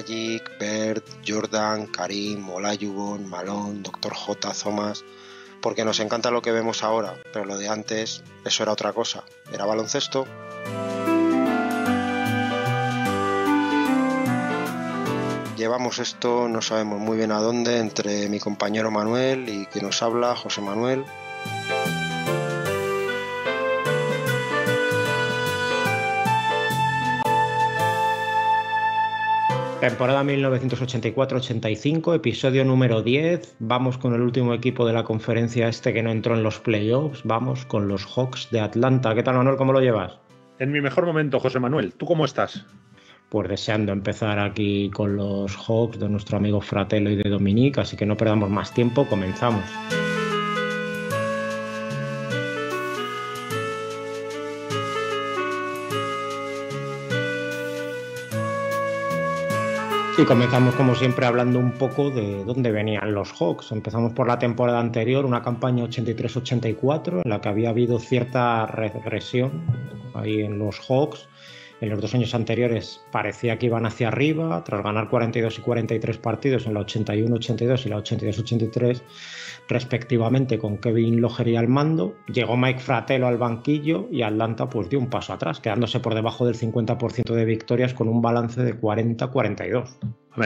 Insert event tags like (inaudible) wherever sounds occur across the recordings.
Magic, Bert, Jordan, Karim, Olajuwon, Malón, Doctor J, Thomas, porque nos encanta lo que vemos ahora, pero lo de antes, eso era otra cosa, era baloncesto. Llevamos esto, no sabemos muy bien a dónde, entre mi compañero Manuel y que nos habla, José Manuel. Temporada 1984-85, episodio número 10. Vamos con el último equipo de la conferencia este que no entró en los playoffs. Vamos con los Hawks de Atlanta. ¿Qué tal, Manuel? ¿Cómo lo llevas? En mi mejor momento, José Manuel. ¿Tú cómo estás? Pues deseando empezar aquí con los Hawks de nuestro amigo Fratello y de Dominique, así que no perdamos más tiempo, comenzamos. Y comenzamos como siempre hablando un poco de dónde venían los Hawks. Empezamos por la temporada anterior, una campaña 83-84 en la que había habido cierta regresión ahí en los Hawks. En los dos años anteriores parecía que iban hacia arriba, tras ganar 42 y 43 partidos en la 81-82 y la 82-83 respectivamente con Kevin y al mando, llegó Mike Fratello al banquillo y Atlanta pues dio un paso atrás, quedándose por debajo del 50% de victorias con un balance de 40-42.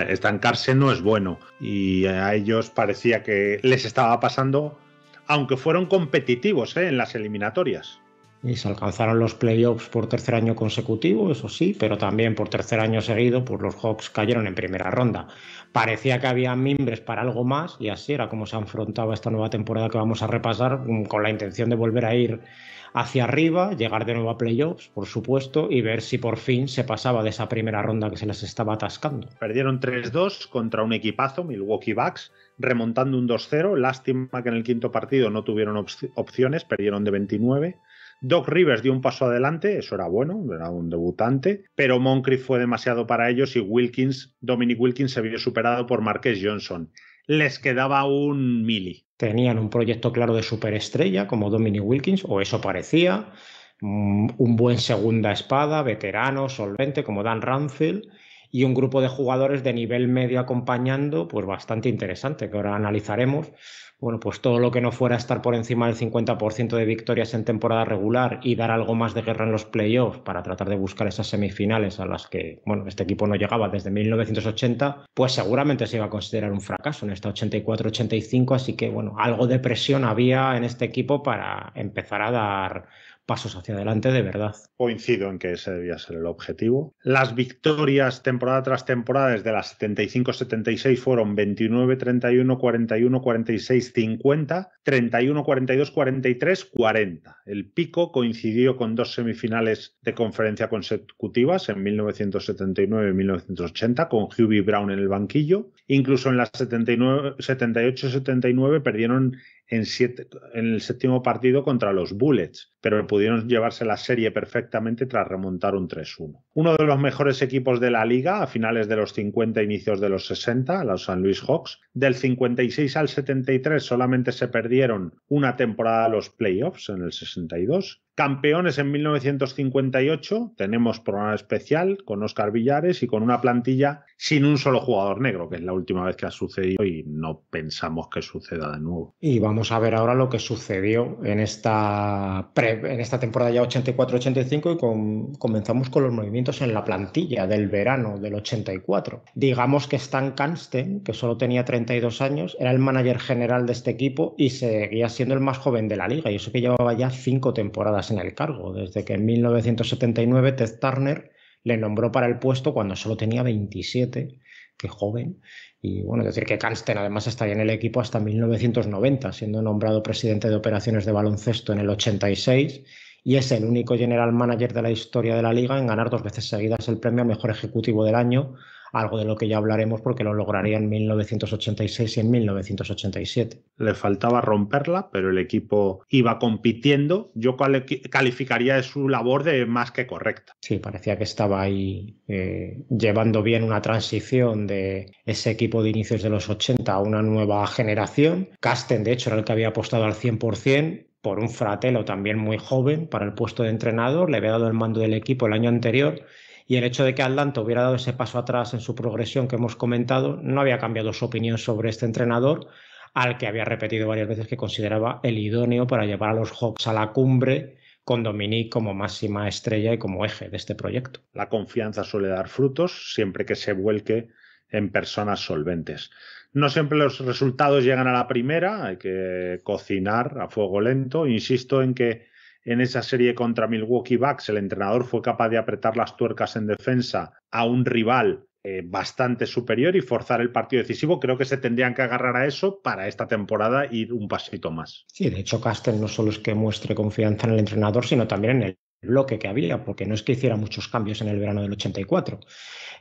Estancarse no es bueno y a ellos parecía que les estaba pasando, aunque fueron competitivos ¿eh? en las eliminatorias. Y se alcanzaron los playoffs por tercer año consecutivo, eso sí, pero también por tercer año seguido, pues los Hawks cayeron en primera ronda. Parecía que había mimbres para algo más y así era como se afrontaba esta nueva temporada que vamos a repasar mm, con la intención de volver a ir hacia arriba, llegar de nuevo a playoffs, por supuesto, y ver si por fin se pasaba de esa primera ronda que se les estaba atascando. Perdieron 3-2 contra un equipazo, Milwaukee Bucks, remontando un 2-0. Lástima que en el quinto partido no tuvieron opciones, perdieron de 29 Doc Rivers dio un paso adelante, eso era bueno, era un debutante, pero Moncrief fue demasiado para ellos y Wilkins, Dominic Wilkins se vio superado por Marqués Johnson. Les quedaba un mili. Tenían un proyecto claro de superestrella como Dominic Wilkins, o eso parecía, mm, un buen segunda espada, veterano, solvente como Dan Ranfield, y un grupo de jugadores de nivel medio acompañando, pues bastante interesante, que ahora analizaremos bueno, pues todo lo que no fuera estar por encima del 50% de victorias en temporada regular y dar algo más de guerra en los playoffs para tratar de buscar esas semifinales a las que, bueno, este equipo no llegaba desde 1980, pues seguramente se iba a considerar un fracaso en esta 84-85, así que, bueno, algo de presión había en este equipo para empezar a dar pasos hacia adelante de verdad. Coincido en que ese debía ser el objetivo. Las victorias temporada tras temporada desde las 75-76 fueron 29, 31, 41, 46, 50, 31, 42, 43, 40. El pico coincidió con dos semifinales de conferencia consecutivas en 1979 1980 con Hubie Brown en el banquillo. Incluso en las 78-79 perdieron en, el séptimo partido contra los Bullets, pero pudieron llevarse la serie perfectamente tras remontar un 3-1. Uno de los mejores equipos de la liga a finales de los 50 inicios de los 60, los San Luis Hawks. Del 56 al 73 solamente se perdieron una temporada los playoffs en el 62 Campeones en 1958, tenemos programa especial con Oscar Villares y con una plantilla sin un solo jugador negro, que es la última vez que ha sucedido y no pensamos que suceda de nuevo. Y vamos a ver ahora lo que sucedió en esta, en esta temporada ya 84-85 y comenzamos con los movimientos en la plantilla del verano del 84. Digamos que Stan Kansten, que solo tenía 32 años, era el manager general de este equipo y seguía siendo el más joven de la liga, y eso que llevaba ya cinco temporadas en el cargo, desde que en 1979 Ted Turner le nombró para el puesto cuando solo tenía 27, qué joven. Y bueno, es decir que kansten además estaría en el equipo hasta 1990, siendo nombrado presidente de operaciones de baloncesto en el 86 y es el único general manager de la historia de la liga en ganar dos veces seguidas el premio a mejor ejecutivo del año algo de lo que ya hablaremos porque lo lograría en 1986 y en 1987. Le faltaba romperla, pero el equipo iba compitiendo. Yo calificaría su labor de más que correcta. Sí, parecía que estaba ahí eh, llevando bien una transición de ese equipo de inicios de los 80 a una nueva generación. Casten, de hecho, era el que había apostado al 100% por un fratelo también muy joven para el puesto de entrenador, le había dado el mando del equipo el año anterior y el hecho de que Atlanta hubiera dado ese paso atrás en su progresión que hemos comentado no había cambiado su opinión sobre este entrenador al que había repetido varias veces que consideraba el idóneo para llevar a los Hawks a la cumbre con Dominique como máxima estrella y como eje de este proyecto. La confianza suele dar frutos siempre que se vuelque en personas solventes. No siempre los resultados llegan a la primera, hay que cocinar a fuego lento. Insisto en que en esa serie contra Milwaukee Bucks, el entrenador fue capaz de apretar las tuercas en defensa a un rival eh, bastante superior y forzar el partido decisivo. Creo que se tendrían que agarrar a eso para esta temporada ir un pasito más. Sí, de hecho, Castell no solo es que muestre confianza en el entrenador, sino también en el bloque que había, porque no es que hiciera muchos cambios en el verano del 84.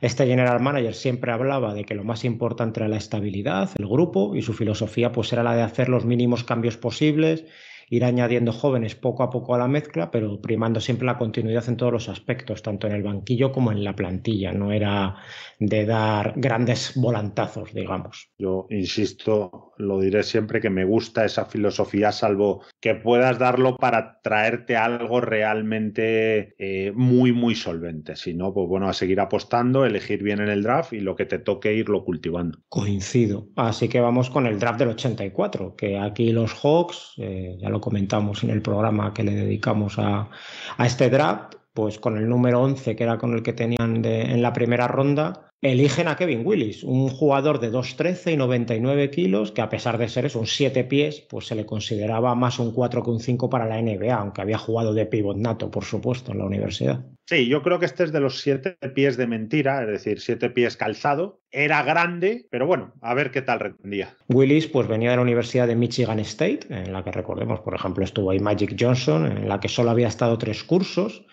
Este general manager siempre hablaba de que lo más importante era la estabilidad, el grupo, y su filosofía pues era la de hacer los mínimos cambios posibles ir añadiendo jóvenes poco a poco a la mezcla, pero primando siempre la continuidad en todos los aspectos, tanto en el banquillo como en la plantilla. No era de dar grandes volantazos, digamos. Yo insisto lo diré siempre que me gusta esa filosofía, salvo que puedas darlo para traerte algo realmente eh, muy, muy solvente. Si no, pues bueno, a seguir apostando, elegir bien en el draft y lo que te toque irlo cultivando. Coincido. Así que vamos con el draft del 84, que aquí los Hawks, eh, ya lo comentamos en el programa que le dedicamos a, este draft, pues con el número 11, que era con el que tenían en la primera ronda, eligen a Kevin Willis, un jugador de 2,13 y 99 kilos, que a pesar de ser es un 7 pies, pues se le consideraba más un 4 que un 5 para la NBA, aunque había jugado de pivot nato, por supuesto, en la universidad. Sí, yo creo que este es de los 7 pies de mentira, es decir, 7 pies calzado. Era grande, pero bueno, a ver qué tal rendía. Willis pues venía de la Universidad de Michigan State, en la que recordemos, por ejemplo, estuvo ahí Magic Johnson, en la que solo había estado tres cursos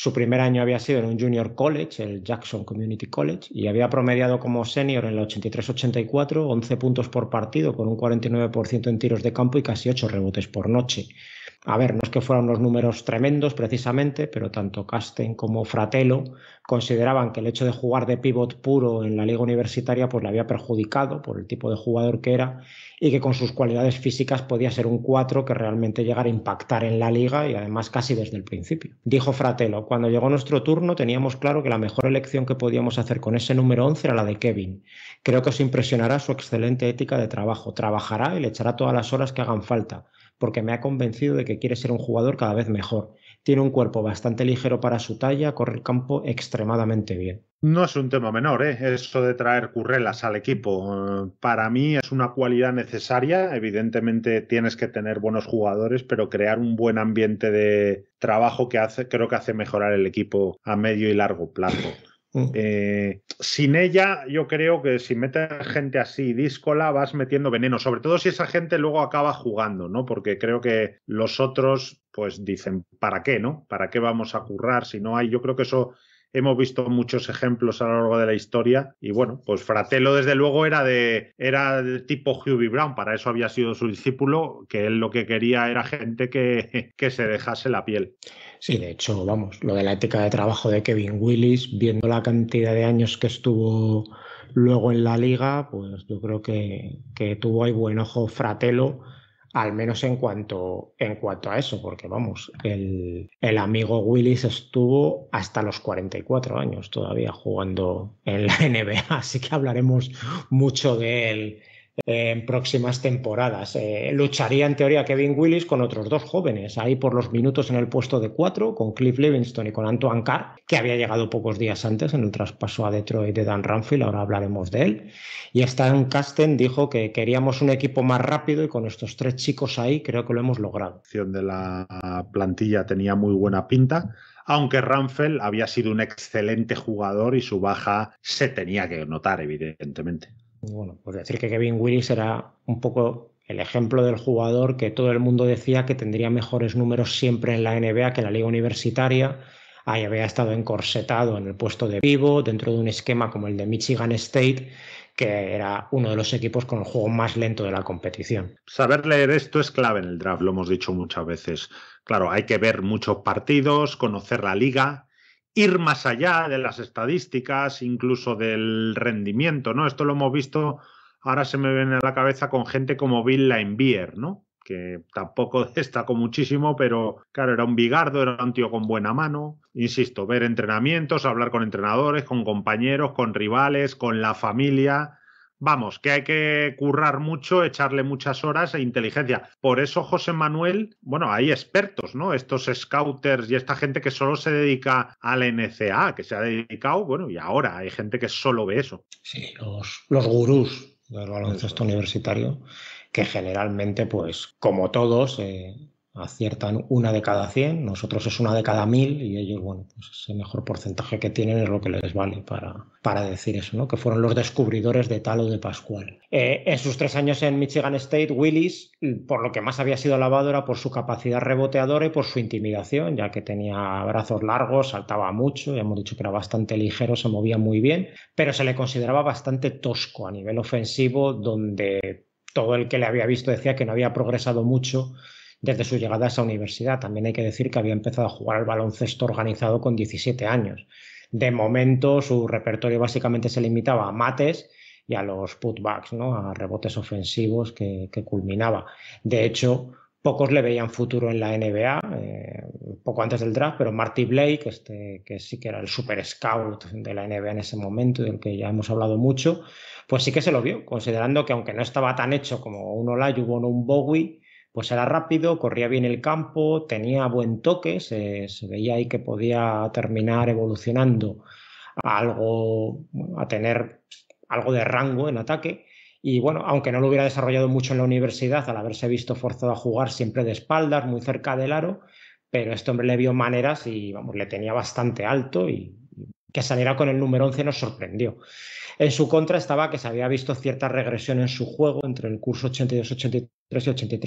su primer año había sido en un junior college, el Jackson Community College, y había promediado como senior en la 83-84, 11 puntos por partido, con un 49% en tiros de campo y casi 8 rebotes por noche a ver, no es que fueran unos números tremendos precisamente, pero tanto Casten como Fratello consideraban que el hecho de jugar de pivot puro en la liga universitaria pues le había perjudicado por el tipo de jugador que era y que con sus cualidades físicas podía ser un 4 que realmente llegara a impactar en la liga y además casi desde el principio. Dijo Fratello, cuando llegó nuestro turno teníamos claro que la mejor elección que podíamos hacer con ese número 11 era la de Kevin. Creo que os impresionará su excelente ética de trabajo. Trabajará y le echará todas las horas que hagan falta porque me ha convencido de que quiere ser un jugador cada vez mejor. Tiene un cuerpo bastante ligero para su talla, corre el campo extremadamente bien. No es un tema menor, ¿eh? eso de traer currelas al equipo. Eh, para mí es una cualidad necesaria. Evidentemente tienes que tener buenos jugadores, pero crear un buen ambiente de trabajo que hace, creo que hace mejorar el equipo a medio y largo plazo. Mm. Eh, sin ella, yo creo que si metes gente así díscola, vas metiendo veneno, sobre todo si esa gente luego acaba jugando, ¿no? Porque creo que los otros, pues dicen, ¿para qué, no? ¿Para qué vamos a currar si no hay? Yo creo que eso hemos visto muchos ejemplos a lo largo de la historia. Y bueno, pues Fratello, desde luego, era de, era tipo Hubie Brown, para eso había sido su discípulo, que él lo que quería era gente que, que se dejase la piel. Sí, de hecho, vamos, lo de la ética de trabajo de Kevin Willis, viendo la cantidad de años que estuvo luego en la liga, pues yo creo que, que tuvo ahí buen ojo Fratello al menos en cuanto, en cuanto a eso, porque vamos, el, el amigo Willis estuvo hasta los 44 años todavía jugando en la (laughs) NBA, así que hablaremos mucho de él en próximas temporadas. Eh, lucharía en teoría Kevin Willis con otros dos jóvenes, ahí por los minutos en el puesto de cuatro, con Cliff Livingston y con Antoine Carr, que había llegado pocos días antes en el traspaso a Detroit de Dan Ramfield, ahora hablaremos de él. Y Stan Casten dijo que queríamos un equipo más rápido y con estos tres chicos ahí creo que lo hemos logrado. De la plantilla tenía muy buena pinta aunque Ramfel había sido un excelente jugador y su baja se tenía que notar, evidentemente. Pues bueno, pues decir que Kevin Willis era un poco el ejemplo del jugador que todo el mundo decía que tendría mejores números siempre en la NBA que en la liga universitaria. Ahí había estado encorsetado en el puesto de vivo dentro de un esquema como el de Michigan State, que era uno de los equipos con el juego más lento de la competición. Saber leer esto es clave en el draft, lo hemos dicho muchas veces. Claro, hay que ver muchos partidos, conocer la liga, ir más allá de las estadísticas, incluso del rendimiento, ¿no? Esto lo hemos visto, ahora se me viene a la cabeza con gente como Bill Laimbier, ¿no? que tampoco (laughs) destacó muchísimo, pero claro, era un bigardo, era un tío con buena mano. Insisto, ver entrenamientos, hablar con entrenadores, con compañeros, con rivales, con la familia. Vamos, que hay que currar mucho, echarle muchas horas e inteligencia. Por eso, José Manuel, bueno, hay expertos, ¿no? Estos scouters y esta gente que solo se dedica al NCA, que se ha dedicado, bueno, y ahora hay gente que solo ve eso. Sí, los, gurús del baloncesto universitario, que generalmente, pues, como todos, eh, aciertan una de cada 100, nosotros es una de cada 1000 y ellos, bueno, pues ese mejor porcentaje que tienen es lo que les vale para, para decir eso, ¿no? Que fueron los descubridores de tal o de Pascual. Eh, en sus tres años en Michigan State, Willis, por lo que más había sido alabado era por su capacidad reboteadora y por su intimidación, ya que tenía brazos largos, saltaba mucho, ya hemos dicho que era bastante ligero, se movía muy bien, pero se le consideraba bastante tosco a nivel ofensivo, donde todo el que le había visto decía que no había progresado mucho desde su llegada a esa universidad. También hay que decir que había empezado a jugar al baloncesto organizado con 17 años. De momento, su repertorio básicamente se limitaba a mates y a los putbacks, ¿no? a rebotes ofensivos que, culminaba. De hecho, pocos le veían futuro en la NBA, eh, poco antes del draft, pero Marty Blake, este, que sí que era el super scout de la NBA en ese momento, del que ya hemos hablado mucho, pues sí que se lo vio, considerando que aunque no estaba tan hecho como un Olajuwon o un Bowie, pues era rápido, corría bien el campo, tenía buen toque, se, veía ahí que podía terminar evolucionando a algo, a tener algo de rango en ataque. Y bueno, aunque no lo hubiera desarrollado mucho en la universidad, al haberse visto forzado a jugar siempre de espaldas, muy cerca del aro, pero este hombre le vio maneras y vamos, le tenía bastante alto y que saliera con el número 11 nos sorprendió. En su contra estaba que se había visto cierta regresión en su juego entre el curso 82-83 y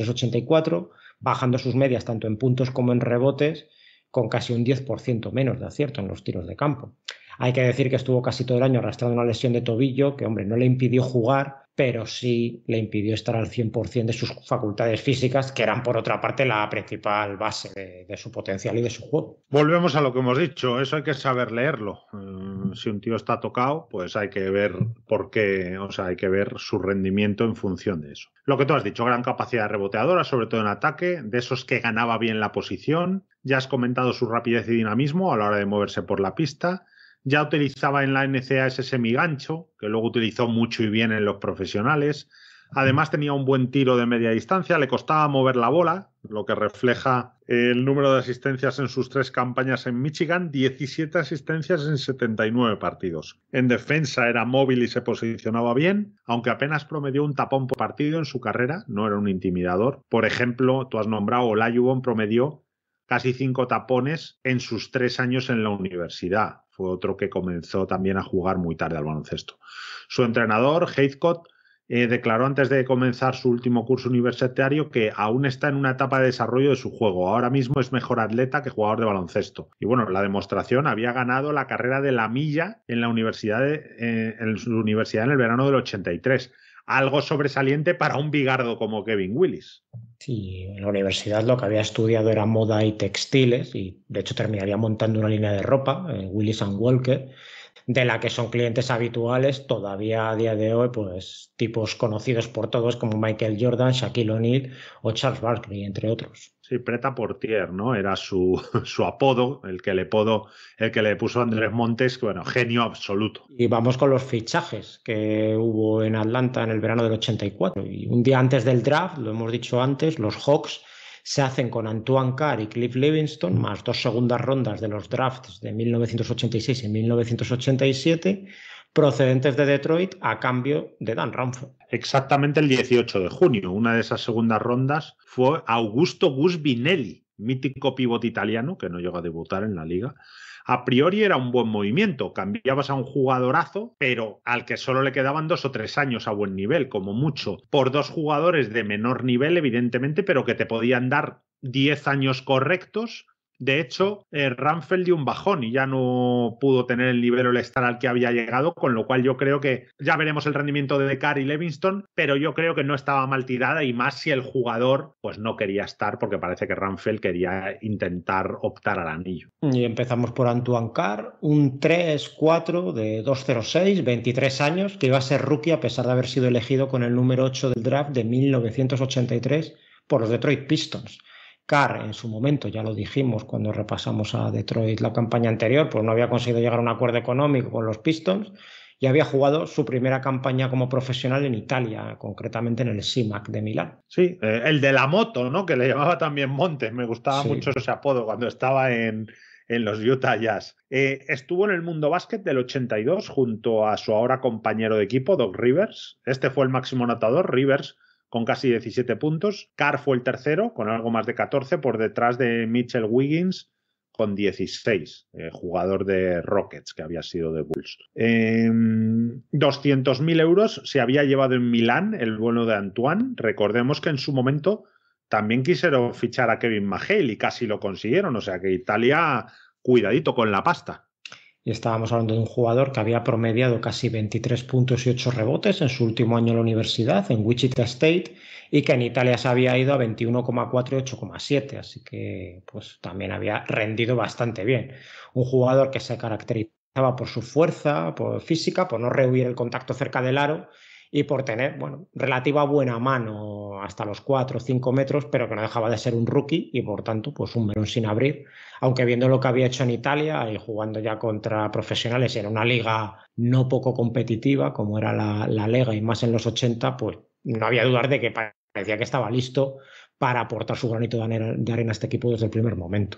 83-84, bajando sus medias tanto en puntos como en rebotes, con casi un 10% menos de acierto en los tiros de campo. Hay que decir que estuvo casi todo el año arrastrando una lesión de tobillo que, hombre, no le impidió jugar, pero sí le impidió estar al 100% de sus facultades físicas, que eran por otra parte la principal base de, su potencial y de su juego. Volvemos a lo que hemos dicho, eso hay que saber leerlo. Eh, si un tío está tocado, pues hay que ver por qué, o sea, hay que ver su rendimiento en función de eso. Lo que tú has dicho, gran capacidad reboteadora, sobre todo en ataque, de esos que ganaba bien la posición. Ya has comentado su rapidez y dinamismo a la hora de moverse por la pista ya utilizaba en la NCA ese semigancho, que luego utilizó mucho y bien en los profesionales. Además tenía un buen tiro de media distancia, le costaba mover la bola, lo que refleja el número de asistencias en sus tres campañas en Michigan, 17 asistencias en 79 partidos. En defensa era móvil y se posicionaba bien, aunque apenas promedió un tapón por partido en su carrera, no era un intimidador. Por ejemplo, tú has nombrado Olajuwon promedió casi cinco tapones en sus tres años en la universidad otro que comenzó también a jugar muy tarde al baloncesto. Su entrenador, Heathcote, eh, declaró antes de comenzar su último curso universitario que aún está en una etapa de desarrollo de su juego. Ahora mismo es mejor atleta que jugador de baloncesto. Y bueno, la demostración había ganado la carrera de la milla en la universidad, eh, en su universidad en el verano del 83. Algo sobresaliente para un bigardo como Kevin Willis. Y en la universidad lo que había estudiado era moda y textiles, y de hecho terminaría montando una línea de ropa, eh, Willis and Walker, de la que son clientes habituales todavía a día de hoy, pues tipos conocidos por todos como Michael Jordan, Shaquille O'Neal o Charles Barkley, entre otros. Sí, Preta Portier, ¿no? Era su, (laughs) su apodo, el que le podo, el que le puso Andrés Montes, bueno, genio absoluto. Y vamos con los fichajes que hubo en Atlanta en el verano del 84. Y un día antes del draft, lo hemos dicho antes, los Hawks se hacen con Antoine Carr y Cliff Livingston, más dos segundas rondas de los drafts de 1986 y 1987 procedentes de Detroit a cambio de Dan Ramford. Exactamente el 18 de junio, una de esas segundas rondas fue Augusto Gusbinelli, mítico pivote italiano que no llegó a debutar en la liga, a priori era un buen movimiento. Cambiabas a un jugadorazo, pero al que solo le quedaban dos o tres años a buen nivel, como mucho, por dos jugadores de menor nivel, evidentemente, pero que te podían dar diez años correctos de hecho, eh, Ramfeld dio un bajón y ya no pudo tener el nivel o estar al que había llegado, con lo cual yo creo que ya veremos el rendimiento de Carr y Levingston, pero yo creo que no estaba mal tirada y más si el jugador pues no quería estar porque parece que Ramfeld quería intentar optar al anillo. Y empezamos por Antoine Carr, un 3-4 de 2-0-6, 23 años, que iba a ser rookie a pesar de haber sido elegido con el número 8 del draft de 1983 por los Detroit Pistons en su momento, ya lo dijimos cuando repasamos a Detroit la campaña anterior, pues no había conseguido llegar a un acuerdo económico con los Pistons y había jugado su primera campaña como profesional en Italia, concretamente en el CIMAC de Milán. Sí, eh, el de la moto, ¿no? Que le llamaba también Montes, me gustaba mucho ese apodo cuando estaba en, los Utah Jazz. Eh, estuvo en el mundo básquet del 82 junto a su ahora compañero de equipo, Doc Rivers. Este fue el máximo anotador. Rivers con casi 17 puntos. Carr fue el tercero con algo más de 14 por detrás de Mitchell Wiggins con 16, eh, jugador de Rockets que había sido de Bulls. 200.000 em, euros se había llevado en Milán el vuelo de Antoine. Recordemos que en su momento también quisieron fichar a Kevin Magel y casi lo consiguieron. O sea que Italia, cuidadito con la pasta y estábamos hablando de un jugador que había promediado casi 23 puntos y 8 rebotes en su último año en la universidad, en Wichita State, y que en Italia se había ido a 21,4 y 8,7, así que pues también había rendido bastante bien. Un jugador que se caracterizaba por su fuerza por física, por no rehuir el contacto cerca del aro y por tener, bueno, relativa buena mano hasta los cuatro o 5 metros, pero que no dejaba de ser un rookie y por tanto, pues un melón sin abrir. Aunque viendo lo que había hecho en Italia y jugando ya contra profesionales en una liga no poco competitiva, como era la, la Lega y más en los 80, pues no había dudar de que parecía que estaba listo para aportar su granito de arena a este equipo desde el primer momento.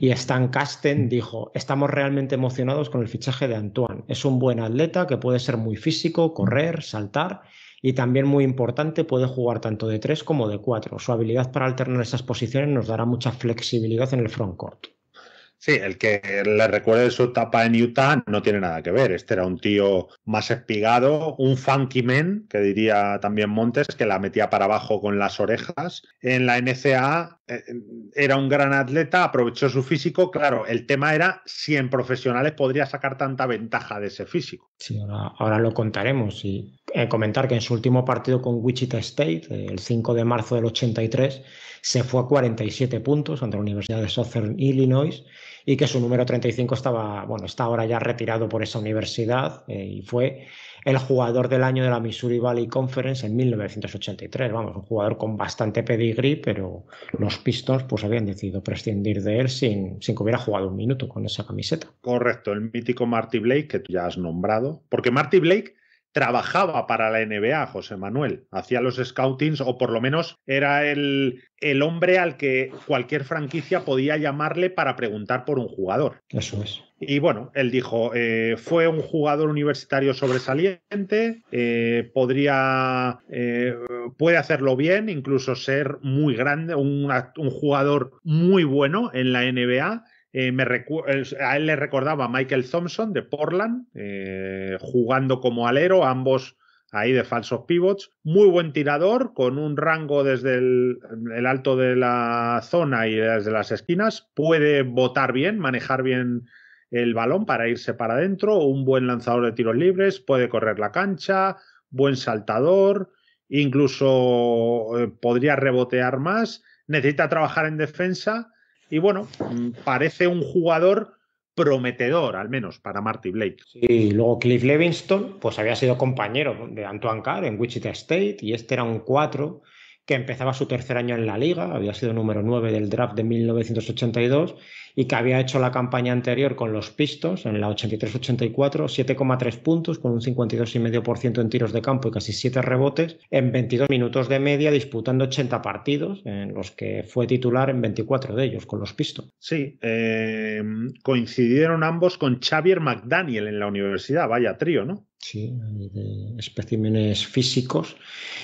Y Stan Kasten mm. dijo, estamos realmente emocionados con el fichaje de Antoine. Es un buen atleta que puede ser muy físico, mm. correr, saltar y también muy importante, puede jugar tanto de tres como de cuatro. Su habilidad para alternar esas posiciones nos dará mucha flexibilidad en el frontcourt. Sí, el que le recuerde su etapa en Utah no tiene nada que ver. Este era un tío más espigado, un funky man, que diría también Montes, que la metía para abajo con las orejas. En la NCA eh, era un gran atleta, aprovechó su físico. Claro, el tema era si en profesionales podría sacar tanta ventaja de ese físico. Sí, ahora, ahora lo contaremos. Y eh, comentar que en su último partido con Wichita State, eh, el 5 de marzo del 83, se fue a 47 puntos ante la Universidad de Southern Illinois y que su número 35 estaba, bueno, está ahora ya retirado por esa universidad eh, y fue el jugador del año de la Missouri Valley Conference en 1983. Vamos, un jugador con bastante pedigree, pero los Pistons pues habían decidido prescindir de él sin, sin que hubiera jugado un minuto con esa camiseta. Correcto, el mítico Marty Blake que tú ya has nombrado, porque Marty Blake trabajaba para la NBA, José Manuel. Hacía los scoutings o por lo menos era el, hombre al que cualquier franquicia podía llamarle para preguntar por un jugador. Eso es. Y bueno, él dijo, eh, fue un jugador universitario sobresaliente, eh, podría, eh, puede hacerlo bien, incluso ser muy grande, un, un jugador muy bueno en la NBA eh, a él le recordaba Michael Thompson de Portland, eh, jugando como alero, ambos ahí de falsos pivots. Muy buen tirador, con un rango desde el, alto de la zona y desde las esquinas. Puede botar bien, manejar bien el balón para irse para adentro. Un buen lanzador de tiros libres, puede correr la cancha, buen saltador, incluso eh, podría rebotear más. Necesita trabajar en defensa y bueno, mm, parece un jugador prometedor, al menos para Marty Blake. y luego Cliff Levingston, pues había sido compañero de Antoine Carr en Wichita State y este era un 4 que empezaba su tercer año en la liga, había sido número 9 del draft de 1982 y que había hecho la campaña anterior con los Pistos en la 83-84, 7,3 puntos con un 52,5% en tiros de campo y casi 7 rebotes en 22 minutos de media disputando 80 partidos en los que fue titular en 24 de ellos con los Pistos. Sí, eh, coincidieron ambos con Xavier McDaniel en la universidad, vaya trío, ¿no? Sí, de especímenes físicos.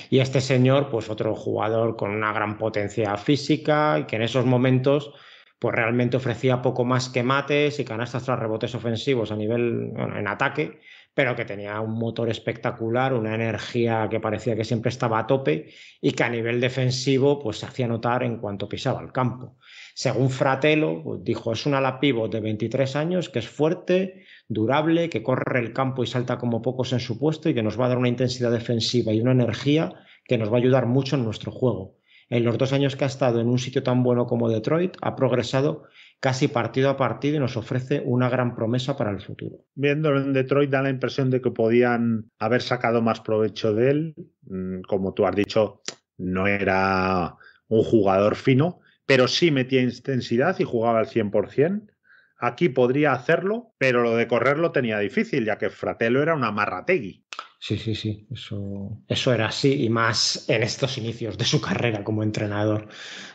Y este señor, pues otro jugador con una gran potencia física y que en esos momentos pues realmente ofrecía poco más que mates y canastas tras rebotes ofensivos a nivel en ataque, pero que tenía un motor espectacular, una energía que parecía que siempre estaba a tope y que a nivel defensivo pues se hacía notar en cuanto pisaba el campo. Según Fratello, pues, dijo, es un ala pivot de 23 años que es fuerte, durable, que corre el campo y salta como pocos en su puesto y que nos va a dar una intensidad defensiva y una energía que nos va a ayudar mucho en nuestro juego. En los dos años que ha estado en un sitio tan bueno como Detroit, ha progresado casi partido a partido y nos ofrece una gran promesa para el futuro. Viendo en Detroit da la impresión de que podían haber sacado más provecho de él. Mm, como tú has dicho, no era un jugador fino, pero sí metía intensidad y jugaba al 100%. Aquí podría hacerlo, pero lo de correrlo tenía difícil, ya que Fratello era una marrategui. Sí, sí, sí, eso, eso era así, y más en estos inicios de su carrera como entrenador,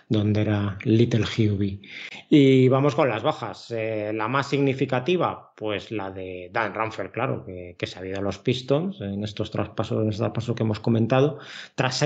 donde era Little Hubie. Y vamos con las bajas. Eh, la más significativa, pues la de Dan Ramfer, claro, que, se ha ido a los Pistons en estos traspasos, en este que hemos comentado, tras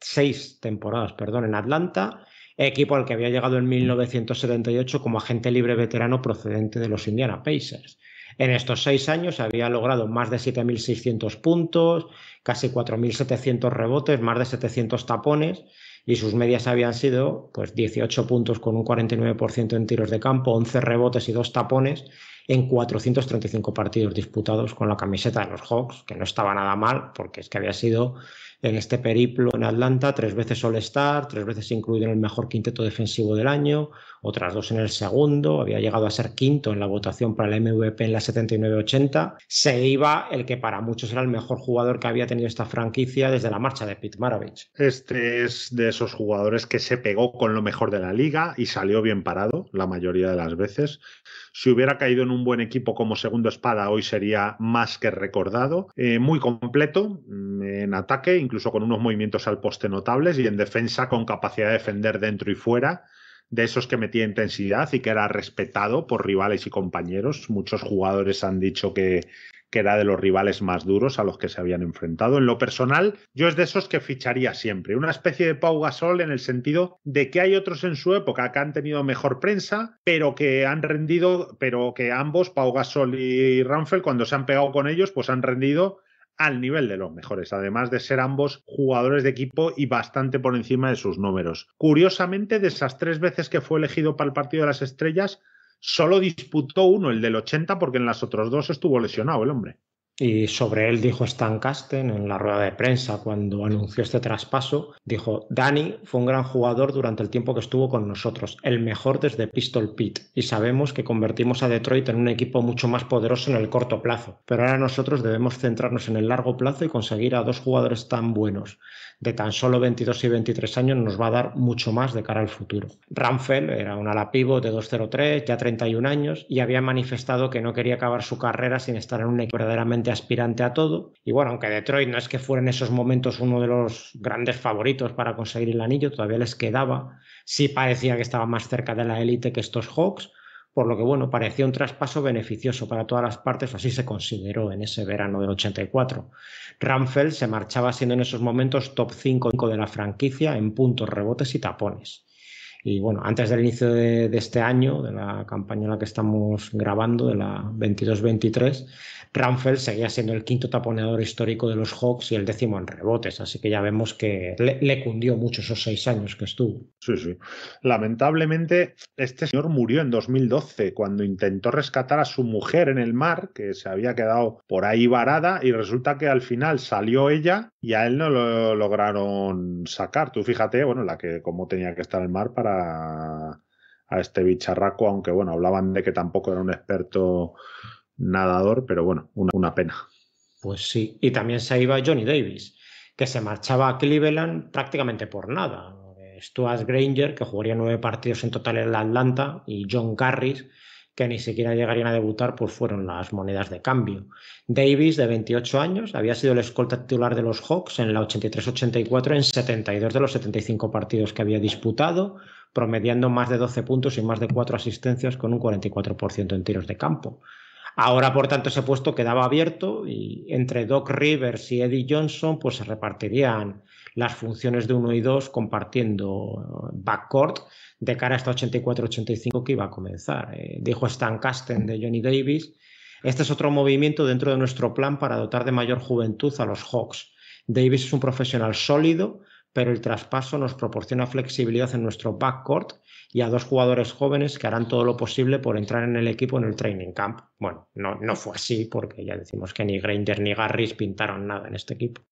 seis, temporadas perdón, en Atlanta equipo al que había llegado en 1978 como agente libre veterano procedente de los Indiana Pacers. En estos seis años había logrado más de 7.600 puntos, casi 4.700 rebotes, más de 700 tapones y sus medias habían sido pues, 18 puntos con un 49% en tiros de campo, 11 rebotes y 2 tapones en 435 partidos disputados con la camiseta de los Hawks, que no estaba nada mal, porque es que había sido en este periplo en Atlanta tres veces All-Star, tres veces incluido en el mejor quinteto defensivo del año, otras dos en el segundo, había llegado a ser quinto en la votación para el MVP en la 79-80. Se iba el que para muchos era el mejor jugador que había tenido esta franquicia desde la marcha de Pete Maravich. Este es de esos jugadores que se pegó con lo mejor de la liga y salió bien parado la mayoría de las veces. Si hubiera caído en un buen equipo como segundo espada, hoy sería más que recordado. Eh, muy completo mm, en ataque, incluso con unos movimientos al poste notables y en defensa con capacidad de defender dentro y fuera de esos que metía intensidad y que era respetado por rivales y compañeros. Muchos jugadores han dicho que, que era de los rivales más duros a los que se habían enfrentado. En lo personal, yo es de esos que ficharía siempre, una especie de Pau Gasol en el sentido de que hay otros en su época que han tenido mejor prensa, pero que han rendido, pero que ambos, Pau Gasol y Ranfel, cuando se han pegado con ellos, pues han rendido al nivel de los mejores, además de ser ambos jugadores de equipo y bastante por encima de sus números. Curiosamente, de esas tres veces que fue elegido para el Partido de las Estrellas, Solo disputó uno, el del 80, porque en las otras dos estuvo lesionado el hombre. Y sobre él dijo Stan Kasten en la rueda de prensa cuando anunció este traspaso, dijo, Dani fue un gran jugador durante el tiempo que estuvo con nosotros, el mejor desde Pistol Pit, y sabemos que convertimos a Detroit en un equipo mucho más poderoso en el corto plazo, pero ahora nosotros debemos centrarnos en el largo plazo y conseguir a dos jugadores tan buenos, de tan solo 22 y 23 años, nos va a dar mucho más de cara al futuro. Ramfell era un de 2 de 203, ya 31 años, y había manifestado que no quería acabar su carrera sin estar en un equipo verdaderamente aspirante a todo. Y bueno, aunque Detroit no es que fuera en esos momentos uno de los grandes favoritos para conseguir el anillo, todavía les quedaba. Sí parecía que estaba más cerca de la élite que estos Hawks, por lo que bueno, parecía un traspaso beneficioso para todas las partes, así se consideró en ese verano del 84. Ramfeld se marchaba siendo en esos momentos top 5 de la franquicia en puntos, rebotes y tapones. Y bueno, antes del inicio de, este año, de la campaña en la que estamos grabando, de la 22-23, Ramfeld seguía siendo el quinto taponeador histórico de los Hawks y el décimo en rebotes. Así que ya vemos que le, le cundió mucho esos seis años que estuvo. Sí, sí. Lamentablemente, este señor murió en 2012 cuando intentó rescatar a su mujer en el mar, que se había quedado por ahí varada, y resulta que al final salió ella y a él no lo lograron sacar. Tú fíjate, bueno, la que como tenía que estar en el mar para a, este bicharraco, aunque bueno, hablaban de que tampoco era un experto nadador, pero bueno, una, pena. Pues sí, y también se iba Johnny Davis, que se marchaba a Cleveland prácticamente por nada. Stuart Granger, que jugaría nueve partidos en total en la Atlanta, y John Carris, que ni siquiera llegarían a debutar, pues fueron las monedas de cambio. Davis, de 28 años, había sido el escolta titular de los Hawks en la 83-84 en 72 de los 75 partidos que había disputado promediando más de 12 puntos y más de 4 asistencias con un 44% en tiros de campo. Ahora, por tanto, ese puesto quedaba abierto y entre Doc Rivers y Eddie Johnson pues se repartirían las funciones de uno y 2 compartiendo backcourt de cara a esta 84-85 que iba a comenzar. Eh, dijo Stan Casten de Johnny Davis, este es otro movimiento dentro de nuestro plan para dotar de mayor juventud a los Hawks. Davis es un profesional sólido, pero el traspaso nos proporciona flexibilidad en nuestro backcourt y a dos jugadores jóvenes que harán todo lo posible por entrar en el equipo en el training camp. Bueno, no, no fue así porque ya decimos que ni Granger ni Garris pintaron nada en este equipo.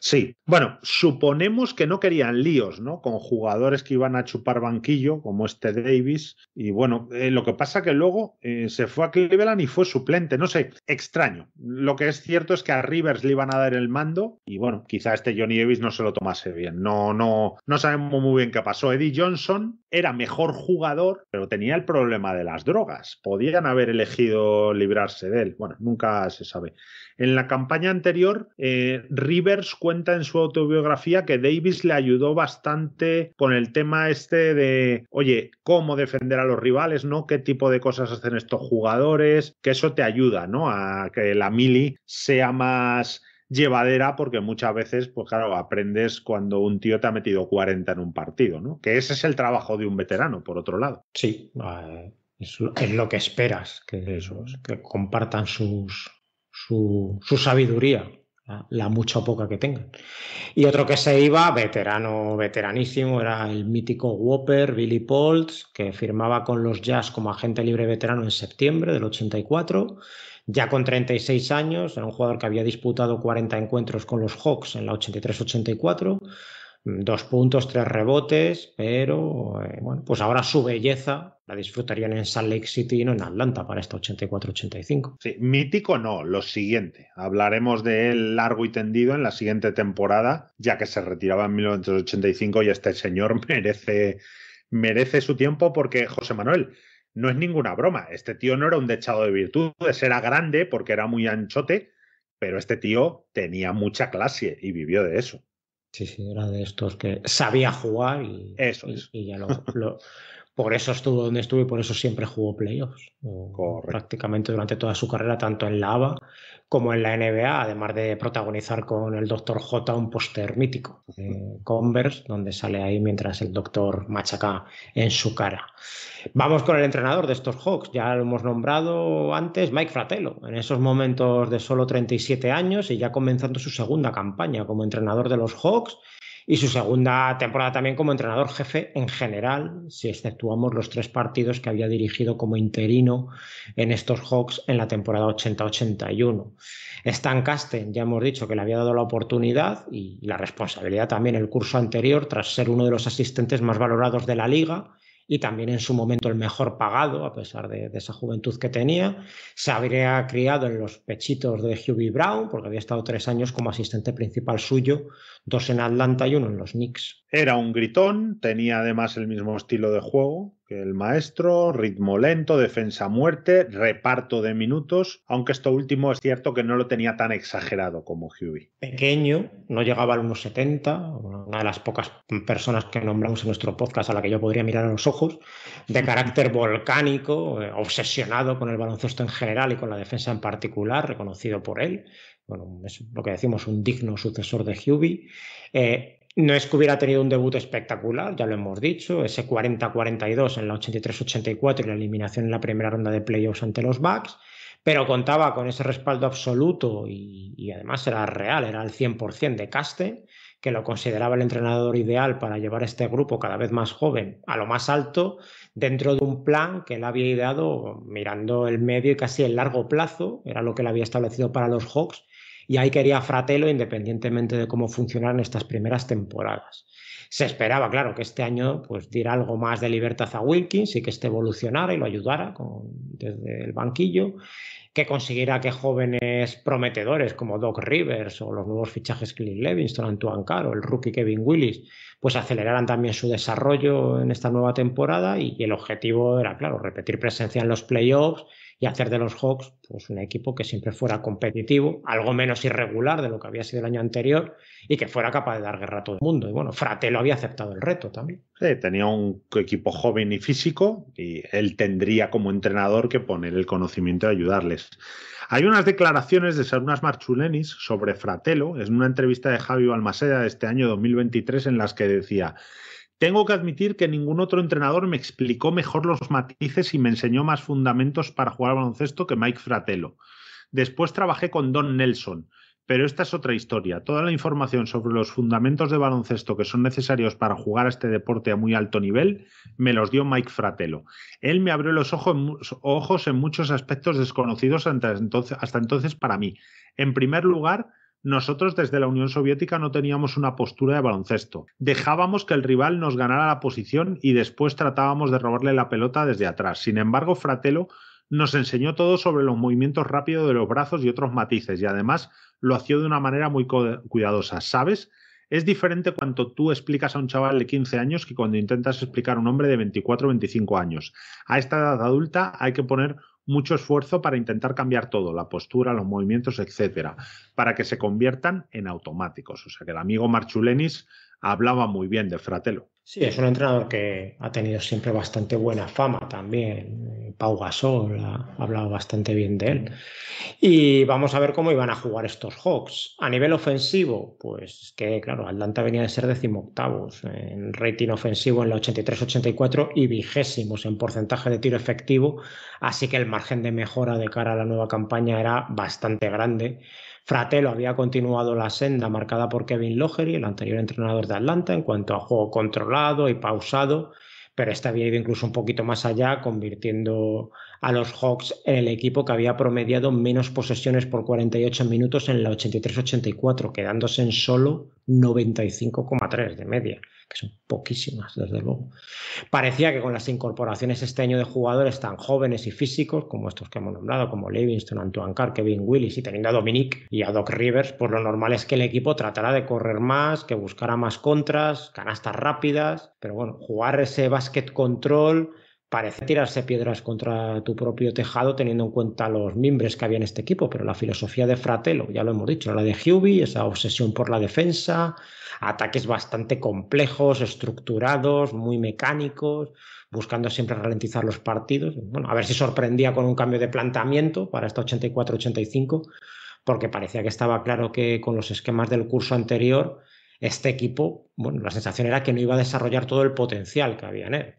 Sí, bueno, suponemos que no querían líos, ¿no? Con jugadores que iban a chupar banquillo, como este Davis, y bueno, eh, lo que pasa que luego eh, se fue a Cleveland y fue suplente, no sé, extraño. Lo que es cierto es que a Rivers le iban a dar el mando y bueno, quizá este Johnny Davis no se lo tomase bien. No, no, no sabemos muy bien qué pasó. Eddie Johnson era mejor jugador, pero tenía el problema de las drogas. Podían haber elegido librarse de él. Bueno, nunca se sabe. En la campaña anterior, eh, Rivers cuenta en su autobiografía que Davis le ayudó bastante con el tema este de, oye, cómo defender a los rivales, ¿no? ¿Qué tipo de cosas hacen estos jugadores? Que eso te ayuda, ¿no? A que la mili sea más llevadera porque muchas veces, pues claro, aprendes cuando un tío te ha metido 40 en un partido, ¿no? Que ese es el trabajo de un veterano, por otro lado. Sí, es, lo que esperas, que, esos, que compartan su, sabiduría la mucha o poca que tengan. Y otro que se iba, veterano, veteranísimo, era el mítico Whopper, Billy Pauls que firmaba con los Jazz como agente libre veterano en septiembre del 84 ya con 36 años, era un jugador que había disputado 40 encuentros con los Hawks en la 83-84, mm, dos puntos, tres rebotes, pero eh, bueno, pues ahora su belleza la disfrutarían en Salt Lake City y no en Atlanta para esta 84-85. mítico no, lo siguiente. Hablaremos de él largo y tendido en la siguiente temporada, ya que se retiraba en 1985 y este señor (laughs) merece, merece su tiempo porque José Manuel, no es ninguna broma. Este tío no era un dechado de virtudes, era grande porque era muy anchote, pero este tío tenía mucha clase y vivió de eso. Sí, sí, era de estos que sabía jugar y, eso, y, y ya lo, (laughs) por eso estuvo donde estuvo y por eso siempre jugó playoffs. Prácticamente durante toda su carrera, tanto en la ABA como en la NBA, además de protagonizar con el Dr. J un póster mítico eh, Converse, donde sale ahí mientras el Doctor machaca en su cara. Vamos con el entrenador de estos Hawks, ya lo hemos nombrado antes, Mike Fratello, en esos momentos de solo 37 años y ya comenzando su segunda campaña como entrenador de los Hawks y su segunda temporada también como entrenador jefe en general, si exceptuamos los tres partidos que había dirigido como interino en estos Hawks en la temporada 80-81. Stan Casten, ya hemos dicho que le había dado la oportunidad y la responsabilidad también el curso anterior tras ser uno de los asistentes más valorados de la liga y también en su momento el mejor pagado, a pesar de, esa juventud que tenía. Se habría criado en los pechitos de Hubie Brown, porque había estado tres años como asistente principal suyo, dos en Atlanta y uno en los Knicks. Era un gritón, tenía además el mismo estilo de juego, el maestro, ritmo lento, defensa muerte, reparto de minutos, aunque esto último es cierto que no lo tenía tan exagerado como Hubie. Pequeño, no llegaba al 1,70, una de las pocas personas que nombramos en nuestro podcast a la que yo podría mirar a los ojos, de carácter volcánico, eh, obsesionado con el baloncesto en general y con la defensa en particular, reconocido por él. Bueno, es lo que decimos, un digno sucesor de Hubie... Eh, no es que hubiera tenido un debut espectacular, ya lo hemos dicho, ese 40-42 en la 83-84 y la eliminación en la primera ronda de playoffs ante los Bucks, pero contaba con ese respaldo absoluto y, además era real, era el 100% de caste que lo consideraba el entrenador ideal para llevar este grupo cada vez más joven a lo más alto dentro de un plan que él había ideado mirando el medio y casi el largo plazo, era lo que él había establecido para los Hawks y ahí quería Fratello, independientemente de cómo funcionaran estas primeras temporadas. Se esperaba, claro, que este año pues, diera algo más de libertad a Wilkins y que este evolucionara y lo ayudara desde el banquillo, que consiguiera que jóvenes prometedores como Doc Rivers o los nuevos fichajes Clint Levingston, Antoine Caro, el rookie Kevin Willis, pues aceleraran también su desarrollo en esta nueva temporada y el objetivo era, claro, repetir presencia en los playoffs y hacer de los Hawks pues, un equipo que siempre fuera competitivo, algo menos irregular de lo que había sido el año anterior y que fuera capaz de dar guerra a todo el mundo. Y bueno, Fratello había aceptado el reto también. Sí, tenía un equipo joven y físico y él tendría como entrenador que poner el conocimiento y ayudarles. Hay unas declaraciones de Sarunas Marchulenis sobre Fratello en una entrevista de Javi Balmaseda de este año 2023 en las que decía tengo que admitir que ningún otro entrenador me explicó mejor los matices y me enseñó más fundamentos para jugar baloncesto que Mike Fratello. Después trabajé con Don Nelson, pero esta es otra historia. Toda la información sobre los fundamentos de baloncesto que son necesarios para jugar a este deporte a muy alto nivel me los dio Mike Fratello. Él me abrió los ojos en muchos aspectos desconocidos hasta entonces para mí. En primer lugar, nosotros desde la Unión Soviética no teníamos una postura de baloncesto. Dejábamos que el rival nos ganara la posición y después tratábamos de robarle la pelota desde atrás. Sin embargo, Fratello nos enseñó todo sobre los movimientos rápidos de los brazos y otros matices y además lo hacía de una manera muy cuidadosa. ¿Sabes? Es diferente cuando tú explicas a un chaval de 15 años que cuando intentas explicar a un hombre de 24 o 25 años. A esta edad adulta hay que poner mucho esfuerzo para intentar cambiar todo, la postura, los movimientos, etcétera, para que se conviertan en automáticos. O sea que el amigo Marchulenis hablaba muy bien de fratelo. Sí, es un entrenador que ha tenido siempre bastante buena fama también. Eh, Pau Gasol ha hablado bastante bien de él. Y vamos a ver cómo iban a jugar estos Hawks. A nivel ofensivo, pues que claro, Atlanta venía de ser decimoctavos en rating ofensivo en la 83-84 y vigésimos en porcentaje de tiro efectivo. Así que el margen de mejora de cara a la nueva campaña era bastante grande Fratello había continuado la senda marcada por Kevin Lohery, el anterior entrenador de Atlanta, en cuanto a juego controlado y pausado, pero este había ido incluso un poquito más allá, convirtiendo a los Hawks en el equipo que había promediado menos posesiones por 48 minutos en la 83-84, quedándose en solo 95,3 de media, que son poquísimas, desde luego. Parecía que con las incorporaciones este año de jugadores tan jóvenes y físicos, como estos que hemos nombrado, como Livingston, Antoine Carr, Kevin Willis, y teniendo a Dominic y a Doc Rivers, pues lo normal es que el equipo tratará de correr más, que buscará más contras, canastas rápidas, pero bueno, jugar ese básquet control parece tirarse piedras contra tu propio tejado teniendo en cuenta los mimbres que había en este equipo, pero la filosofía de Fratello, ya lo hemos dicho, la de Hubie, esa obsesión por la defensa, ataques bastante complejos, estructurados, muy mecánicos, buscando siempre ralentizar los partidos. Bueno, a ver si sorprendía con un cambio de planteamiento para esta 84-85, porque parecía que estaba claro que con los esquemas del curso anterior, este equipo, bueno, la sensación era que no iba a desarrollar todo el potencial que había en él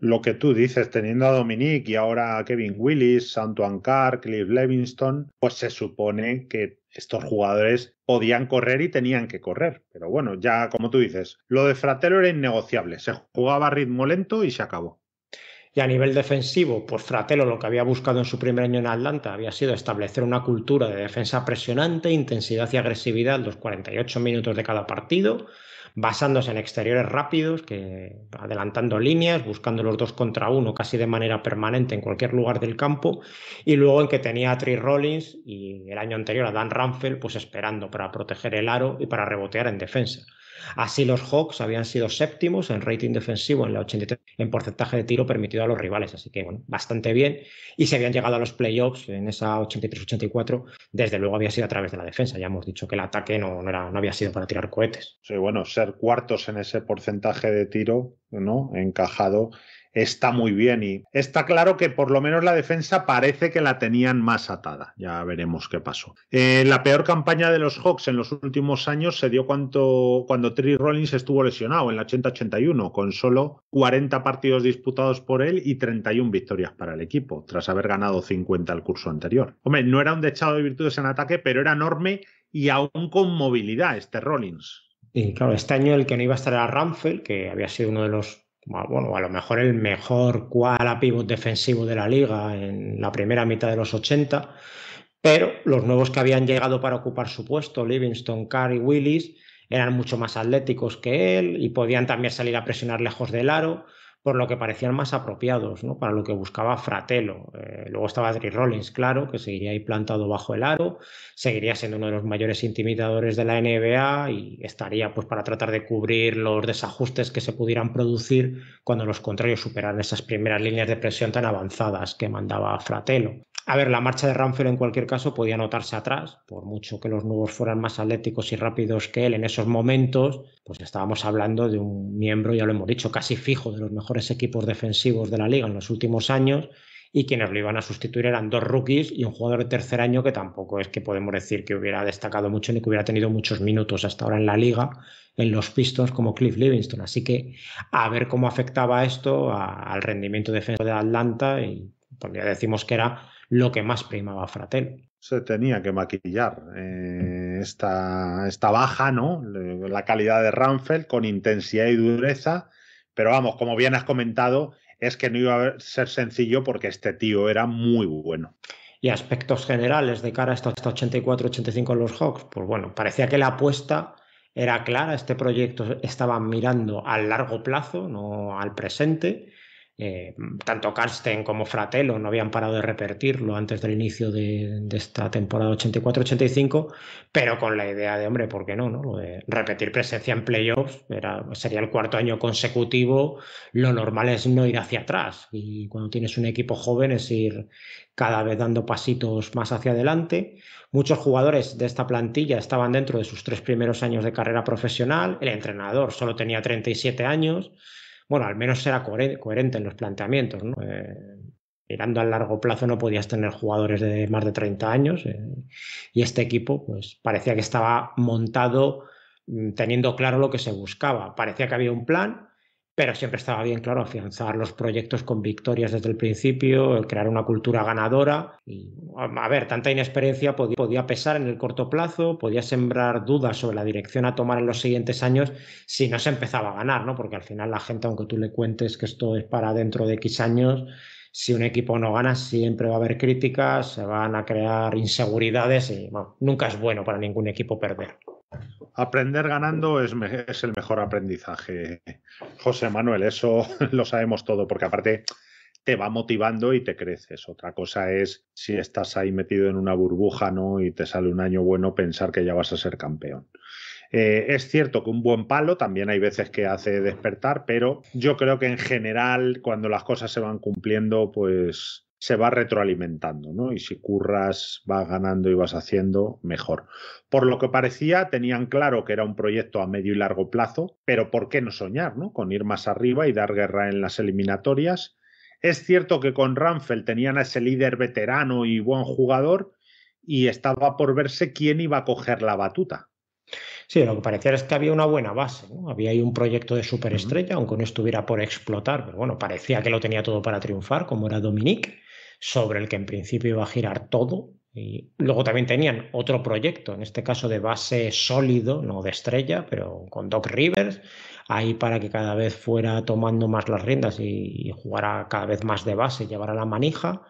lo que tú dices, teniendo a Dominique y ahora a Kevin Willis, Antoine Carr, Cliff Levingston, pues se supone que estos jugadores podían correr y tenían que correr. Pero bueno, ya como tú dices, lo de Fratello era innegociable. Se jugaba a ritmo lento y se acabó. Y a nivel defensivo, pues Fratello lo que había buscado en su primer año en Atlanta había sido establecer una cultura de defensa presionante, intensidad y agresividad los 48 minutos de cada partido, basándose en exteriores rápidos, que adelantando líneas, buscando los dos contra uno casi de manera permanente en cualquier lugar del campo, y luego en que tenía a Trey Rollins y el año anterior a Dan Ramfeld, pues esperando para proteger el aro y para rebotear en defensa. Así los Hawks habían sido séptimos en rating defensivo en la 83 en porcentaje de tiro permitido a los rivales, así que bueno, bastante bien y se habían llegado a los playoffs en esa 83-84, desde luego había sido a través de la defensa, ya hemos dicho que el ataque no, era, no había sido para tirar cohetes. Sí, bueno, ser cuartos en ese porcentaje de tiro, ¿no? Encajado está muy bien y está claro que por lo menos la defensa parece que la tenían más atada. Ya veremos qué pasó. Eh, la peor campaña de los Hawks en los últimos años se dio cuando, cuando Terry Rollins estuvo lesionado en la 80-81 con solo 40 partidos disputados por él y 31 victorias para el equipo tras haber ganado 50 el curso anterior. Hombre, no era un dechado de virtudes en ataque, pero era enorme y aún con movilidad este Rollins. Y claro, este año el que no iba a estar era Ramfell, que había sido uno de los bueno, a lo mejor el mejor cual pivot defensivo de la liga en la primera mitad de los 80, pero los nuevos que habían llegado para ocupar su puesto, Livingston, Carr y Willis, eran mucho más atléticos que él y podían también salir a presionar lejos del aro por lo que parecían más apropiados ¿no? para lo que buscaba Fratello. Eh, luego estaba Adri Rollins, claro, que seguiría ahí plantado bajo el aro, seguiría siendo uno de los mayores intimidadores de la NBA y estaría pues, para tratar de cubrir los desajustes que se pudieran producir cuando los contrarios superaran esas primeras líneas de presión tan avanzadas que mandaba Fratello. A ver, la marcha de Ranfelo, en cualquier caso podía notarse atrás, por mucho que los nuevos fueran más atléticos y rápidos que él en esos momentos, pues estábamos hablando de un miembro, ya lo hemos dicho, casi fijo de los mejores equipos defensivos de la liga en los últimos años y quienes lo iban a sustituir eran dos rookies y un jugador de tercer año que tampoco es que podemos decir que hubiera destacado mucho ni que hubiera tenido muchos minutos hasta ahora en la liga en los Pistons como Cliff Livingston. Así que a ver cómo afectaba esto al rendimiento defensivo de Atlanta y porque decimos que era lo que más primaba Fratel. Se tenía que maquillar eh, esta, esta, baja, ¿no? La calidad de Ramfeld con intensidad y dureza pero vamos, como bien has comentado, es que no iba a ser sencillo porque este tío era muy bueno. Y aspectos generales de cara a estos 84-85 los Hawks, pues bueno, parecía que la apuesta era clara, este proyecto estaba mirando al largo plazo, no al presente, eh, tanto Karsten como Fratello no habían parado de repetirlo antes del inicio de, esta temporada 84-85, pero con la idea de, hombre, ¿por qué no? no? repetir presencia en playoffs era, sería el cuarto año consecutivo, lo normal es no ir hacia atrás y cuando tienes un equipo joven es ir cada vez dando pasitos más hacia adelante. Muchos jugadores de esta plantilla estaban dentro de sus tres primeros años de carrera profesional, el entrenador solo tenía 37 años bueno, al menos era coherente en los planteamientos. ¿no? Eh, mirando al largo plazo no podías tener jugadores de más de 30 años eh, y este equipo pues parecía que estaba montado mm, teniendo claro lo que se buscaba. Parecía que había un plan, pero siempre estaba bien, claro, afianzar los proyectos con victorias desde el principio, crear una cultura ganadora. Y, a ver, tanta inexperiencia podía, podía, pesar en el corto plazo, podía sembrar dudas sobre la dirección a tomar en los siguientes años si no se empezaba a ganar, ¿no? Porque al final la gente, aunque tú le cuentes que esto es para dentro de X años, si un equipo no gana, siempre va a haber críticas, se van a crear inseguridades y bueno, nunca es bueno para ningún equipo perder. Aprender ganando es, el mejor aprendizaje. José Manuel, eso (laughs) lo sabemos todo, porque aparte te va motivando y te creces. Otra cosa es si estás ahí metido en una burbuja ¿no? y te sale un año bueno pensar que ya vas a ser campeón. Eh, es cierto que un buen palo también hay veces que hace despertar, pero yo creo que en general cuando las cosas se van cumpliendo, pues se va retroalimentando, ¿no? Y si curras, vas ganando y vas haciendo, mejor. Por lo que parecía, tenían claro que era un proyecto a medio y largo plazo, pero ¿por qué no soñar, ¿no? Con ir más arriba y dar guerra en las eliminatorias. Es cierto que con Ranfel tenían a ese líder veterano y buen jugador y estaba por verse quién iba a coger la batuta. Sí, lo que parecía es que había una buena base, ¿no? Había ahí un proyecto de superestrella, aunque no estuviera por explotar, pero bueno, parecía que lo tenía todo para triunfar, como era Dominique sobre el que en principio iba a girar todo. Y luego también tenían otro proyecto, en este caso de base sólido, no de estrella, pero con Doc Rivers, ahí para que cada vez fuera tomando más las riendas y, jugara cada vez más de base, llevara la manija.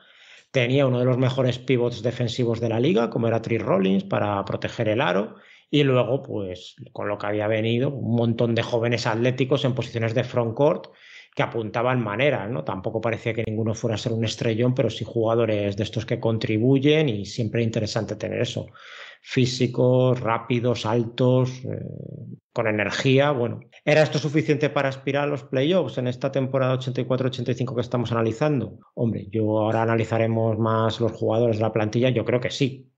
Tenía uno de los mejores pivots defensivos de la liga, como era Tri Rollins, para proteger el aro. Y luego, pues, con lo que había venido, un montón de jóvenes atléticos en posiciones de front court que apuntaban maneras, ¿no? Tampoco parecía que ninguno fuera a ser un estrellón, pero sí jugadores de estos que contribuyen y siempre es interesante tener eso. Físicos, rápidos, altos, eh, con energía, bueno. ¿Era esto suficiente para aspirar a los playoffs en esta temporada 84-85 que estamos analizando? Hombre, yo ahora analizaremos más los jugadores de la plantilla, yo creo que sí.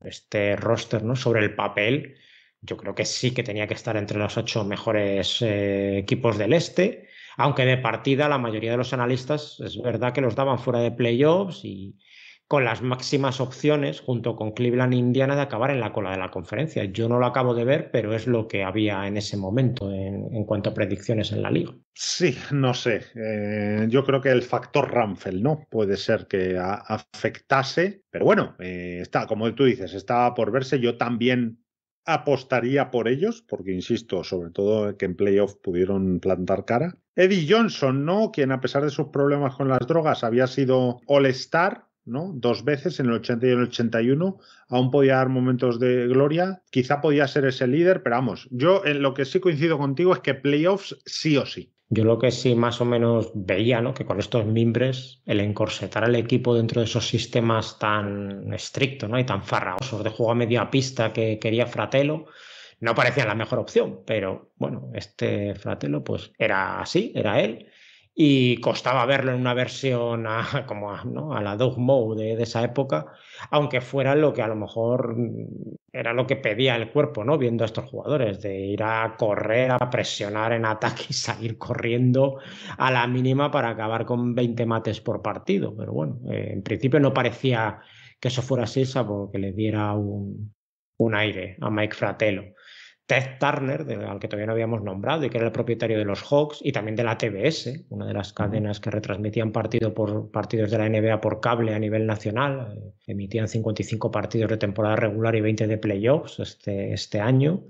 Este roster, ¿no? Sobre el papel, yo creo que sí que tenía que estar entre los ocho mejores eh, equipos del este aunque de partida la mayoría de los analistas es verdad que los daban fuera de playoffs y con las máximas opciones junto con Cleveland e Indiana de acabar en la cola de la conferencia. Yo no lo acabo de ver, pero es lo que había en ese momento en, cuanto a predicciones en la liga. Sí, no sé. Eh, yo creo que el factor Ramfel, ¿no? Puede ser que afectase, pero bueno, eh, está, como tú dices, estaba por verse. Yo también apostaría por ellos, porque insisto, sobre todo que en playoff pudieron plantar cara. Eddie Johnson, ¿no? Quien a pesar de sus problemas con las drogas había sido All-Star, ¿no? Dos veces en el 80 y el 81, aún podía dar momentos de gloria, quizá podía ser ese líder, pero vamos, yo en lo que sí coincido contigo es que playoffs sí o sí. Yo lo que sí más o menos veía, ¿no? Que con estos mimbres, el encorsetar al equipo dentro de esos sistemas tan estrictos, ¿no? Y tan farraosos de juego a media pista que quería Fratelo, no parecía la mejor opción, pero bueno, este Fratello pues era así, era él, y costaba verlo en una versión a, (laughs) como a, ¿no? a la Dog Mode de, esa época, aunque fuera lo que a lo mejor era lo que pedía el cuerpo, ¿no? Viendo a estos jugadores, de ir a correr, a presionar en ataque y salir corriendo a la mínima para acabar con 20 mates por partido. Pero bueno, eh, en principio no parecía que eso fuera así, salvo que le diera un aire a Mike Fratello. Ted Turner, al que todavía no habíamos nombrado, y que era el propietario de los Hawks y también de la TBS, una de las cadenas que retransmitían por, partidos de la NBA por cable a nivel nacional. Eh, emitían 55 partidos de temporada regular y 20 de playoffs este, este año.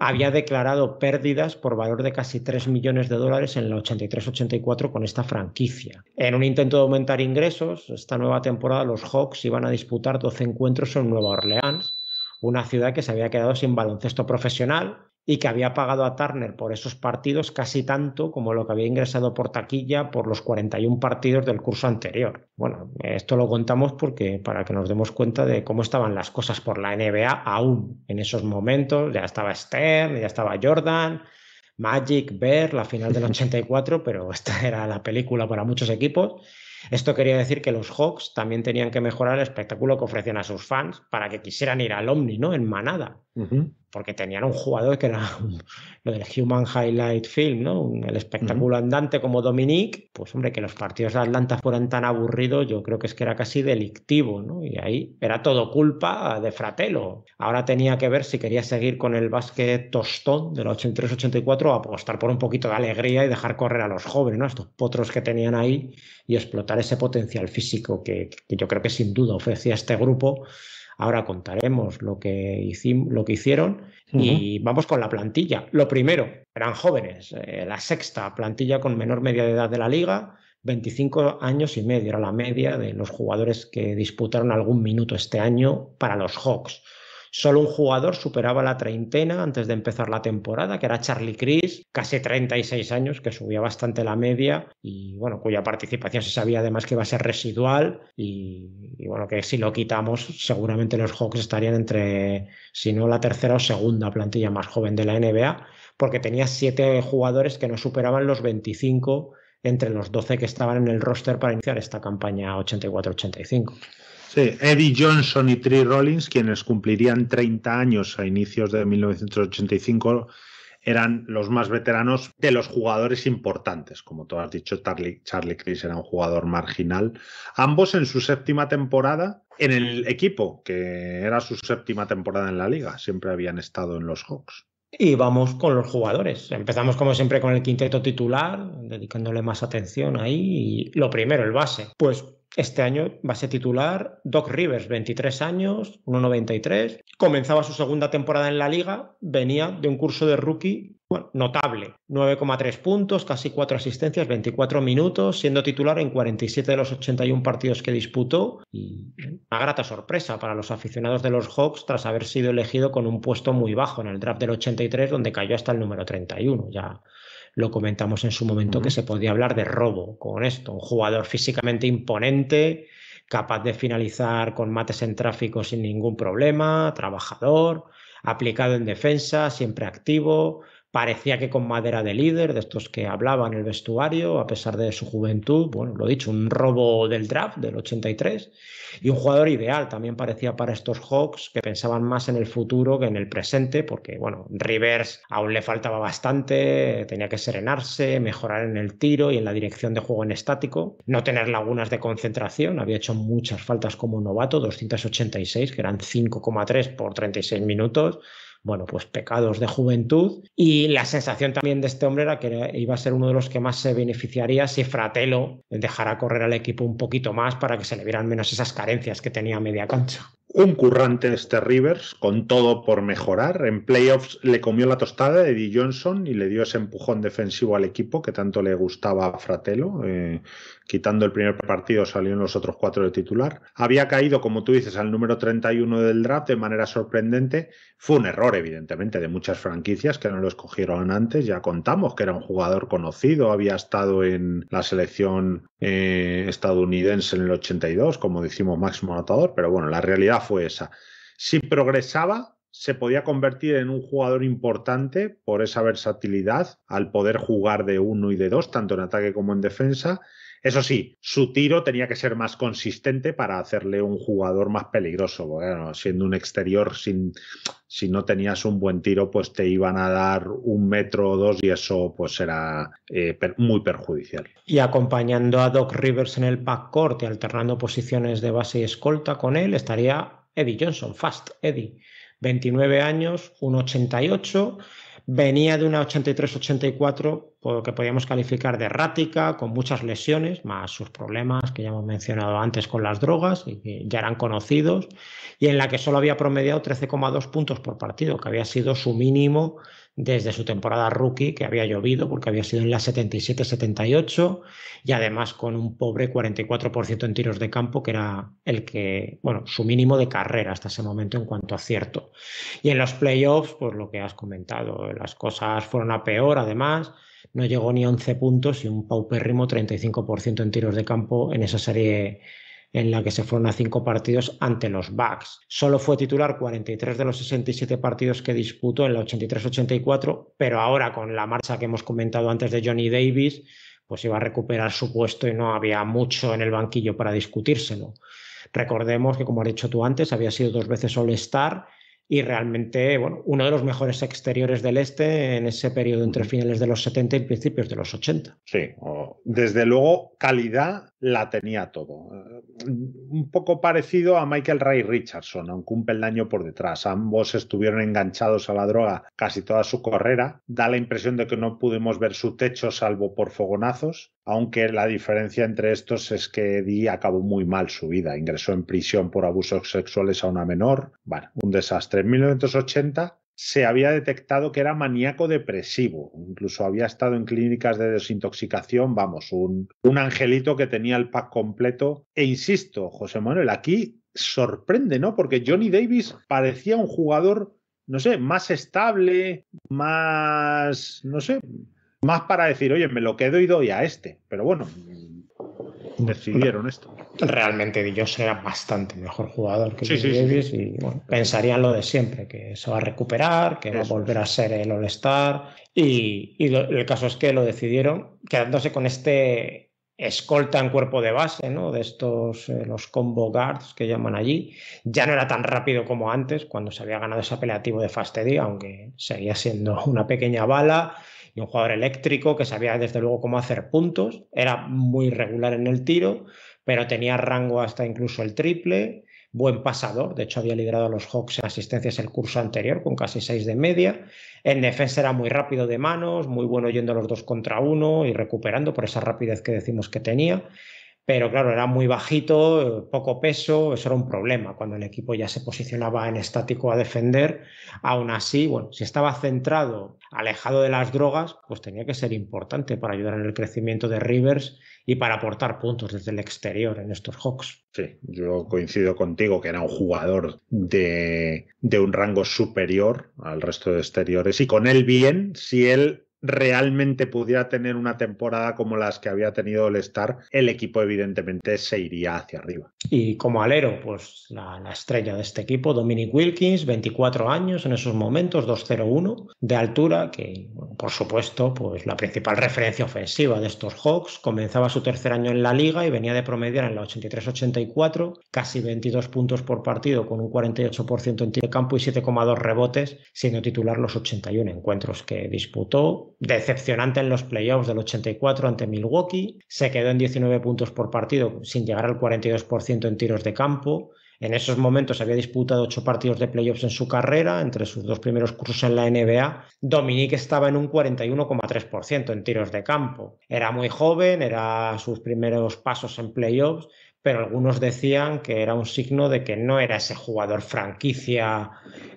Había declarado pérdidas por valor de casi 3 millones de dólares en la 83-84 con esta franquicia. En un intento de aumentar ingresos, esta nueva temporada los Hawks iban a disputar 12 encuentros en Nueva Orleans una ciudad que se había quedado sin baloncesto profesional y que había pagado a Turner por esos partidos casi tanto como lo que había ingresado por taquilla por los 41 partidos del curso anterior. Bueno, esto lo contamos porque para que nos demos cuenta de cómo estaban las cosas por la NBA aún en esos momentos, ya estaba Stern, ya estaba Jordan, Magic, Bear, la final del 84, (laughs) pero esta era la película para muchos equipos. Esto quería decir que los Hawks también tenían que mejorar el espectáculo que ofrecían a sus fans para que quisieran ir al Omni, ¿no? En manada. Porque tenían un jugador que era lo del Human Highlight Film, el espectáculo andante como Dominique. Pues hombre, que los partidos de Atlanta fueran tan aburridos, yo creo que es que era casi delictivo, ¿no? Y ahí era todo culpa de Fratello Ahora tenía que ver si quería seguir con el básquet tostón de 83-84 apostar por un poquito de alegría y dejar correr a los jóvenes, ¿no? Estos potros que tenían ahí y explotar ese potencial físico que, que yo creo que sin duda ofrecía este grupo Ahora contaremos lo que, lo que hicieron y vamos con la plantilla. Lo primero, eran jóvenes, eh, la sexta plantilla con menor media de edad de la liga, 25 años y medio era la media de los jugadores que disputaron algún minuto este año para los Hawks. Solo un jugador superaba la treintena antes de empezar la temporada, que era Charlie Chris, casi 36 años, que subía bastante la media y bueno, cuya participación se sabía además que iba a ser residual y, y bueno, que si lo quitamos seguramente los Hawks estarían entre, si no la tercera o segunda plantilla más joven de la NBA, porque tenía siete jugadores que no superaban los 25 entre los 12 que estaban en el roster para iniciar esta campaña 84-85. Sí, Eddie Johnson y Tree Rollins, quienes cumplirían 30 años a inicios de 1985, eran los más veteranos de los jugadores importantes. Como tú has dicho, Charlie, Charlie Chris era un jugador marginal. Ambos en su séptima temporada en el equipo, que era su séptima temporada en la liga. Siempre habían estado en los Hawks. Y vamos con los jugadores. Empezamos como siempre con el quinteto titular, dedicándole más atención ahí. Y lo primero, el base. Pues este año va a ser titular Doc Rivers, 23 años, 1.93. Comenzaba su segunda temporada en la liga, venía de un curso de rookie notable, 9,3 puntos, casi 4 asistencias, 24 minutos, siendo titular en 47 de los 81 partidos que disputó y una grata sorpresa para los aficionados de los Hawks tras haber sido elegido con un puesto muy bajo en el draft del 83 donde cayó hasta el número 31, ya lo comentamos en su momento que se podía hablar de robo con esto, un jugador físicamente imponente, capaz de finalizar con mates en tráfico sin ningún problema, trabajador, aplicado en defensa, siempre activo, Parecía que con madera de líder, de estos que hablaban el vestuario, a pesar de su juventud, bueno, lo dicho, un robo del draft del 83 y un jugador ideal también parecía para estos Hawks que pensaban más en el futuro que en el presente, porque bueno, Rivers aún le faltaba bastante, tenía que serenarse, mejorar en el tiro y en la dirección de juego en estático, no tener lagunas de concentración, había hecho muchas faltas como novato, 286, que eran 5,3 por 36 minutos bueno, pues pecados de juventud. Y la sensación también de este hombre era que iba a ser uno de los que más se beneficiaría si Fratello dejara correr al equipo un poquito más para que se le vieran menos esas carencias que tenía media cancha un currante este Rivers, con todo por mejorar. En playoffs le comió la tostada de Eddie Johnson y le dio ese empujón defensivo al equipo que tanto le gustaba a Fratello. Eh, quitando el primer partido salió los otros cuatro de titular. Había caído, como tú dices, al número 31 del draft de manera sorprendente. Fue un error, evidentemente, de muchas franquicias que no lo escogieron antes. Ya contamos que era un jugador conocido, había estado en la selección eh, estadounidense en el 82, como decimos máximo anotador, pero bueno, la realidad fue esa. Si progresaba, se podía convertir en un jugador importante por esa versatilidad al poder jugar de uno y de dos, tanto en ataque como en defensa, eso sí, su tiro tenía que ser más consistente para hacerle un jugador más peligroso. Bueno, siendo un exterior, sin, si no tenías un buen tiro, pues te iban a dar un metro o dos y eso pues era eh, muy perjudicial. Y acompañando a Doc Rivers en el backcourt y alternando posiciones de base y escolta con él, estaría Eddie Johnson, Fast Eddie, 29 años, 1,88 venía de una 83-84, que podíamos calificar de errática, con muchas lesiones, más sus problemas que ya hemos mencionado antes con las drogas y que ya eran conocidos, y en la que solo había promediado 13,2 puntos por partido, que había sido su mínimo desde su temporada rookie, que había llovido porque había sido en la 77-78 y además con un pobre 44% en tiros de campo, que era el que, bueno, su mínimo de carrera hasta ese momento en cuanto a cierto. Y en los playoffs, por pues lo que has comentado, las cosas fueron a peor además no llegó ni 11 puntos y un paupérrimo 35% en tiros de campo en esa serie en la que se fueron a cinco partidos ante los Bucks. Solo fue titular 43 de los 67 partidos que disputó en la 83-84, pero ahora con la marcha que hemos comentado antes de Johnny Davis, pues iba a recuperar su puesto y no había mucho en el banquillo para discutírselo. Recordemos que, como has dicho tú antes, había sido dos veces All-Star y realmente, bueno, uno de los mejores exteriores del este en ese periodo entre finales de los 70 y principios de los 80. Sí, desde luego calidad la tenía todo. Eh, un poco parecido a Michael Ray Richardson, aunque un peldaño por detrás. Ambos estuvieron enganchados a la droga casi toda su carrera. Da la impresión de que no pudimos ver su techo salvo por fogonazos, aunque la diferencia entre estos es que Eddie acabó muy mal su vida. Ingresó en prisión por abusos sexuales a una menor. Bueno, un desastre en 1980 se había detectado que era maníaco depresivo. Incluso había estado en clínicas de desintoxicación, vamos, un, un angelito que tenía el pack completo. E insisto, José Manuel, aquí sorprende, ¿no? Porque Johnny Davis parecía un jugador, no sé, más estable, más, no sé, más para decir, oye, me lo quedo y doy a este. Pero bueno, decidieron esto. Realmente yo era bastante mejor jugador que Davis y pensarían lo de siempre, que se va a recuperar, que va a volver a ser el All-Star y, el caso es que lo decidieron quedándose con este escolta en cuerpo de base, ¿no? De estos, eh, los combo guards que llaman allí. Ya no era tan rápido como antes, cuando se había ganado ese apelativo de fastidio aunque seguía siendo una pequeña bala un jugador eléctrico que sabía desde luego cómo hacer puntos, era muy regular en el tiro, pero tenía rango hasta incluso el triple, buen pasador, de hecho había liderado a los Hawks en asistencias el curso anterior con casi 6 de media, en defensa era muy rápido de manos, muy bueno yendo los dos contra uno y recuperando por esa rapidez que decimos que tenía, pero claro, era muy bajito, poco peso, eso era un problema cuando el equipo ya se posicionaba en estático a defender. Aún así, bueno, si estaba centrado, alejado de las drogas, pues tenía que ser importante para ayudar en el crecimiento de Rivers y para aportar puntos desde el exterior en estos Hawks. Sí, yo coincido contigo que era un jugador de, de un rango superior al resto de exteriores y con él bien, si él realmente pudiera tener una temporada como las que había tenido el Star, el equipo evidentemente se iría hacia arriba. Y como alero, pues la, estrella de este equipo, Dominic Wilkins, 24 años en esos momentos, 201 de altura, que por supuesto, pues la principal referencia ofensiva de estos Hawks, comenzaba su tercer año en la liga y venía de promediar en la 83-84, casi 22 puntos por partido con un 48% en tiro de campo y 7,2 rebotes, siendo titular los 81 encuentros que disputó, decepcionante en los playoffs del 84 ante Milwaukee, se quedó en 19 puntos por partido sin llegar al 42% en tiros de campo. En esos momentos había disputado ocho partidos de playoffs en su carrera, entre sus dos primeros cursos en la NBA. Dominique estaba en un 41,3% en tiros de campo. Era muy joven, era sus primeros pasos en playoffs pero algunos decían que era un signo de que no era ese jugador franquicia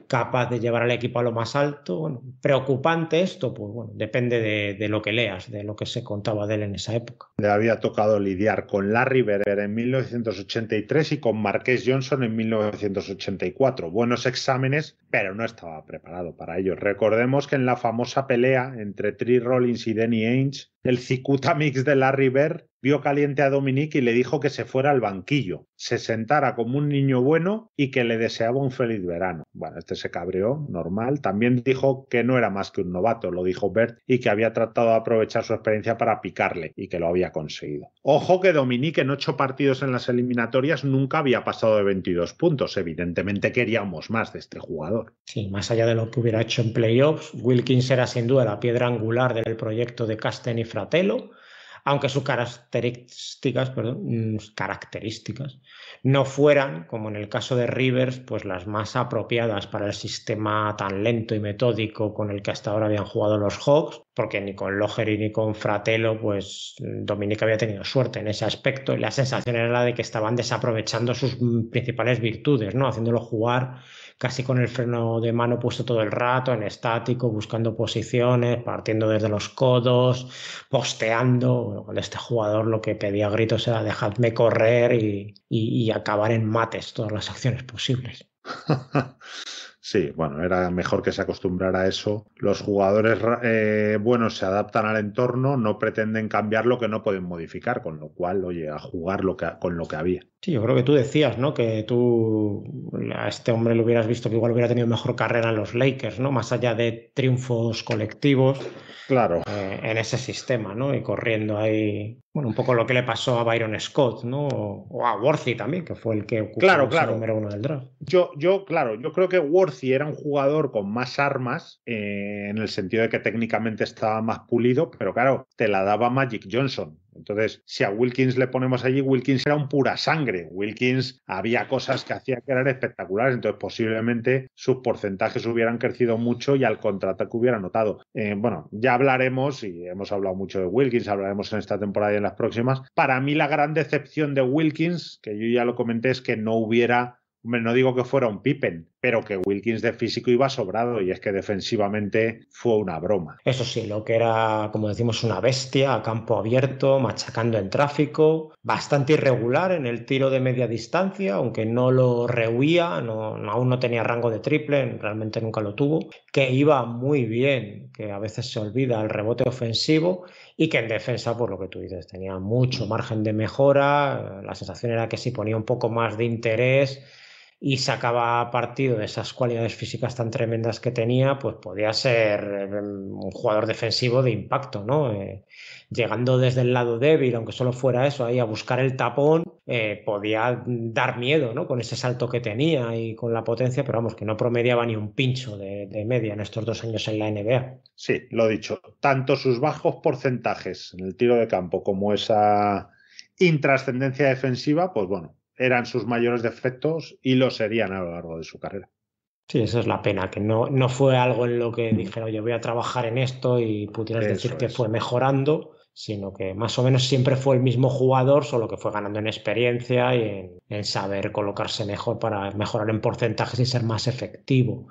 capaz de llevar al equipo a lo más alto. preocupante esto, pues bueno, depende de, lo que leas, de lo que se contaba de él en esa época. Le había tocado lidiar con Larry Berber en 1983 y con Marqués Johnson en 1984. Buenos exámenes, pero no estaba preparado para ello. Recordemos que en la famosa pelea entre Tree Rollins y Danny Ainge, el cicuta mix de Larry Bird vio caliente a Dominique y le dijo que se fuera al banquillo, se sentara como un niño bueno y que le deseaba un feliz verano. Bueno, este se cabreó, normal. También dijo que no era más que un novato, lo dijo Bert, y que había tratado de aprovechar su experiencia para picarle y que lo había conseguido. Ojo que Dominique en ocho partidos en las eliminatorias nunca había pasado de 22 puntos. Evidentemente queríamos más de este jugador. Sí, más allá de lo que hubiera hecho en playoffs, Wilkins era sin duda la piedra angular del proyecto de Casten y Fratello aunque sus características, perdón, mm, características no fueran, como en el caso de Rivers, pues las más apropiadas para el sistema tan lento y metódico con el que hasta ahora habían jugado los Hawks, porque ni con Logeri ni con Fratello, pues mm, Dominic había tenido suerte en ese aspecto y la sensación era la de que estaban desaprovechando sus mm, principales virtudes, ¿no? Haciéndolo jugar casi con el freno de mano puesto todo el rato, en estático, buscando posiciones, partiendo desde los codos, posteando. con este jugador lo que pedía gritos era dejadme correr y, y acabar en mates todas las acciones posibles. (laughs) Sí, bueno, era mejor que se acostumbrara a eso. Los jugadores eh, buenos se adaptan al entorno, no pretenden cambiar lo que no pueden modificar, con lo cual, oye, a jugar lo que, con lo que había. Sí, yo creo que tú decías, ¿no? Que tú a este hombre lo hubieras visto que igual hubiera tenido mejor carrera en los Lakers, ¿no? Más allá de triunfos colectivos. Claro. Eh, en ese sistema, ¿no? Y corriendo ahí bueno, un poco lo que le pasó a Byron Scott, ¿no? O a Worthy también, que fue el que ocupó el número uno del draft. Yo, yo, claro, yo creo que Worthy era un jugador con más armas, eh, en el sentido de que técnicamente estaba más pulido, pero claro, te la daba Magic Johnson. Entonces, si a Wilkins le ponemos allí, Wilkins era un pura sangre. Wilkins había cosas que hacía que eran espectaculares, entonces posiblemente sus porcentajes hubieran crecido mucho y al contrato que hubiera notado. Eh, bueno, ya hablaremos, y hemos hablado mucho de Wilkins, hablaremos en esta temporada y en las próximas. Para mí la gran decepción de Wilkins, que yo ya lo comenté, es que no hubiera, no digo que fuera un Pippen, pero que Wilkins de físico iba sobrado y es que defensivamente fue una broma. Eso sí, lo que era, como decimos, una bestia a campo abierto, machacando en tráfico, bastante irregular en el tiro de media distancia, aunque no lo rehuía, aún no tenía rango de triple, realmente nunca lo tuvo, que iba muy bien, que a veces se olvida el rebote ofensivo y que en defensa, por lo que tú dices, tenía mucho margen de mejora, la sensación era que si ponía un poco más de interés, y sacaba partido de esas cualidades físicas tan tremendas que tenía, pues podía ser em, un jugador defensivo de impacto, ¿no? Eh, llegando desde el lado débil, aunque solo fuera eso, ahí a buscar el tapón, eh, podía dar miedo, ¿no? Con ese salto que tenía y con la potencia, pero vamos, que no promediaba ni un pincho de, de media en estos dos años en la NBA. Sí, lo dicho, tanto sus bajos porcentajes en el tiro de campo como esa intrascendencia defensiva, pues bueno, eran sus mayores defectos y lo serían a lo largo de su carrera. Sí, esa es la pena, que no, no fue algo en lo que mm. dijeron oye, voy a trabajar en esto y pudieras decir que fue mejorando, sino que más o menos siempre fue el mismo jugador, solo que fue ganando en experiencia y en saber colocarse mejor para mejorar en porcentajes y ser más efectivo.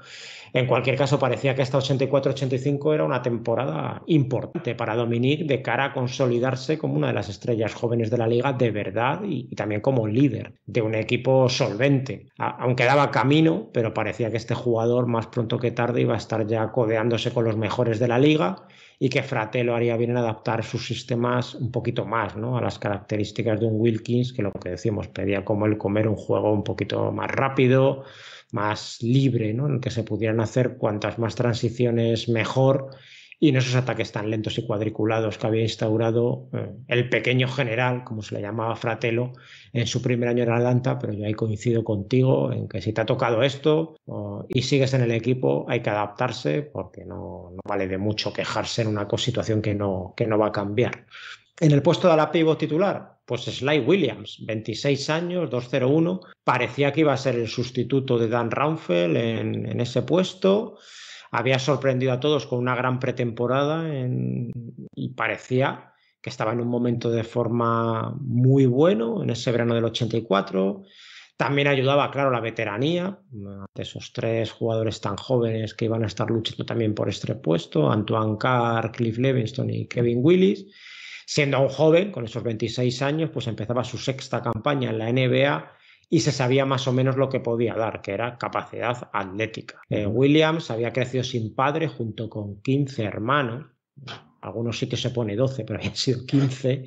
En cualquier caso, parecía que esta 84-85 era una temporada importante para Dominique de cara a consolidarse como una de las estrellas jóvenes de la liga de verdad y, también como líder de un equipo solvente. aunque daba camino, pero parecía que este jugador más pronto que tarde iba a estar ya codeándose con los mejores de la liga y que Fratello haría bien en adaptar sus sistemas un poquito más ¿no? a las características de un Wilkins, que lo que decimos pedía como el comer un juego un poquito más rápido, más libre, ¿no? en el que se pudieran hacer cuantas más transiciones mejor y en esos ataques tan lentos y cuadriculados que había instaurado eh, el pequeño general, como se le llamaba Fratello, en su primer año en Atlanta, pero yo ahí coincido contigo en que si te ha tocado esto y sigues en el equipo, hay que adaptarse porque no, no vale de mucho quejarse en una situación que no, que no va a cambiar. En el puesto de la pivot titular, pues Sly Williams, 26 años, 201, parecía que iba a ser el sustituto de Dan Raunfeld en, ese puesto. Había sorprendido a todos con una gran pretemporada y parecía que estaba en un momento de forma muy bueno en ese verano del 84. También ayudaba, claro, la veteranía de esos tres jugadores tan jóvenes que iban a estar luchando también por este puesto, Antoine Carr, Cliff Levinston y Kevin Willis. Siendo un joven, con esos 26 años, pues empezaba su sexta campaña en la NBA y se sabía más o menos lo que podía dar, que era capacidad atlética. Eh, Williams había crecido sin padre junto con 15 hermanos, algunos sí que se pone 12, pero habían sido 15,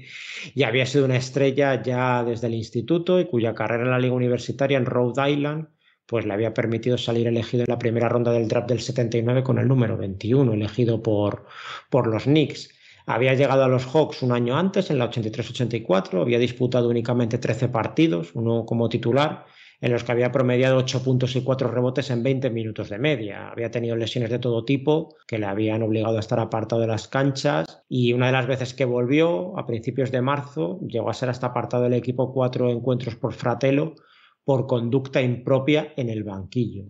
y había sido una estrella ya desde el instituto y cuya carrera en la liga universitaria en Rhode Island pues le había permitido salir elegido en la primera ronda del draft del 79 con el número 21, elegido por, por los Knicks. Había llegado a los Hawks un año antes, en la 83-84, había disputado únicamente 13 partidos, uno como titular, en los que había promediado 8 puntos y 4 rebotes en 20 minutos de media. Había tenido lesiones de todo tipo que le habían obligado a estar apartado de las canchas y una de las veces que volvió, a principios de marzo, llegó a ser hasta apartado del equipo cuatro encuentros por fratelo por conducta impropia en el banquillo,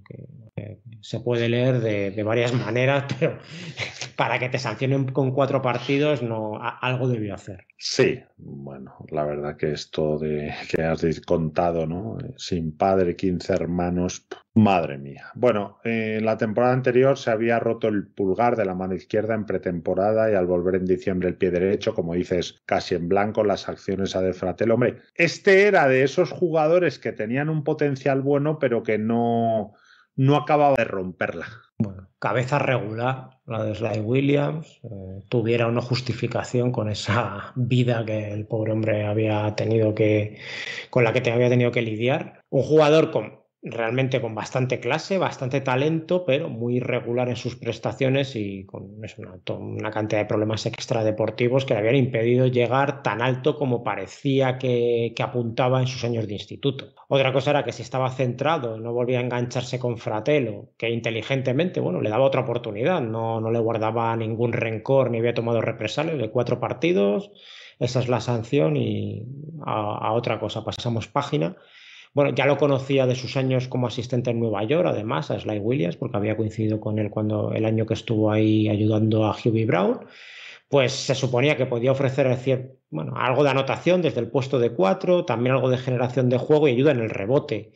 se puede leer de, varias (laughs) maneras, pero para que te sancionen con cuatro partidos, no algo debió hacer. Sí, bueno, la verdad que esto de que has contado, ¿no? Sin padre, 15 hermanos, madre mía. Bueno, en eh, la temporada anterior se había roto el pulgar de la mano izquierda en pretemporada y al volver en diciembre el pie derecho, como dices, casi en blanco las acciones a defratel. Hombre, este era de esos jugadores que tenían un potencial bueno, pero que no no acababa de romperla. Bueno, cabeza regular, la de Sly Williams, eh, tuviera una justificación con esa vida que el pobre hombre había tenido que, con la que te había tenido que lidiar. Un jugador con realmente con bastante clase, bastante talento, pero muy irregular en sus prestaciones y con una, cantidad de problemas extradeportivos que le habían impedido llegar tan alto como parecía que, apuntaba en sus años de instituto. Otra cosa era que si estaba centrado, no volvía a engancharse con Fratello, que inteligentemente, bueno, le daba otra oportunidad, no, no le guardaba ningún rencor ni había tomado represalias de cuatro partidos, esa es la sanción y a otra cosa, pasamos página. Bueno, ya lo conocía de sus años como asistente en Nueva York, además, a Sly Williams, porque había coincidido con él cuando el año que estuvo ahí ayudando a Hubie Brown. Pues se suponía que podía ofrecer bueno, algo de anotación desde el puesto de 4, también algo de generación de juego y ayuda en el rebote.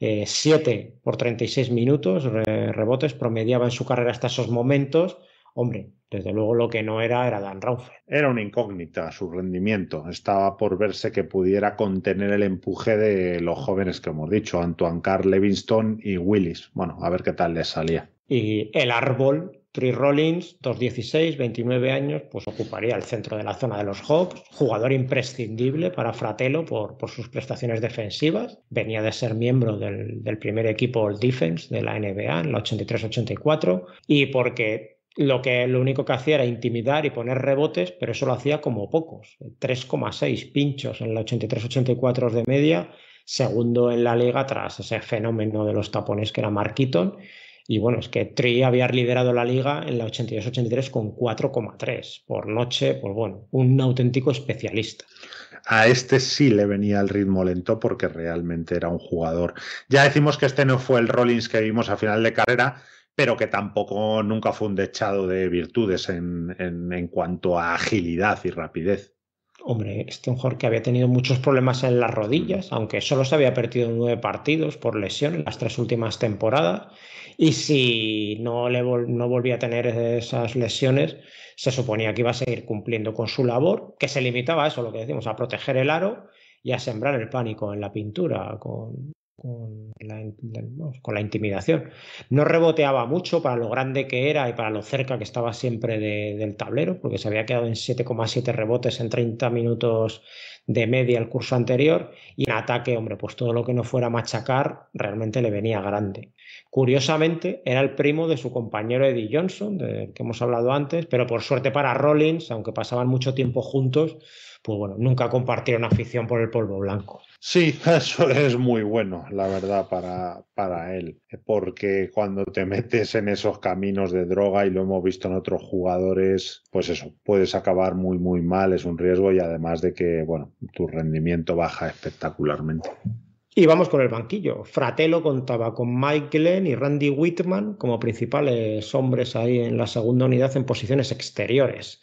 7 eh, por 36 minutos, rebotes, promediaba en su carrera hasta esos momentos Hombre, desde luego lo que no era era Dan Raufe. Era una incógnita su rendimiento. Estaba por verse que pudiera contener el empuje de los jóvenes que hemos dicho, Antoine Carr, Livingston y Willis. Bueno, a ver qué tal les salía. Y el árbol, Trey Rollins, 2'16, 29 años, pues ocuparía el centro de la zona de los Hawks, jugador imprescindible para Fratello por, sus prestaciones defensivas. Venía de ser miembro del, del primer equipo All Defense de la NBA en la 83-84 y porque lo, que, lo único que hacía era intimidar y poner rebotes, pero eso lo hacía como pocos, 3,6 pinchos en la 83-84 de media, segundo en la liga tras ese fenómeno de los tapones que era Marquiton. Y bueno, es que Tri había liderado la liga en la 82-83 con 4,3 por noche, pues bueno, un auténtico especialista. A este sí le venía el ritmo lento porque realmente era un jugador. Ya decimos que este no fue el Rollins que vimos a final de carrera, pero que tampoco nunca fue un dechado de virtudes en, cuanto a agilidad y rapidez. Hombre, este que había tenido muchos problemas en las rodillas, mm. aunque solo se había perdido nueve partidos por lesión en las tres últimas temporadas. Y si no, le no volvía a tener esas lesiones, se suponía que iba a seguir cumpliendo con su labor, que se limitaba a eso, lo que decimos, a proteger el aro y a sembrar el pánico en la pintura con con la, intimidación. No reboteaba mucho para lo grande que era y para lo cerca que estaba siempre del tablero, porque se había quedado en 7,7 rebotes en 30 minutos de media el curso anterior y en ataque, hombre, pues todo lo que no fuera machacar realmente le venía grande. Curiosamente, era el primo de su compañero Eddie Johnson, del que hemos hablado antes, pero por suerte para Rollins, aunque pasaban mucho tiempo juntos, pues bueno, nunca compartieron afición por el polvo blanco. Sí, (laughs) eso es muy bueno, la verdad, para, para, él, eh, porque cuando te metes en esos caminos de droga y lo hemos visto en otros jugadores, pues eso, puedes acabar muy, muy mal, es un riesgo y además de que, bueno, tu rendimiento baja espectacularmente. Y vamos con el banquillo. Fratello contaba con Mike Glenn y Randy Whitman como principales hombres ahí en la segunda unidad en posiciones exteriores.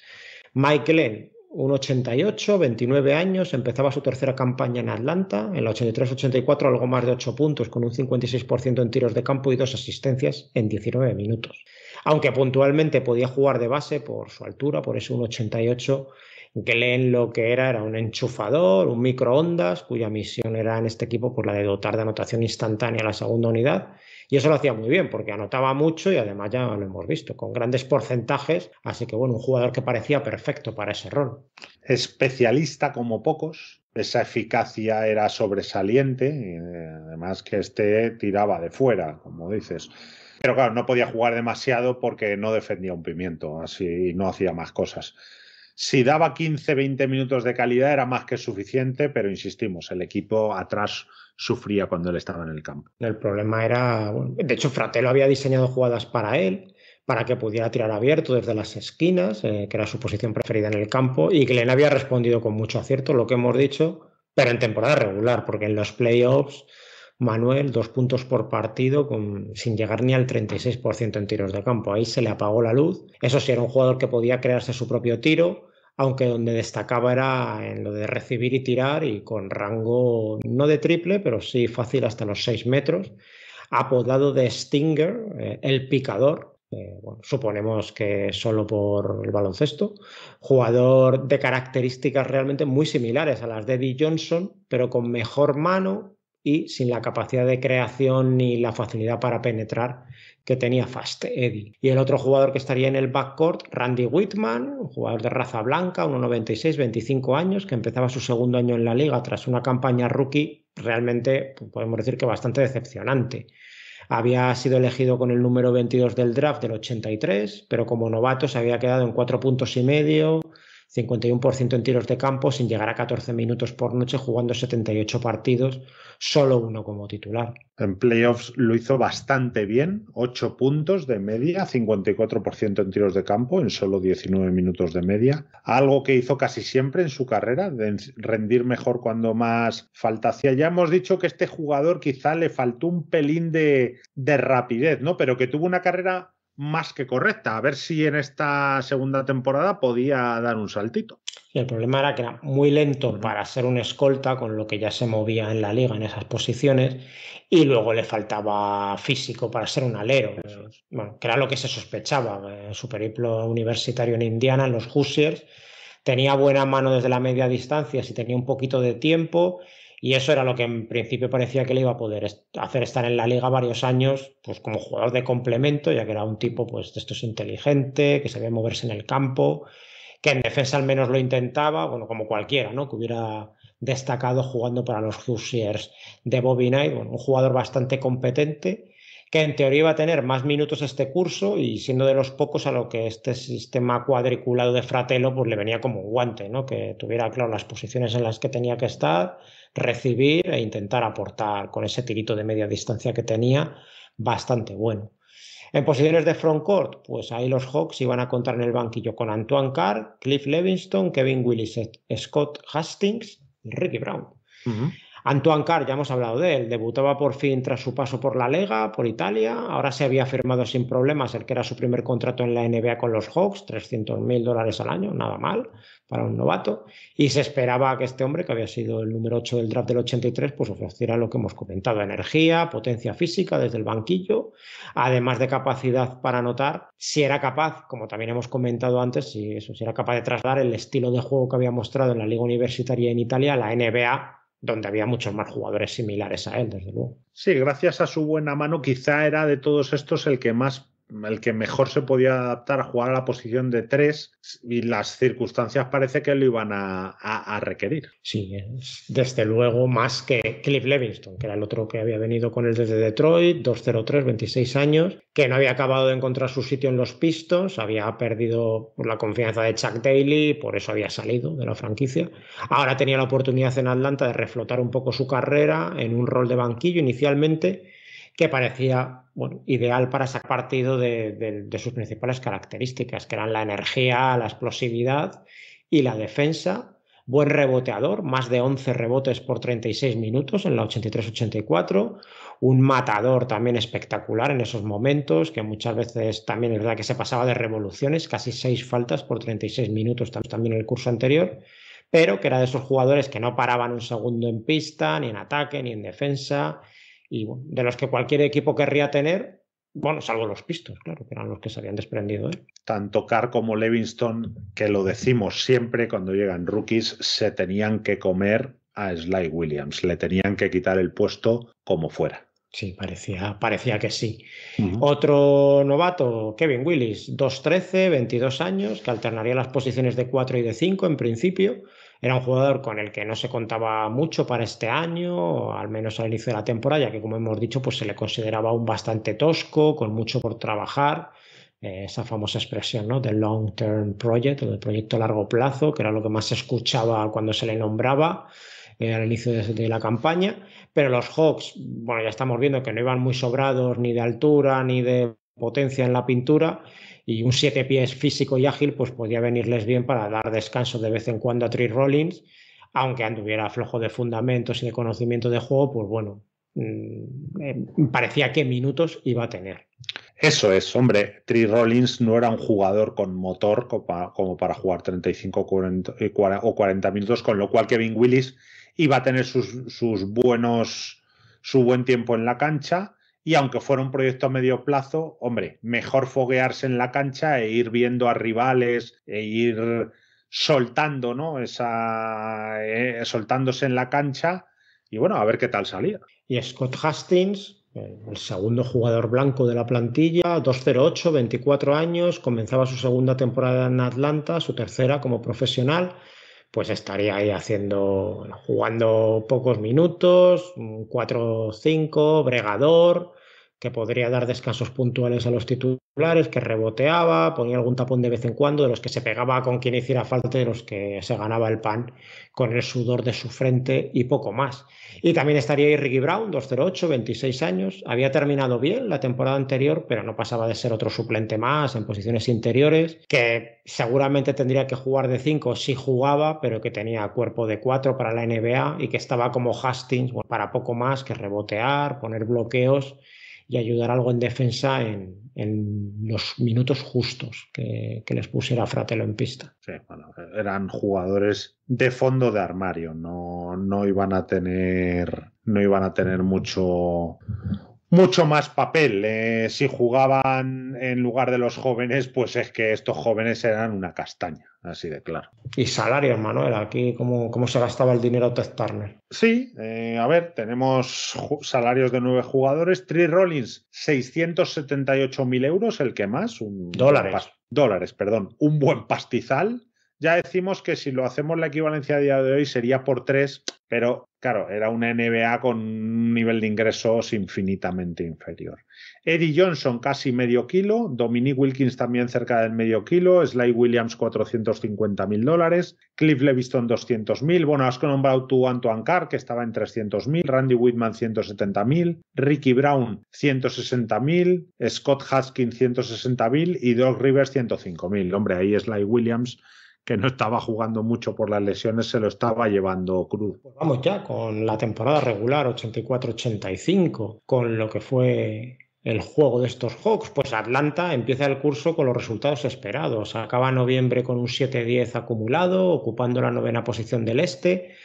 Mike Glenn, un 88, 29 años, empezaba su tercera campaña en Atlanta, en la 83-84 algo más de 8 puntos, con un 56% en tiros de campo y dos asistencias en 19 minutos. Aunque puntualmente podía jugar de base por su altura, por eso un 88, Glenn lo que era era un enchufador, un microondas, cuya misión era en este equipo pues, la de dotar de anotación instantánea a la segunda unidad y eso lo hacía muy bien porque anotaba mucho y además ya lo hemos visto, con grandes porcentajes. Así que bueno, un jugador que parecía perfecto para ese rol. Especialista como pocos, esa eficacia era sobresaliente eh, además que este tiraba de fuera, como dices. Pero claro, no podía jugar demasiado porque no defendía un pimiento, así no hacía más cosas. Si daba 15-20 minutos de calidad era más que suficiente, pero insistimos, el equipo atrás sufría cuando él estaba en el campo. El problema era, de hecho, Fratello había diseñado jugadas para él, para que pudiera tirar abierto desde las esquinas, eh, que era su posición preferida en el campo, y le había respondido con mucho acierto, lo que hemos dicho, pero en temporada regular, porque en los playoffs, Manuel, dos puntos por partido, sin llegar ni al 36% en tiros de campo. Ahí se le apagó la luz. Eso sí, era un jugador que podía crearse su propio tiro aunque donde destacaba era en lo de recibir y tirar y con rango no de triple, pero sí fácil hasta los 6 metros, apodado de Stinger, eh, el picador, suponemos que solo por el baloncesto, jugador de características realmente muy similares a las de Eddie Johnson, pero con mejor mano, y sin la capacidad de creación ni la facilidad para penetrar que tenía Fast Eddie. Y el otro jugador que estaría en el backcourt, Randy Whitman, un jugador de raza blanca, 1,96, 25 años, que empezaba su segundo año en la liga tras una campaña rookie realmente, pues, podemos decir que bastante decepcionante. Había sido elegido con el número 22 del draft del 83, pero como novato se había quedado en cuatro puntos y medio, 51% en tiros de campo sin llegar a 14 minutos por noche jugando 78 partidos, solo uno como titular. En playoffs lo hizo bastante bien, 8 puntos de media, 54% en tiros de campo en solo 19 minutos de media, algo que hizo casi siempre en su carrera, de rendir mejor cuando más falta hacía. Ya hemos dicho que este jugador quizá le faltó un pelín de, de rapidez, ¿no? Pero que tuvo una carrera más que correcta. A ver si en esta segunda temporada podía dar un saltito. el problema era que era muy lento para ser un escolta, con lo que ya se movía en la liga en esas posiciones, y luego le faltaba físico para ser un alero. que era lo que se sospechaba. En su periplo universitario en Indiana, en los Hoosiers, tenía buena mano desde la media distancia, si tenía un poquito de tiempo y eso era lo que en principio parecía que le iba a poder hacer estar en la liga varios años, pues como jugador de complemento, ya que era un tipo pues de estos inteligente, que sabía moverse en el campo, que en defensa al menos lo intentaba, bueno, como cualquiera, ¿no? Que hubiera destacado jugando para los Hoosiers de Bobby Knight, un jugador bastante competente que en teoría iba a tener más minutos este curso y siendo de los pocos a lo que este sistema cuadriculado de Fratello pues le venía como un guante, ¿no? Que tuviera claro las posiciones en las que tenía que estar, recibir e intentar aportar con ese tirito de media distancia que tenía, bastante bueno. En posiciones de front court pues ahí los Hawks iban a contar en el banquillo con Antoine Carr, Cliff Levingston, Kevin Willis, Scott Hastings y Ricky Brown. Antoine Carr, ya hemos hablado de él, debutaba por fin tras su paso por la Lega, por Italia, ahora se había firmado sin problemas el que era su primer contrato en la NBA con los Hawks, 300.000 mil dólares al año, nada mal para un novato, y se esperaba que este hombre, que había sido el número 8 del draft del 83, pues ofreciera lo que hemos comentado, energía, potencia física desde el banquillo, además de capacidad para anotar, si era capaz, como también hemos comentado antes, si, eso, si era capaz de trasladar el estilo de juego que había mostrado en la liga universitaria en Italia a la NBA donde había muchos más jugadores similares a él, desde luego. Sí, gracias a su buena mano, quizá era de todos estos el que más el que mejor se podía adaptar a jugar a la posición de tres y las circunstancias parece que lo iban a, requerir. Sí, desde luego más que Cliff Levingston, que era el otro que había venido con él desde Detroit, 2-0-3, 26 años, que no había acabado de encontrar su sitio en los pistos, había perdido la confianza de Chuck Daly, por eso había salido de la franquicia. Ahora tenía la oportunidad en Atlanta de reflotar un poco su carrera en un rol de banquillo inicialmente que parecía bueno, ideal para sacar partido de, sus principales características, que eran la energía, la explosividad y la defensa. Buen reboteador, más de 11 rebotes por 36 minutos en la 83-84. Un matador también espectacular en esos momentos, que muchas veces también es verdad que se pasaba de revoluciones, casi 6 faltas por 36 minutos también en el curso anterior pero que era de esos jugadores que no paraban un segundo en pista, ni en ataque, ni en defensa, y bueno, de los que cualquier equipo querría tener, bueno, salvo los pistos, claro, que eran los que se habían desprendido. ¿eh? Tanto Carr como Livingston, que lo decimos siempre cuando llegan rookies, se tenían que comer a Sly Williams, le tenían que quitar el puesto como fuera. Sí, parecía, parecía que sí. Otro novato, Kevin Willis, 2'13, 22 años, que alternaría las posiciones de 4 y de 5 en principio. Era un jugador con el que no se contaba mucho para este año, al menos al inicio de la temporada, ya que como hemos dicho, pues se le consideraba un bastante tosco, con mucho por trabajar. Eh, esa famosa expresión ¿no? del long term project, o del proyecto a largo plazo, que era lo que más se escuchaba cuando se le nombraba. Eh, al inicio de, la campaña, pero los Hawks, bueno, ya estamos viendo que no iban muy sobrados ni de altura ni de potencia en la pintura y un siete pies físico y ágil pues podía venirles bien para dar descanso de vez en cuando a Trey Rollins, aunque anduviera flojo de fundamentos y de conocimiento de juego, pues bueno, mm, eh, parecía que minutos iba a tener. Eso es, hombre, Tree Rollins no era un jugador con motor como para, jugar 35 eh, o 40 minutos, con lo cual Kevin Willis y va a tener sus, buenos, su buen tiempo en la cancha. Y aunque fuera un proyecto a medio plazo, hombre, mejor foguearse en la cancha e ir viendo a rivales, e ir soltando, ¿no? Esa, eh, soltándose en la cancha y bueno, a ver qué tal salía. Y Scott Hastings, el segundo jugador blanco de la plantilla, 208, 24 años, comenzaba su segunda temporada en Atlanta, su tercera como profesional pues estaría ahí haciendo, jugando pocos minutos, 4-5, bregador, que podría dar descansos puntuales a los titulares que reboteaba, ponía algún tapón de vez en cuando, de los que se pegaba con quien hiciera falta, de los que se ganaba el pan con el sudor de su frente y poco más. Y también estaría ahí Ricky Brown, 208, 26 años. Había terminado bien la temporada anterior, pero no pasaba de ser otro suplente más en posiciones interiores, que seguramente tendría que jugar de 5 si jugaba, pero que tenía cuerpo de 4 para la NBA y que estaba como Hastings para poco más que rebotear, poner bloqueos y ayudar algo en defensa en, los minutos justos que, les pusiera Fratelo en pista. bueno, eran jugadores de fondo de armario, no, no iban a tener, no iban a tener mucho, mucho más papel. Eh, si jugaban en lugar de los jóvenes, pues es que estos jóvenes eran una castaña, así de claro. Y salarios, Manuel, aquí cómo, se gastaba el dinero Ted Turner. Sí, eh, a ver, tenemos salarios de nueve jugadores. Tree Rollins, 678.000 euros, el que más. Un, dólares. dólares, perdón. Un buen pastizal. Ya decimos que si lo hacemos la equivalencia a día de hoy sería por tres, pero Claro, era una NBA con un nivel de ingresos infinitamente inferior. Eddie Johnson casi medio kilo, Dominique Wilkins también cerca del medio kilo, Sly Williams 450 mil dólares, Cliff Leviston 200 mil, bueno, has nombrado tú Antoine Carr que estaba en 300.000. mil, Randy Whitman 170 mil, Ricky Brown 160 mil, Scott Haskins 160 mil y Doc Rivers 105 mil. Hombre, ahí Sly Williams que no estaba jugando mucho por las lesiones, se lo estaba llevando cruz. Pues vamos ya con la temporada regular 84-85, con lo que fue el juego de estos Hawks, pues Atlanta empieza el curso con los resultados esperados. Acaba noviembre con un 7-10 acumulado, ocupando la novena posición del este,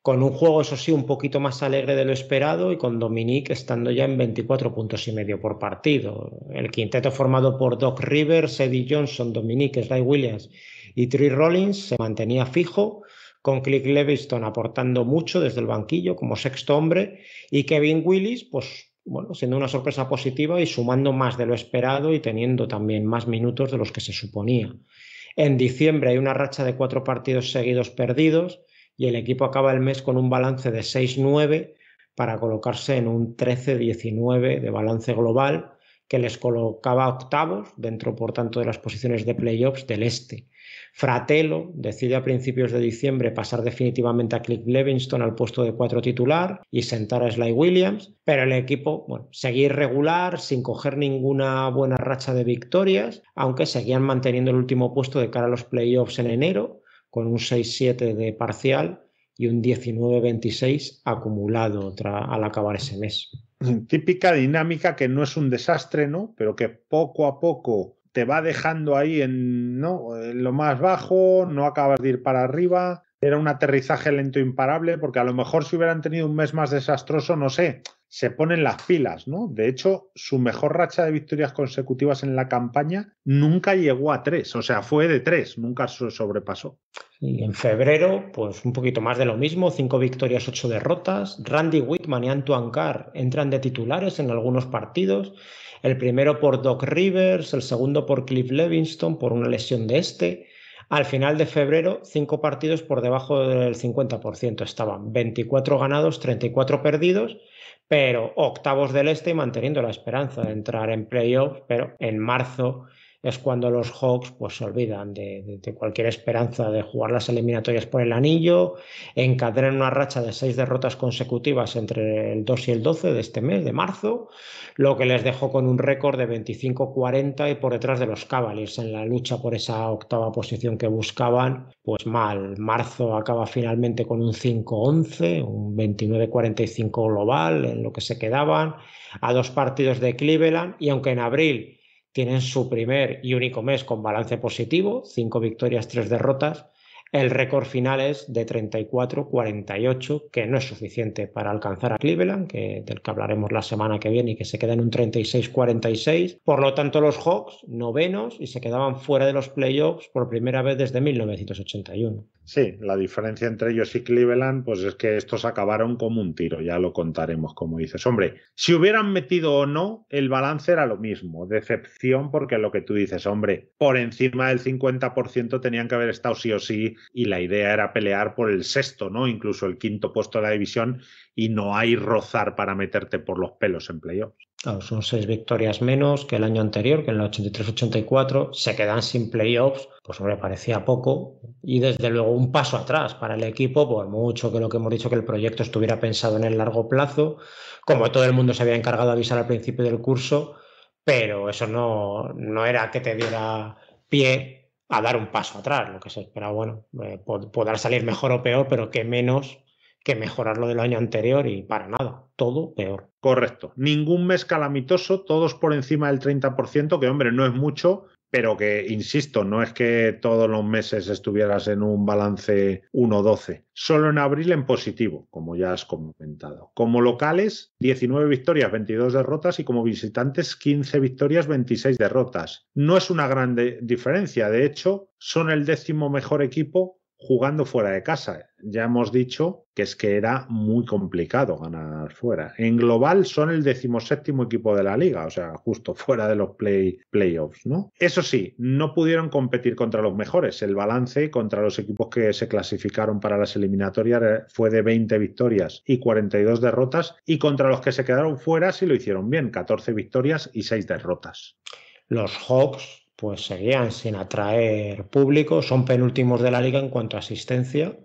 con un juego, eso sí, un poquito más alegre de lo esperado y con Dominique estando ya en 24 puntos y medio por partido. El quinteto formado por Doc Rivers, Eddie Johnson, Dominique, Sly Williams y Trey Rollins se mantenía fijo, con Click Leviston aportando mucho desde el banquillo como sexto hombre, y Kevin Willis, pues bueno, siendo una sorpresa positiva y sumando más de lo esperado y teniendo también más minutos de los que se suponía. En diciembre hay una racha de cuatro partidos seguidos perdidos y el equipo acaba el mes con un balance de 6-9 para colocarse en un 13-19 de balance global que les colocaba octavos dentro, por tanto, de las posiciones de playoffs del este. Fratello decide a principios de diciembre pasar definitivamente a Cliff Levingston al puesto de cuatro titular y sentar a Sly Williams, pero el equipo bueno, seguía irregular, sin coger ninguna buena racha de victorias, aunque seguían manteniendo el último puesto de cara a los playoffs en enero, con un 6-7 de parcial y un 19-26 acumulado al acabar ese mes. Pues, típica dinámica que no es un desastre, ¿no? Pero que poco a poco te va dejando ahí en, ¿no? en lo más bajo, no acabas de ir para arriba, era un aterrizaje lento e imparable, porque a lo mejor si hubieran tenido un mes más desastroso, no sé, se ponen las pilas, ¿no? De hecho, su mejor racha de victorias consecutivas en la campaña nunca llegó a tres, o sea, fue de tres, nunca se sobrepasó. Y en febrero, pues un poquito más de lo mismo, cinco victorias, ocho derrotas. Randy Whitman y Antoine Carr entran de titulares en algunos partidos. El primero por Doc Rivers, el segundo por Cliff Levingston por una lesión de este. Al final de febrero, cinco partidos por debajo del 50% estaban, 24 ganados, 34 perdidos pero octavos del este y manteniendo la esperanza de entrar en playoffs, pero en marzo es cuando los Hawks pues, se olvidan de, de, cualquier esperanza de jugar las eliminatorias por el anillo, encadenan una racha de seis derrotas consecutivas entre el 2 y el 12 de este mes, de marzo, lo que les dejó con un récord de 25-40 y por detrás de los Cavaliers en la lucha por esa octava posición que buscaban. Pues mal, marzo acaba finalmente con un 5-11, un 29-45 global en lo que se quedaban, a dos partidos de Cleveland y aunque en abril tienen su primer y único mes con balance positivo, cinco victorias, tres derrotas. El récord final es de 34-48, que no es suficiente para alcanzar a Cleveland, que, del que hablaremos la semana que viene y que se queda en un 36-46. Por lo tanto, los Hawks, novenos, y se quedaban fuera de los playoffs por primera vez desde 1981. Sí, la diferencia entre ellos y Cleveland, pues es que estos acabaron como un tiro, ya lo contaremos, como dices. Hombre, si hubieran metido o no, el balance era lo mismo. Decepción, porque lo que tú dices, hombre, por encima del 50% tenían que haber estado sí o sí, y la idea era pelear por el sexto, ¿no? Incluso el quinto puesto de la división, y no hay rozar para meterte por los pelos en playoffs son seis victorias menos que el año anterior, que en la 83-84 se quedan sin playoffs, pues hombre, parecía poco. Y desde luego un paso atrás para el equipo, por mucho que lo que hemos dicho que el proyecto estuviera pensado en el largo plazo, como todo el mundo se había encargado de avisar al principio del curso, pero eso no, no era que te diera pie a dar un paso atrás, lo que se espera, bueno, eh, podrá salir mejor o peor, pero que menos que mejorar lo del año anterior y para nada, todo peor. Correcto, ningún mes calamitoso, todos por encima del 30%, que hombre, no es mucho, pero que, insisto, no es que todos los meses estuvieras en un balance 1-12, solo en abril en positivo, como ya has comentado. Como locales, 19 victorias, 22 derrotas y como visitantes, 15 victorias, 26 derrotas. No es una gran diferencia, de hecho, son el décimo mejor equipo jugando fuera de casa. Ya hemos dicho que es que era muy complicado ganar fuera. En global son el decimoséptimo equipo de la liga, o sea, justo (laughs) fuera de los play, playoffs, ¿no? Eso sí, no pudieron competir contra los mejores. El balance contra los equipos que se clasificaron para las eliminatorias fue de 20 victorias y 42 derrotas y contra los que se quedaron fuera sí lo hicieron bien, 14 victorias y 6 derrotas. Los Hawks pues seguían sin atraer público, son penúltimos de la liga en cuanto a asistencia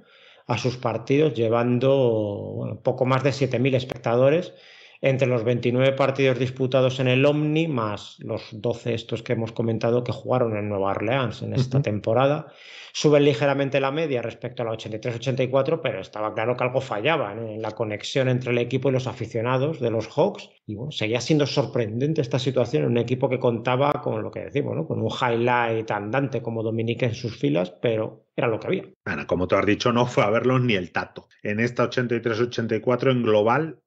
a sus partidos, llevando poco más de 7.000 espectadores entre los 29 partidos disputados en el Omni, más los 12 estos que hemos comentado que jugaron en Nueva Orleans en esta temporada. Suben ligeramente la media respecto a la 83-84, pero estaba claro que algo fallaba ¿eh? en la conexión entre el equipo y los aficionados de los Hawks. Y bueno, seguía siendo sorprendente esta situación en un equipo que contaba con lo que decimos, ¿no? con un highlight andante como Dominique en sus filas, pero era lo que había. Ana, como tú has dicho, no fue a verlos ni el tato. En esta 83-84 en global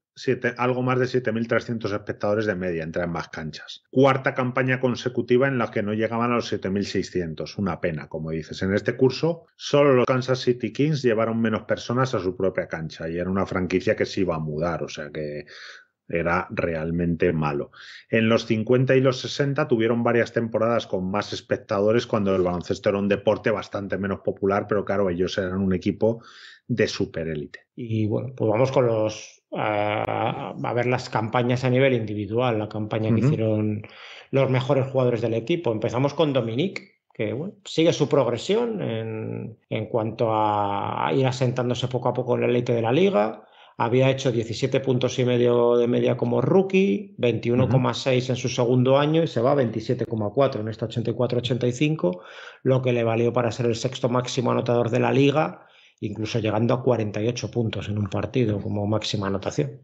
algo más de 7.300 espectadores de media entre ambas canchas. Cuarta campaña consecutiva en la que no llegaban a los 7.600, una pena, como dices. En este curso, solo los Kansas City Kings llevaron menos personas a su propia cancha y era una franquicia que se iba a mudar, o sea que era realmente malo. En los 50 y los 60 tuvieron varias temporadas con más espectadores cuando el baloncesto era un deporte bastante menos popular, pero claro, ellos eran un equipo de superélite. Y bueno, pues vamos con los a, ver las campañas a nivel individual, la campaña que hicieron los mejores jugadores del equipo. Empezamos con Dominique, que sigue su progresión en, cuanto a ir asentándose poco a poco en el elite de la liga. Había hecho 17 puntos y medio de media como rookie, 21,6 en su segundo año y se va a 27,4 en esta 84-85, lo que le valió para ser el sexto máximo anotador de la liga incluso llegando a 48 puntos en un partido como máxima anotación.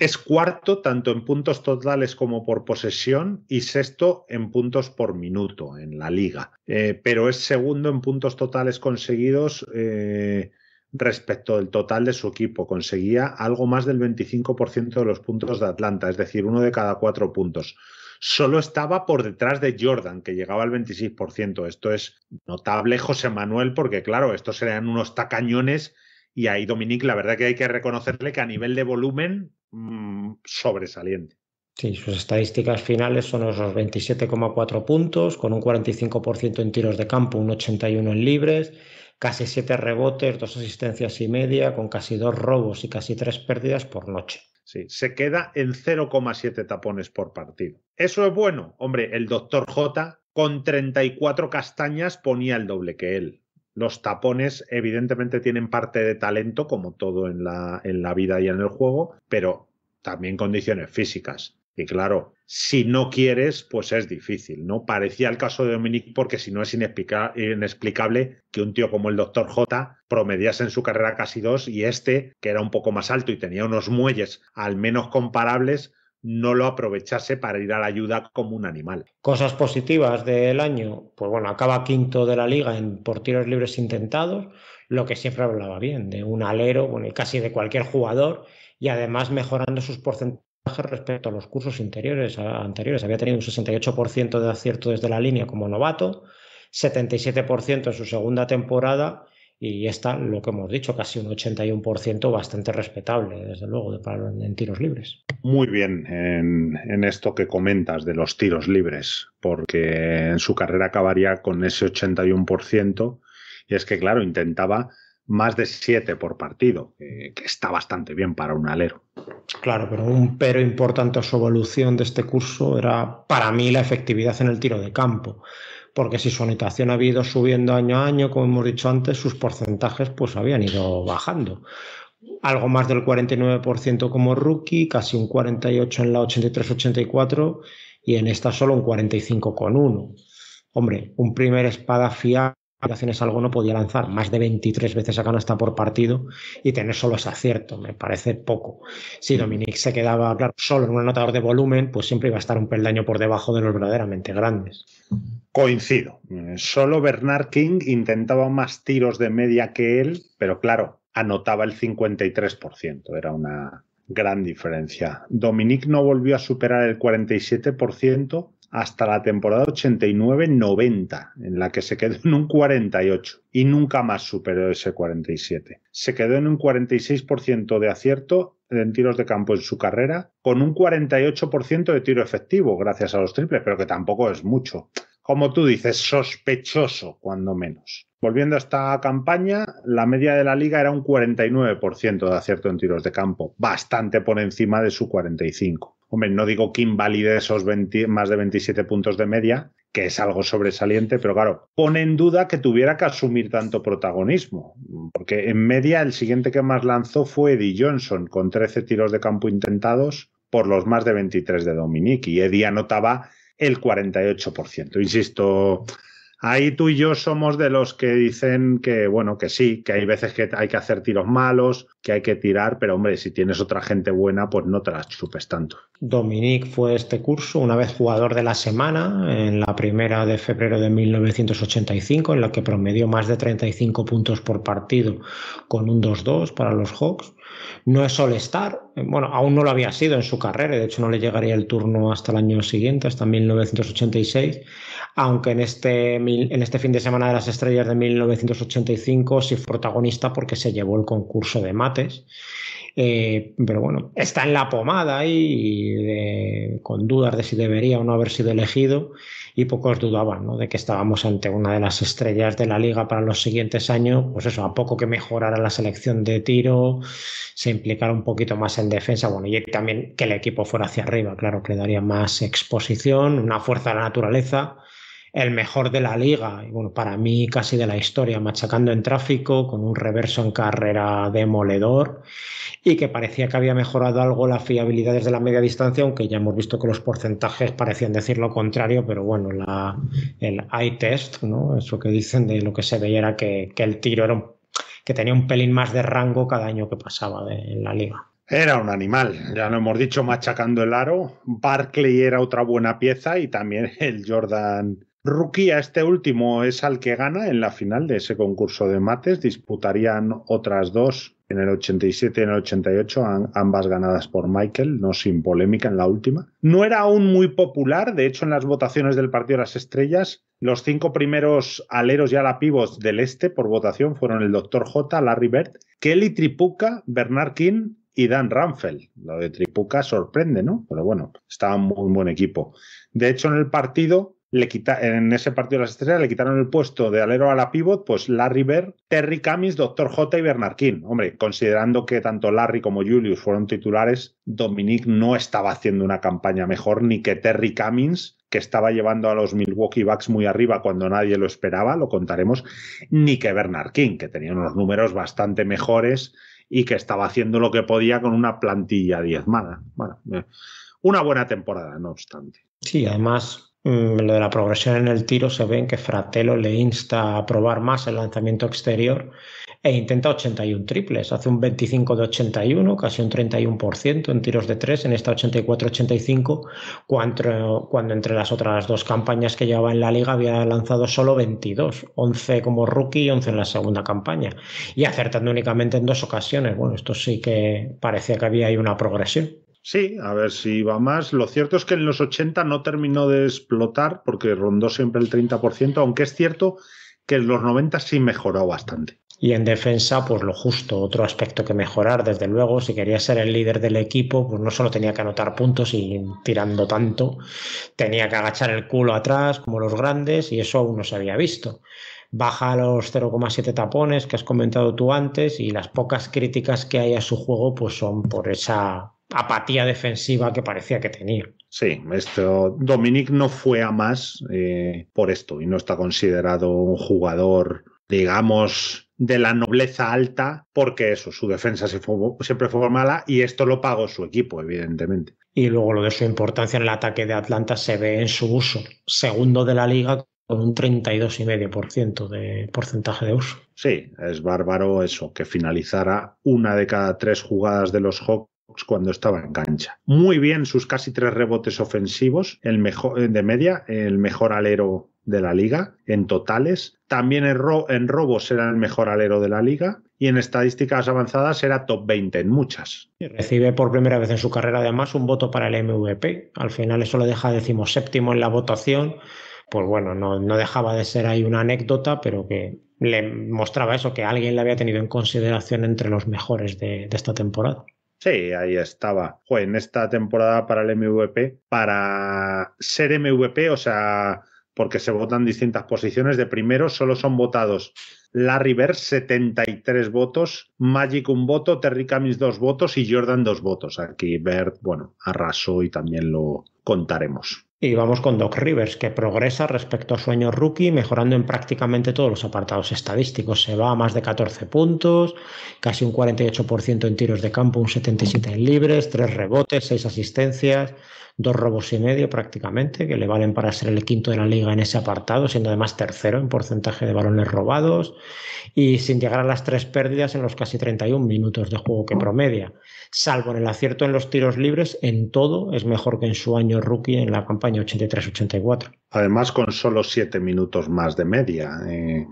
Es cuarto tanto en puntos totales como por posesión y sexto en puntos por minuto en la liga, eh, pero es segundo en puntos totales conseguidos. Eh, respecto del total de su equipo. Conseguía algo más del 25% de los puntos de Atlanta, es decir, uno de cada cuatro puntos. Solo estaba por detrás de Jordan, que llegaba al 26%. Esto es notable, José Manuel, porque claro, estos serían unos tacañones y ahí Dominic, la verdad que hay que reconocerle que a nivel de volumen mm, sobresaliente. Sí, sus estadísticas finales son esos 27,4 puntos, con un 45% en tiros de campo, un 81 en libres, casi siete rebotes, dos asistencias y media, con casi dos robos y casi tres pérdidas por noche. Sí, se queda en 0,7 tapones por partido. Eso es bueno. Hombre, el doctor J con 34 castañas ponía el doble que él. Los tapones evidentemente tienen parte de talento, como todo en la, en la vida y en el juego, pero también condiciones físicas. Y claro, si no quieres, pues es difícil, ¿no? Parecía el caso de Dominique porque si no es inexplicable que un tío como el doctor J promediase en su carrera casi dos y este, que era un poco más alto y tenía unos muelles al menos comparables, no lo aprovechase para ir a la ayuda como un animal. Cosas positivas del año, pues bueno, acaba quinto de la liga en por tiros libres intentados, lo que siempre hablaba bien, de un alero, bueno, y casi de cualquier jugador, y además mejorando sus porcentajes respecto a los cursos interiores, anteriores. Había tenido un 68% de acierto desde la línea como novato, 77% en su segunda temporada y está lo que hemos dicho, casi un 81% bastante respetable, desde luego, de, en tiros libres. Muy bien en, esto que comentas de los tiros libres, porque en su carrera acabaría con ese 81%, y es que, claro, intentaba más de 7 por partido, que está bastante bien para un alero. Claro, pero un pero importante a su evolución de este curso era para mí la efectividad en el tiro de campo, porque si su anotación ha ido subiendo año a año, como hemos dicho antes, sus porcentajes pues habían ido bajando. Algo más del 49% como rookie, casi un 48 en la 83-84 y en esta solo un 45,1. Hombre, un primer espada fiable algo no podía lanzar más de 23 veces a canasta por partido y tener solo ese acierto, me parece poco. Si Dominique se quedaba hablar solo en un anotador de volumen, pues siempre iba a estar un peldaño por debajo de los verdaderamente grandes. Coincido. Solo Bernard King intentaba más tiros de media que él, pero claro, anotaba el 53%. Era una gran diferencia. Dominique no volvió a superar el 47% hasta la temporada 89-90, en la que se quedó en un 48 y nunca más superó ese 47. Se quedó en un 46% de acierto en tiros de campo en su carrera, con un 48% de tiro efectivo, gracias a los triples, pero que tampoco es mucho. Como tú dices, sospechoso, cuando menos. Volviendo a esta campaña, la media de la liga era un 49% de acierto en tiros de campo, bastante por encima de su 45. Hombre, no digo que invalide esos más de 27 puntos de media, que es algo sobresaliente, pero claro, pone en duda que tuviera que asumir tanto protagonismo, porque en media el siguiente que más lanzó fue Eddie Johnson, con 13 tiros de campo intentados por los más de 23 de Dominique, y Eddie anotaba el 48%. Insisto, Ahí tú y yo somos de los que dicen que, bueno, que sí, que hay veces que hay que hacer tiros malos, que hay que tirar, pero hombre, si tienes otra gente buena, pues no te las chupes tanto. Dominique fue este curso, una vez jugador de la semana, en la primera de febrero de 1985, en la que promedió más de 35 puntos por partido con un 2-2 para los Hawks. No es solestar, eh, bueno, aún no lo había sido en su carrera, de hecho no le llegaría el turno hasta el año siguiente, hasta 1986, aunque en este, en este fin de semana de las estrellas de 1985 sí fue protagonista porque se llevó el concurso de mates eh, pero bueno, está en la pomada ahí, y con dudas de si debería o no haber sido elegido, y pocos dudaban ¿no? de que estábamos ante una de las estrellas de la liga para los siguientes años. Pues eso, a poco que mejorara la selección de tiro, se implicara un poquito más en defensa, bueno, y también que el equipo fuera hacia arriba, claro, que le daría más exposición, una fuerza de la naturaleza el mejor de la liga, y bueno, para mí casi de la historia, machacando en tráfico, con un reverso en carrera demoledor y que parecía que había mejorado algo la fiabilidad desde la media distancia, aunque ya hemos visto que los porcentajes parecían decir lo contrario, pero bueno, el eye test, ¿no? eso que dicen de lo que se veía era que, el tiro era que tenía un pelín más de rango cada año que pasaba en la liga. Era un animal, ya lo hemos dicho, machacando el aro. Barkley era otra buena pieza y también el Jordan Rukia, este último, es al que gana en la final de ese concurso de mates. Disputarían otras dos en el 87 y en el 88, ambas ganadas por Michael, no sin polémica en la última. No era aún muy popular, de hecho en las votaciones del Partido las Estrellas, los cinco primeros aleros y alapivos del este por votación fueron el Dr. J, Larry Bird, Kelly Tripuca, Bernard King y Dan Ranfeld. Lo de Tripuca sorprende, ¿no? Pero bueno, estaba un muy buen equipo. De hecho en el partido quita, en ese partido de las estrellas le quitaron el puesto de alero a la pivot, pues Larry Bird, Terry Camis, Dr. J y Bernard King. Hombre, considerando que tanto Larry como Julius fueron titulares, Dominic no estaba haciendo una campaña mejor ni que Terry Cummings, que estaba llevando a los Milwaukee Bucks muy arriba cuando nadie lo esperaba, lo contaremos, ni que Bernard King, que tenía unos números bastante mejores y que estaba haciendo lo que podía con una plantilla diezmada. Bueno, eh, una buena temporada, no obstante. Sí, además Mm, lo de la progresión en el tiro se ve en que Fratello le insta a probar más el lanzamiento exterior e intenta 81 triples. Hace un 25 de 81, casi un 31% en tiros de 3 en esta 84-85, cuando, cuando, entre las otras dos campañas que llevaba en la liga había lanzado solo 22, 11 como rookie y 11 en la segunda campaña, y acertando únicamente en dos ocasiones. Bueno, esto sí que parecía que había ahí una progresión. Sí, a ver si va más. Lo cierto es que en los 80 no terminó de explotar porque rondó siempre el 30%, aunque es cierto que en los 90 sí mejoró bastante. Y en defensa, pues lo justo, otro aspecto que mejorar, desde luego, si quería ser el líder del equipo, pues no solo tenía que anotar puntos y tirando tanto, tenía que agachar el culo atrás como los grandes y eso aún no se había visto baja los 0,7 tapones que has comentado tú antes y las pocas críticas que hay a su juego pues son por esa apatía defensiva que parecía que tenía. Sí, esto, Dominic no fue a más eh, por esto y no está considerado un jugador, digamos, de la nobleza alta, porque eso, su defensa siempre fue mala y esto lo pagó su equipo, evidentemente. Y luego lo de su importancia en el ataque de Atlanta se ve en su uso. Segundo de la liga con un 32,5% de porcentaje de uso. Sí, es bárbaro eso, que finalizara una de cada tres jugadas de los Hawks cuando estaba en cancha. Muy bien sus casi tres rebotes ofensivos, el mejor eh, de media, el mejor alero de la liga en totales. También en, robos era el mejor alero de la liga y en estadísticas avanzadas era top 20 en muchas. recibe por primera vez en su carrera además un voto para el MVP. Al final eso lo deja séptimo en la votación. Pues bueno, no, dejaba de ser ahí una anécdota, pero que le mostraba eso, que alguien le había tenido en consideración entre los mejores de esta temporada. Sí, ahí estaba. Fue en esta temporada para el MVP, para ser MVP, o sea, porque se votan distintas posiciones. De primero solo son votados Larry Bird, 73 votos, Magic un voto, Terry Cummings dos votos y Jordan dos votos. Aquí Bird, bueno, arrasó y también lo contaremos. Y vamos con Doc Rivers, que progresa respecto a su año rookie, mejorando en prácticamente todos los apartados estadísticos. Se va a más de 14 puntos, casi un 48% en tiros de campo, un 77% en libres, 3 rebotes, 6 asistencias, dos robos y medio prácticamente, que le valen para ser el quinto de la liga en ese apartado, siendo además tercero en porcentaje de balones robados y sin llegar a las tres pérdidas en los casi 31 minutos de juego que promedia. Salvo en el acierto en los tiros libres, en todo es mejor que en su año rookie en la campaña 83-84. Además, con solo siete minutos más de media. Eh,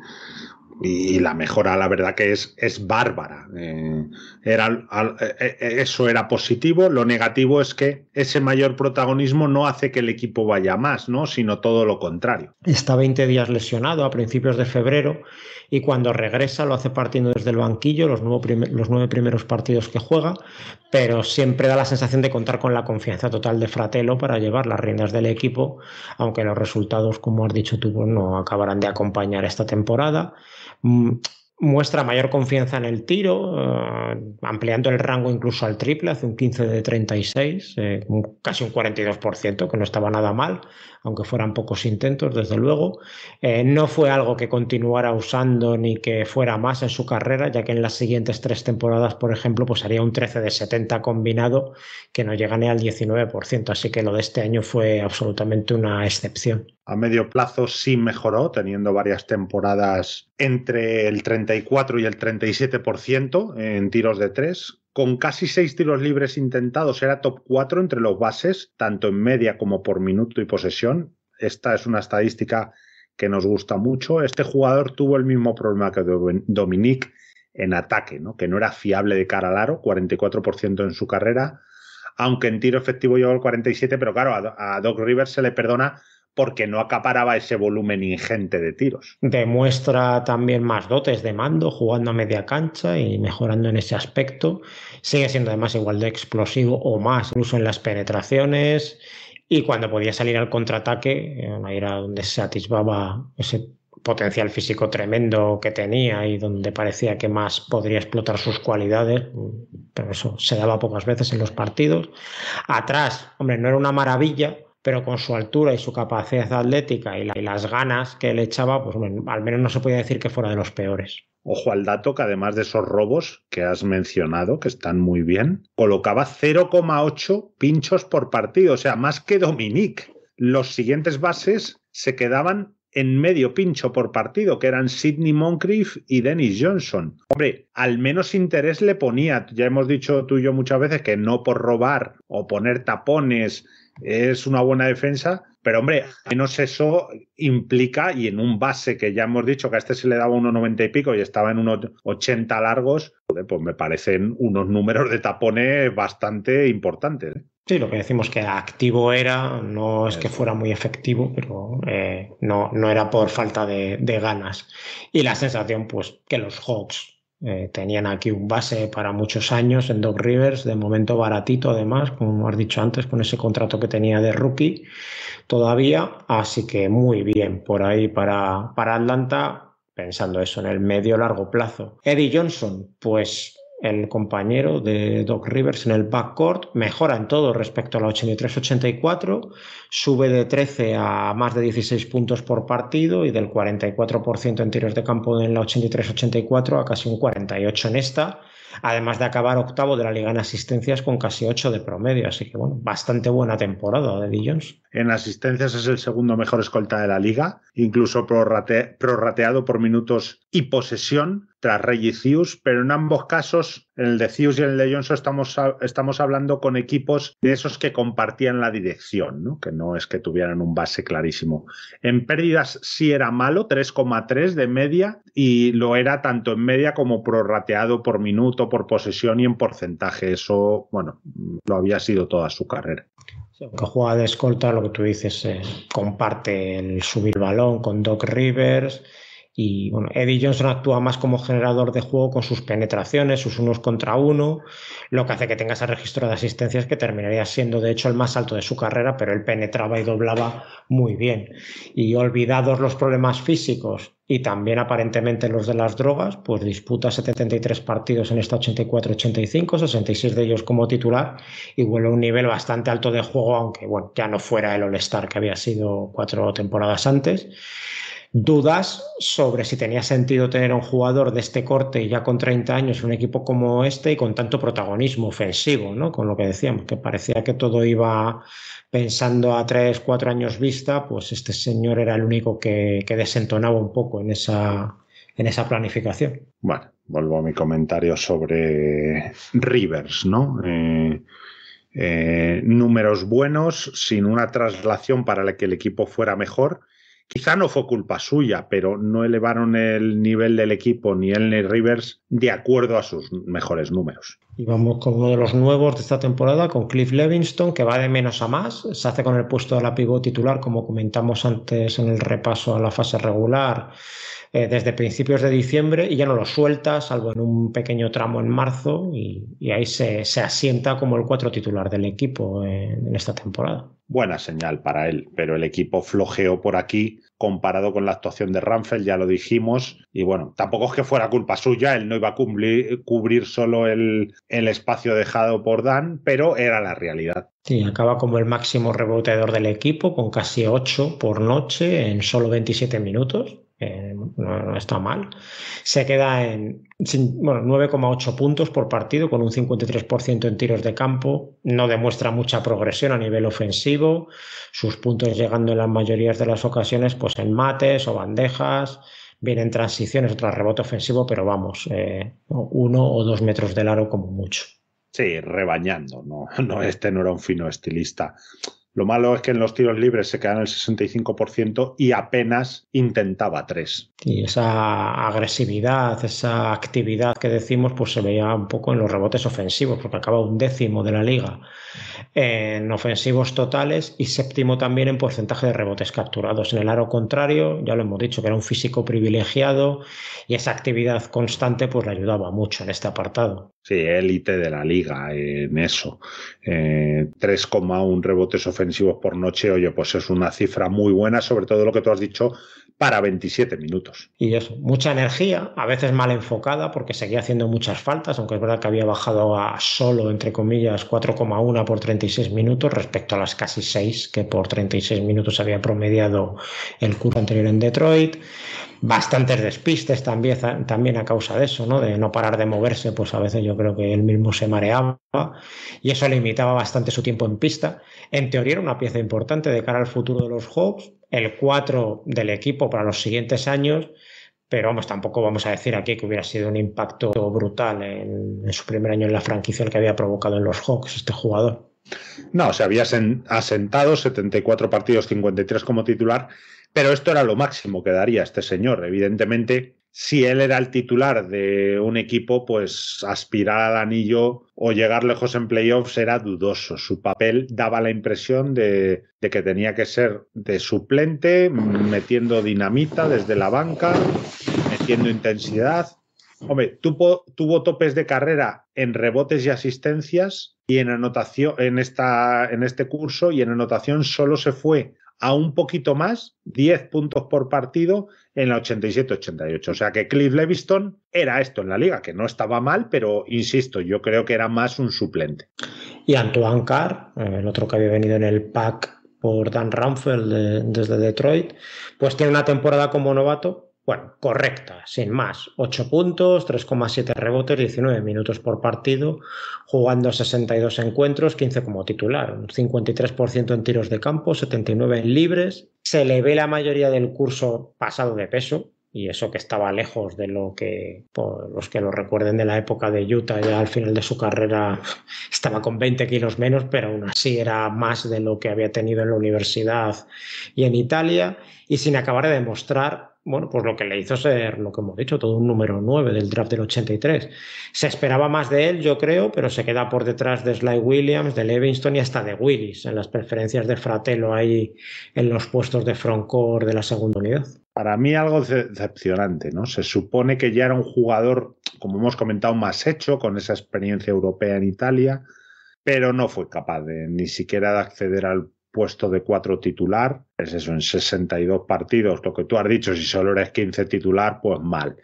y la mejora, la verdad que es, es bárbara. Eh, era, eh, eh, eso era positivo, lo negativo es que ese mayor protagonismo no hace que el equipo vaya más, ¿no? sino todo lo contrario. Está 20 días lesionado a principios de febrero y cuando regresa lo hace partiendo desde el banquillo, los, nueve primeros partidos que juega, pero siempre da la sensación de contar con la confianza total de Fratello para llevar las riendas del equipo, aunque los resultados, como has dicho tú, pues, no acabarán de acompañar esta temporada mm, muestra mayor confianza en el tiro, eh, ampliando el rango incluso al triple, hace un 15 de 36, eh, casi un 42%, que no estaba nada mal, aunque fueran pocos intentos, desde luego. Eh, no fue algo que continuara usando ni que fuera más en su carrera, ya que en las siguientes tres temporadas, por ejemplo, pues haría un 13 de 70 combinado que no llega al 19%, así que lo de este año fue absolutamente una excepción. A medio plazo sí mejoró, teniendo varias temporadas entre el 34 y el 37% en tiros de tres, con casi seis tiros libres intentados, era top 4 entre los bases, tanto en media como por minuto y posesión. Esta es una estadística que nos gusta mucho. Este jugador tuvo el mismo problema que Dominique en ataque, ¿no? que no era fiable de cara al aro, 44% en su carrera, aunque en tiro efectivo llegó al 47%, pero claro, a, Doc Rivers se le perdona porque no acaparaba ese volumen ingente de tiros. Demuestra también más dotes de mando, jugando a media cancha y mejorando en ese aspecto. Sigue siendo además igual de explosivo o más, incluso en las penetraciones. Y cuando podía salir al contraataque, era eh, donde se atisbaba ese potencial físico tremendo que tenía y donde parecía que más podría explotar sus cualidades, pero eso se daba pocas veces en los partidos. Atrás, hombre, no era una maravilla, pero con su altura y su capacidad atlética y, las ganas que le echaba, pues al menos no se podía decir que fuera de los peores. Ojo al dato que además de esos robos que has mencionado, que están muy bien, colocaba 0,8 pinchos por partido, o sea, más que Dominique. Los siguientes bases se quedaban en medio pincho por partido, que eran Sidney Moncrief y Dennis Johnson. Hombre, al menos interés le ponía, ya hemos dicho tú y yo muchas veces que no por robar o poner tapones es una buena defensa, pero hombre, menos eso implica, y en un base que ya hemos dicho que a este se le daba 1,90 y pico y estaba en unos 80 largos, pues me parecen unos números de tapones bastante importantes. ¿eh? Sí, lo que decimos que activo era, no es que fuera muy efectivo, pero eh, no, no era por falta de, de ganas. Y la sensación, pues, que los Hawks eh, tenían aquí un base para muchos años en Doc Rivers, de momento baratito además, como has dicho antes, con ese contrato que tenía de rookie todavía. Así que muy bien por ahí para, para Atlanta, pensando eso en el medio largo plazo. Eddie Johnson, pues el compañero de Doc Rivers en el backcourt, mejora en todo respecto a la 83-84, sube de 13 a más de 16 puntos por partido y del 44% en tiros de campo en la 83-84 a casi un 48 en esta, además de acabar octavo de la liga en asistencias con casi 8 de promedio, así que bueno, bastante buena temporada de Dillons. En asistencias es el segundo mejor escolta de la liga, incluso prorrateado por minutos y posesión tras Reggie pero en ambos casos, en el de Cius y en el de Johnson, estamos, estamos hablando con equipos de esos que compartían la dirección, ¿no? que no es que tuvieran un base clarísimo. En pérdidas sí era malo, 3,3 de media, y lo era tanto en media como prorrateado por minuto, por posesión y en porcentaje. Eso, bueno, lo había sido toda su carrera que juega de escolta, lo que tú dices, eh, comparte el subir el balón con Doc Rivers. Y bueno, Eddie Johnson actúa más como generador de juego con sus penetraciones, sus unos contra uno, lo que hace que tenga ese registro de asistencias que terminaría siendo de hecho el más alto de su carrera, pero él penetraba y doblaba muy bien. Y olvidados los problemas físicos y también aparentemente los de las drogas, pues disputa 73 partidos en esta 84-85, 66 de ellos como titular y vuelve a un nivel bastante alto de juego, aunque bueno, ya no fuera el All-Star que había sido cuatro temporadas antes dudas sobre si tenía sentido tener un jugador de este corte ya con 30 años en un equipo como este y con tanto protagonismo ofensivo, ¿no? Con lo que decíamos, que parecía que todo iba pensando a 3, 4 años vista, pues este señor era el único que, desentonaba un poco en esa, en esa planificación. Bueno, vuelvo a mi comentario sobre Rivers, ¿no? Eh, eh, números buenos, sin una traslación para que el equipo fuera mejor Quizá no fue culpa suya, pero no elevaron el nivel del equipo ni él ni Rivers de acuerdo a sus mejores números. Y vamos con uno de los nuevos de esta temporada, con Cliff Levingston, que va de menos a más. Se hace con el puesto de la pivot titular, como comentamos antes en el repaso a la fase regular, eh, desde principios de diciembre y ya no lo suelta, salvo en un pequeño tramo en marzo, y, ahí se, asienta como el cuatro titular del equipo en esta temporada buena señal para él, pero el equipo flojeó por aquí comparado con la actuación de Ramfeld, ya lo dijimos, y bueno, tampoco es que fuera culpa suya, él no iba a cubrir solo el, el espacio dejado por Dan, pero era la realidad. Sí, acaba como el máximo reboteador del equipo, con casi 8 por noche en solo 27 minutos. Eh, no, está mal. Se queda en 9,8 puntos por partido con un 53% en tiros de campo. No demuestra mucha progresión a nivel ofensivo. Sus puntos llegando en las mayorías de las ocasiones pues en mates o bandejas. vienen transiciones, tras rebote ofensivo, pero vamos, eh, uno o dos metros del aro como mucho. Sí, rebañando, no, (laughs) no, este no era un fino estilista. Lo malo es que en los tiros libres se quedan el 65% y apenas intentaba tres. Y esa agresividad, esa actividad que decimos, pues se veía un poco en los rebotes ofensivos, porque acaba un décimo de la liga en ofensivos totales y séptimo también en porcentaje de rebotes capturados. En el aro contrario, ya lo hemos dicho, que era un físico privilegiado y esa actividad constante pues le ayudaba mucho en este apartado. Sí, élite de la liga en eso. 3,1 eh, rebotes ofensivos por noche, oye, pues es una cifra muy buena, sobre todo lo que tú has dicho, para 27 minutos. Y eso, mucha energía, a veces mal enfocada porque seguía haciendo muchas faltas, aunque es verdad que había bajado a solo, entre comillas, 4,1 por 36 minutos respecto a las casi 6 que por 36 minutos había promediado el curso anterior en Detroit. Bastantes despistes también, también a causa de eso, ¿no? de no parar de moverse, pues a veces yo creo que él mismo se mareaba y eso limitaba bastante su tiempo en pista. En teoría era una pieza importante de cara al futuro de los Hawks, el 4 del equipo para los siguientes años, pero vamos, tampoco vamos a decir aquí que hubiera sido un impacto brutal en, su primer año en la franquicia el que había provocado en los Hawks este jugador. No, se había asentado 74 partidos, 53 como titular, pero esto era lo máximo que daría este señor. Evidentemente, si él era el titular de un equipo, pues aspirar al anillo o llegar lejos en playoffs era dudoso. Su papel daba la impresión de, que tenía que ser de suplente, metiendo dinamita desde la banca, metiendo intensidad. Hombre, tuvo, topes de carrera en rebotes y asistencias y en anotación en, en este curso y en anotación solo se fue a un poquito más, 10 puntos por partido en la 87-88. O sea que Cliff Leviston era esto en la liga, que no estaba mal, pero insisto, yo creo que era más un suplente. Y Antoine Carr, eh, el otro que había venido en el pack por Dan Ramfeld desde Detroit, pues tiene una temporada como novato bueno, correcta, sin más. 8 puntos, 3,7 rebotes, 19 minutos por partido, jugando 62 encuentros, 15 como titular, un 53% en tiros de campo, 79 en libres. Se le ve la mayoría del curso pasado de peso, y eso que estaba lejos de lo que por los que lo recuerden de la época de Utah ya al final de su carrera (laughs) estaba con 20 kilos menos pero aún así era más de lo que había tenido en la universidad y en Italia y sin acabar de demostrar bueno, pues lo que le hizo ser lo que hemos dicho, todo un número 9 del draft del 83. Se esperaba más de él, yo creo, pero se queda por detrás de Sly Williams, de Levingston y hasta de Willis en las preferencias de Fratello ahí en los puestos de frontcore de la segunda unidad. Para mí algo decepcionante, ¿no? Se supone que ya era un jugador, como hemos comentado, más hecho, con esa experiencia europea en Italia, pero no fue capaz de ni siquiera de acceder al puesto de cuatro titular, es eso, en 62 partidos, lo que tú has dicho, si solo eres 15 titular, pues mal.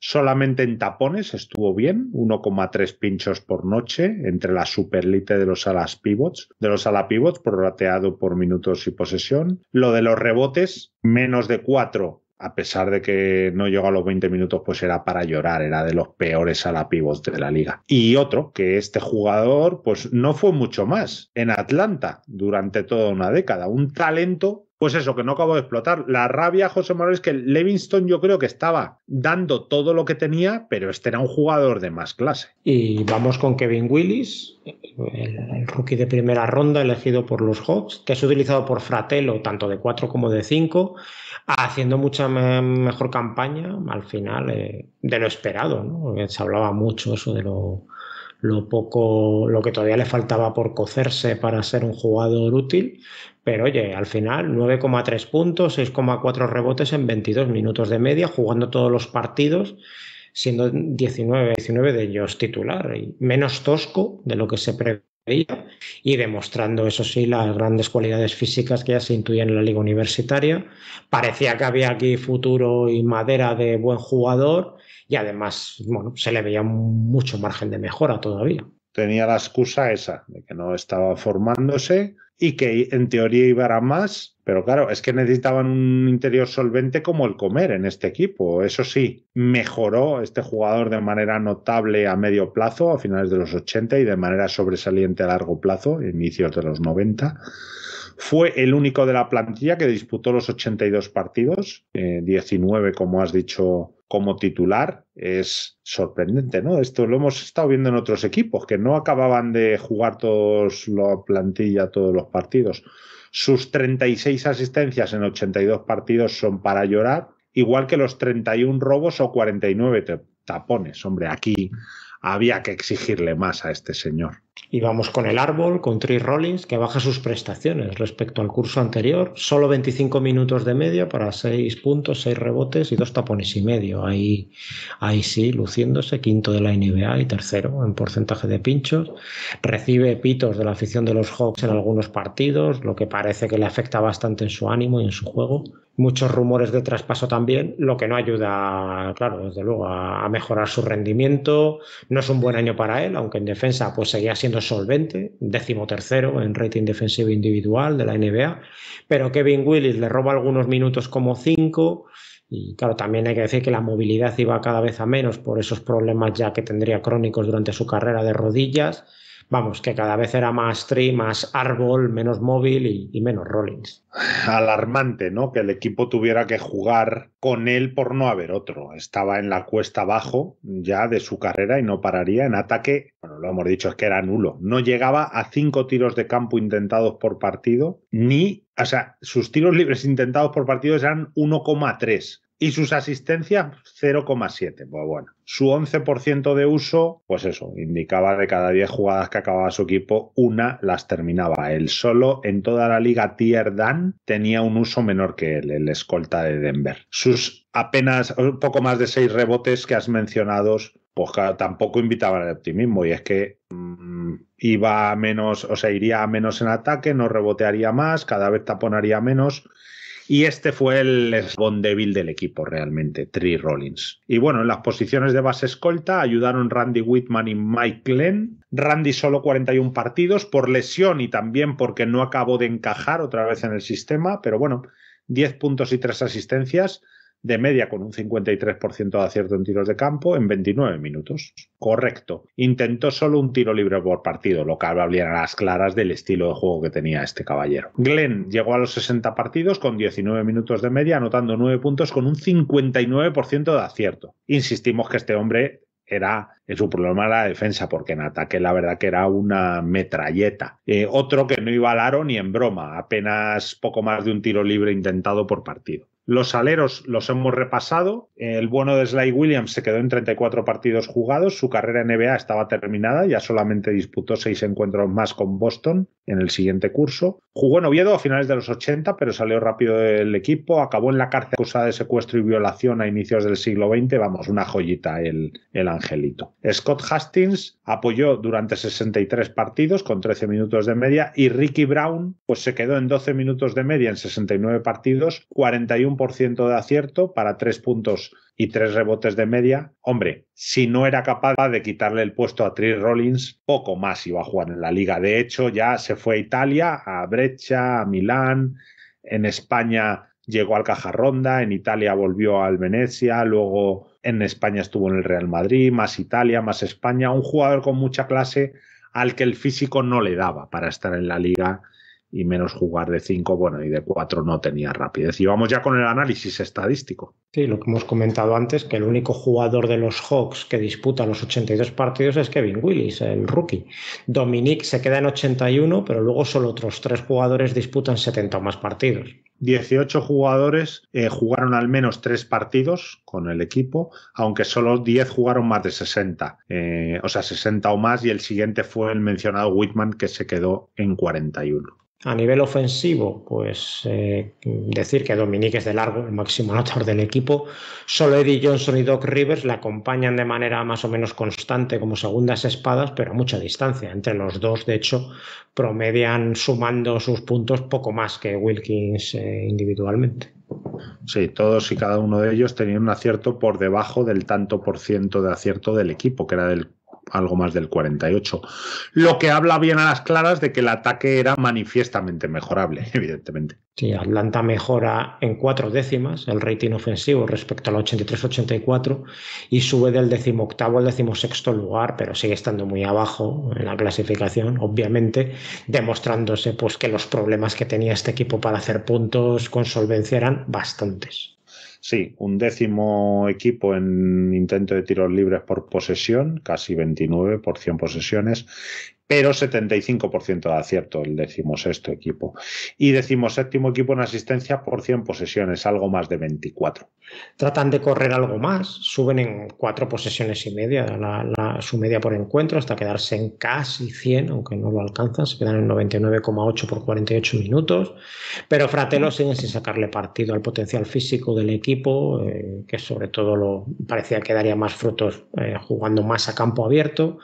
Solamente en tapones estuvo bien, 1,3 pinchos por noche entre la superlite de los alas pivots, de los ala pivots prorrateado por minutos y posesión. Lo de los rebotes, menos de 4 a pesar de que no llegó a los 20 minutos, pues era para llorar, era de los peores ala de la liga. Y otro, que este jugador, pues no fue mucho más en Atlanta durante toda una década. Un talento pues eso, que no acabo de explotar. La rabia, José Manuel, es que Livingston yo creo que estaba dando todo lo que tenía, pero este era un jugador de más clase. Y vamos con Kevin Willis, el, rookie de primera ronda elegido por los Hawks, que es utilizado por Fratello tanto de 4 como de 5, haciendo mucha mejor campaña al final eh, de lo esperado, se hablaba mucho eso de lo, poco, lo que todavía le faltaba por cocerse para ser un jugador útil, pero oye, al final 9,3 puntos, 6,4 rebotes en 22 minutos de media, jugando todos los partidos, siendo 19, 19 de ellos titular, y menos tosco de lo que se prevé y demostrando, eso sí, las grandes cualidades físicas que ya se intuían en la liga universitaria. Parecía que había aquí futuro y madera de buen jugador y además, bueno, se le veía mucho margen de mejora todavía. Tenía la excusa esa de que no estaba formándose y que en teoría iba a más, pero claro, es que necesitaban un interior solvente como el comer en este equipo. Eso sí, mejoró este jugador de manera notable a medio plazo, a finales de los 80 y de manera sobresaliente a largo plazo, inicios de los 90. Fue el único de la plantilla que disputó los 82 partidos, 19 eh, como has dicho como titular. Es sorprendente, ¿no? Esto lo hemos estado viendo en otros equipos, que no acababan de jugar todos la plantilla, todos los partidos. Sus 36 asistencias en 82 partidos son para llorar, igual que los 31 robos o 49 tapones. Hombre, aquí había que exigirle más a este señor. Y vamos con el árbol, con Tree Rollins, que baja sus prestaciones respecto al curso anterior. Solo 25 minutos de media para 6 puntos, 6 rebotes y 2 tapones y medio. Ahí, ahí sí, luciéndose, quinto de la NBA y tercero en porcentaje de pinchos. Recibe pitos de la afición de los Hawks en algunos partidos, lo que parece que le afecta bastante en su ánimo y en su juego. Muchos rumores de traspaso también, lo que no ayuda, claro, desde luego, a mejorar su rendimiento. No es un buen año para él, aunque en defensa pues seguía siendo siendo solvente, décimo tercero en rating defensivo individual de la NBA, pero Kevin Willis le roba algunos minutos como cinco. Y claro, también hay que decir que la movilidad iba cada vez a menos por esos problemas ya que tendría crónicos durante su carrera de rodillas vamos, que cada vez era más tree, más árbol, menos móvil y, menos Rollins. Alarmante, ¿no? Que el equipo tuviera que jugar con él por no haber otro. Estaba en la cuesta abajo ya de su carrera y no pararía en ataque. Bueno, lo hemos dicho, es que era nulo. No llegaba a cinco tiros de campo intentados por partido, ni, o sea, sus tiros libres intentados por partido eran 1,3 y sus asistencias 0,7. Pues bueno, su 11% de uso, pues eso, indicaba de cada 10 jugadas que acababa su equipo, una las terminaba él. Solo en toda la liga Tier Dan tenía un uso menor que él, el escolta de Denver. Sus apenas un poco más de 6 rebotes que has mencionado, pues tampoco invitaban al optimismo y es que mm, iba a menos, o sea, iría a menos en ataque, no rebotearía más, cada vez taponaría menos y este fue el eslabón débil del equipo realmente, Tree Rollins. Y bueno, en las posiciones de base escolta ayudaron Randy Whitman y Mike Glenn. Randy solo 41 partidos por lesión y también porque no acabó de encajar otra vez en el sistema, pero bueno, 10 puntos y 3 asistencias de media con un 53% de acierto en tiros de campo en 29 minutos. Correcto. Intentó solo un tiro libre por partido, lo que a las claras del estilo de juego que tenía este caballero. Glenn llegó a los 60 partidos con 19 minutos de media, anotando 9 puntos con un 59% de acierto. Insistimos que este hombre era en su problema la defensa, porque en ataque la verdad que era una metralleta. Eh, otro que no iba al aro ni en broma, apenas poco más de un tiro libre intentado por partido. Los aleros los hemos repasado. El bueno de Sly Williams se quedó en 34 partidos jugados. Su carrera en NBA estaba terminada. Ya solamente disputó seis encuentros más con Boston en el siguiente curso. Jugó en Oviedo a finales de los 80, pero salió rápido del equipo. Acabó en la cárcel acusada de secuestro y violación a inicios del siglo XX. Vamos, una joyita el, el angelito. Scott Hastings apoyó durante 63 partidos con 13 minutos de media. Y Ricky Brown pues se quedó en 12 minutos de media en 69 partidos, 41 ciento de acierto para tres puntos y tres rebotes de media. Hombre, si no era capaz de quitarle el puesto a tris Rollins, poco más iba a jugar en la liga. De hecho, ya se fue a Italia, a Brecha a Milán. En España llegó al caja ronda en Italia volvió al Venecia, luego en España estuvo en el Real Madrid, más Italia, más España. Un jugador con mucha clase al que el físico no le daba para estar en la liga y menos jugar de 5, bueno, y de 4 no tenía rapidez. Y vamos ya con el análisis estadístico. Sí, lo que hemos comentado antes, que el único jugador de los Hawks que disputa los 82 partidos es Kevin Willis, el rookie. Dominique se queda en 81, pero luego solo otros tres jugadores disputan 70 o más partidos. 18 jugadores eh, jugaron al menos 3 partidos con el equipo, aunque solo 10 jugaron más de 60, eh, o sea, 60 o más, y el siguiente fue el mencionado Whitman, que se quedó en 41. A nivel ofensivo, pues eh, decir que Dominique es de largo, el máximo anotador del equipo. Solo Eddie Johnson y Doc Rivers le acompañan de manera más o menos constante como segundas espadas, pero a mucha distancia. Entre los dos, de hecho, promedian sumando sus puntos poco más que Wilkins eh, individualmente. Sí, todos y cada uno de ellos tenían un acierto por debajo del tanto por ciento de acierto del equipo, que era del algo más del 48, lo que habla bien a las claras de que el ataque era manifiestamente mejorable, (laughs) evidentemente. Sí, Atlanta mejora en cuatro décimas el rating ofensivo respecto al 83-84 y sube del decimoctavo al decimosexto lugar, pero sigue estando muy abajo en la clasificación, obviamente, demostrándose pues, que los problemas que tenía este equipo para hacer puntos con solvencia eran bastantes. Sí, un décimo equipo en intento de tiros libres por posesión, casi 29 por 100 posesiones, pero 75% de acierto el decimosexto equipo. Y decimoséptimo equipo en asistencia por 100 posesiones, algo más de 24. Tratan de correr algo más, suben en cuatro posesiones y media su media por encuentro hasta quedarse en casi 100, aunque no lo alcanzan, se quedan en 99,8 por 48 minutos. Pero Fratello sigue sin sacarle partido al potencial físico del equipo, eh, que sobre todo parecía que daría más frutos eh, jugando más a campo abierto.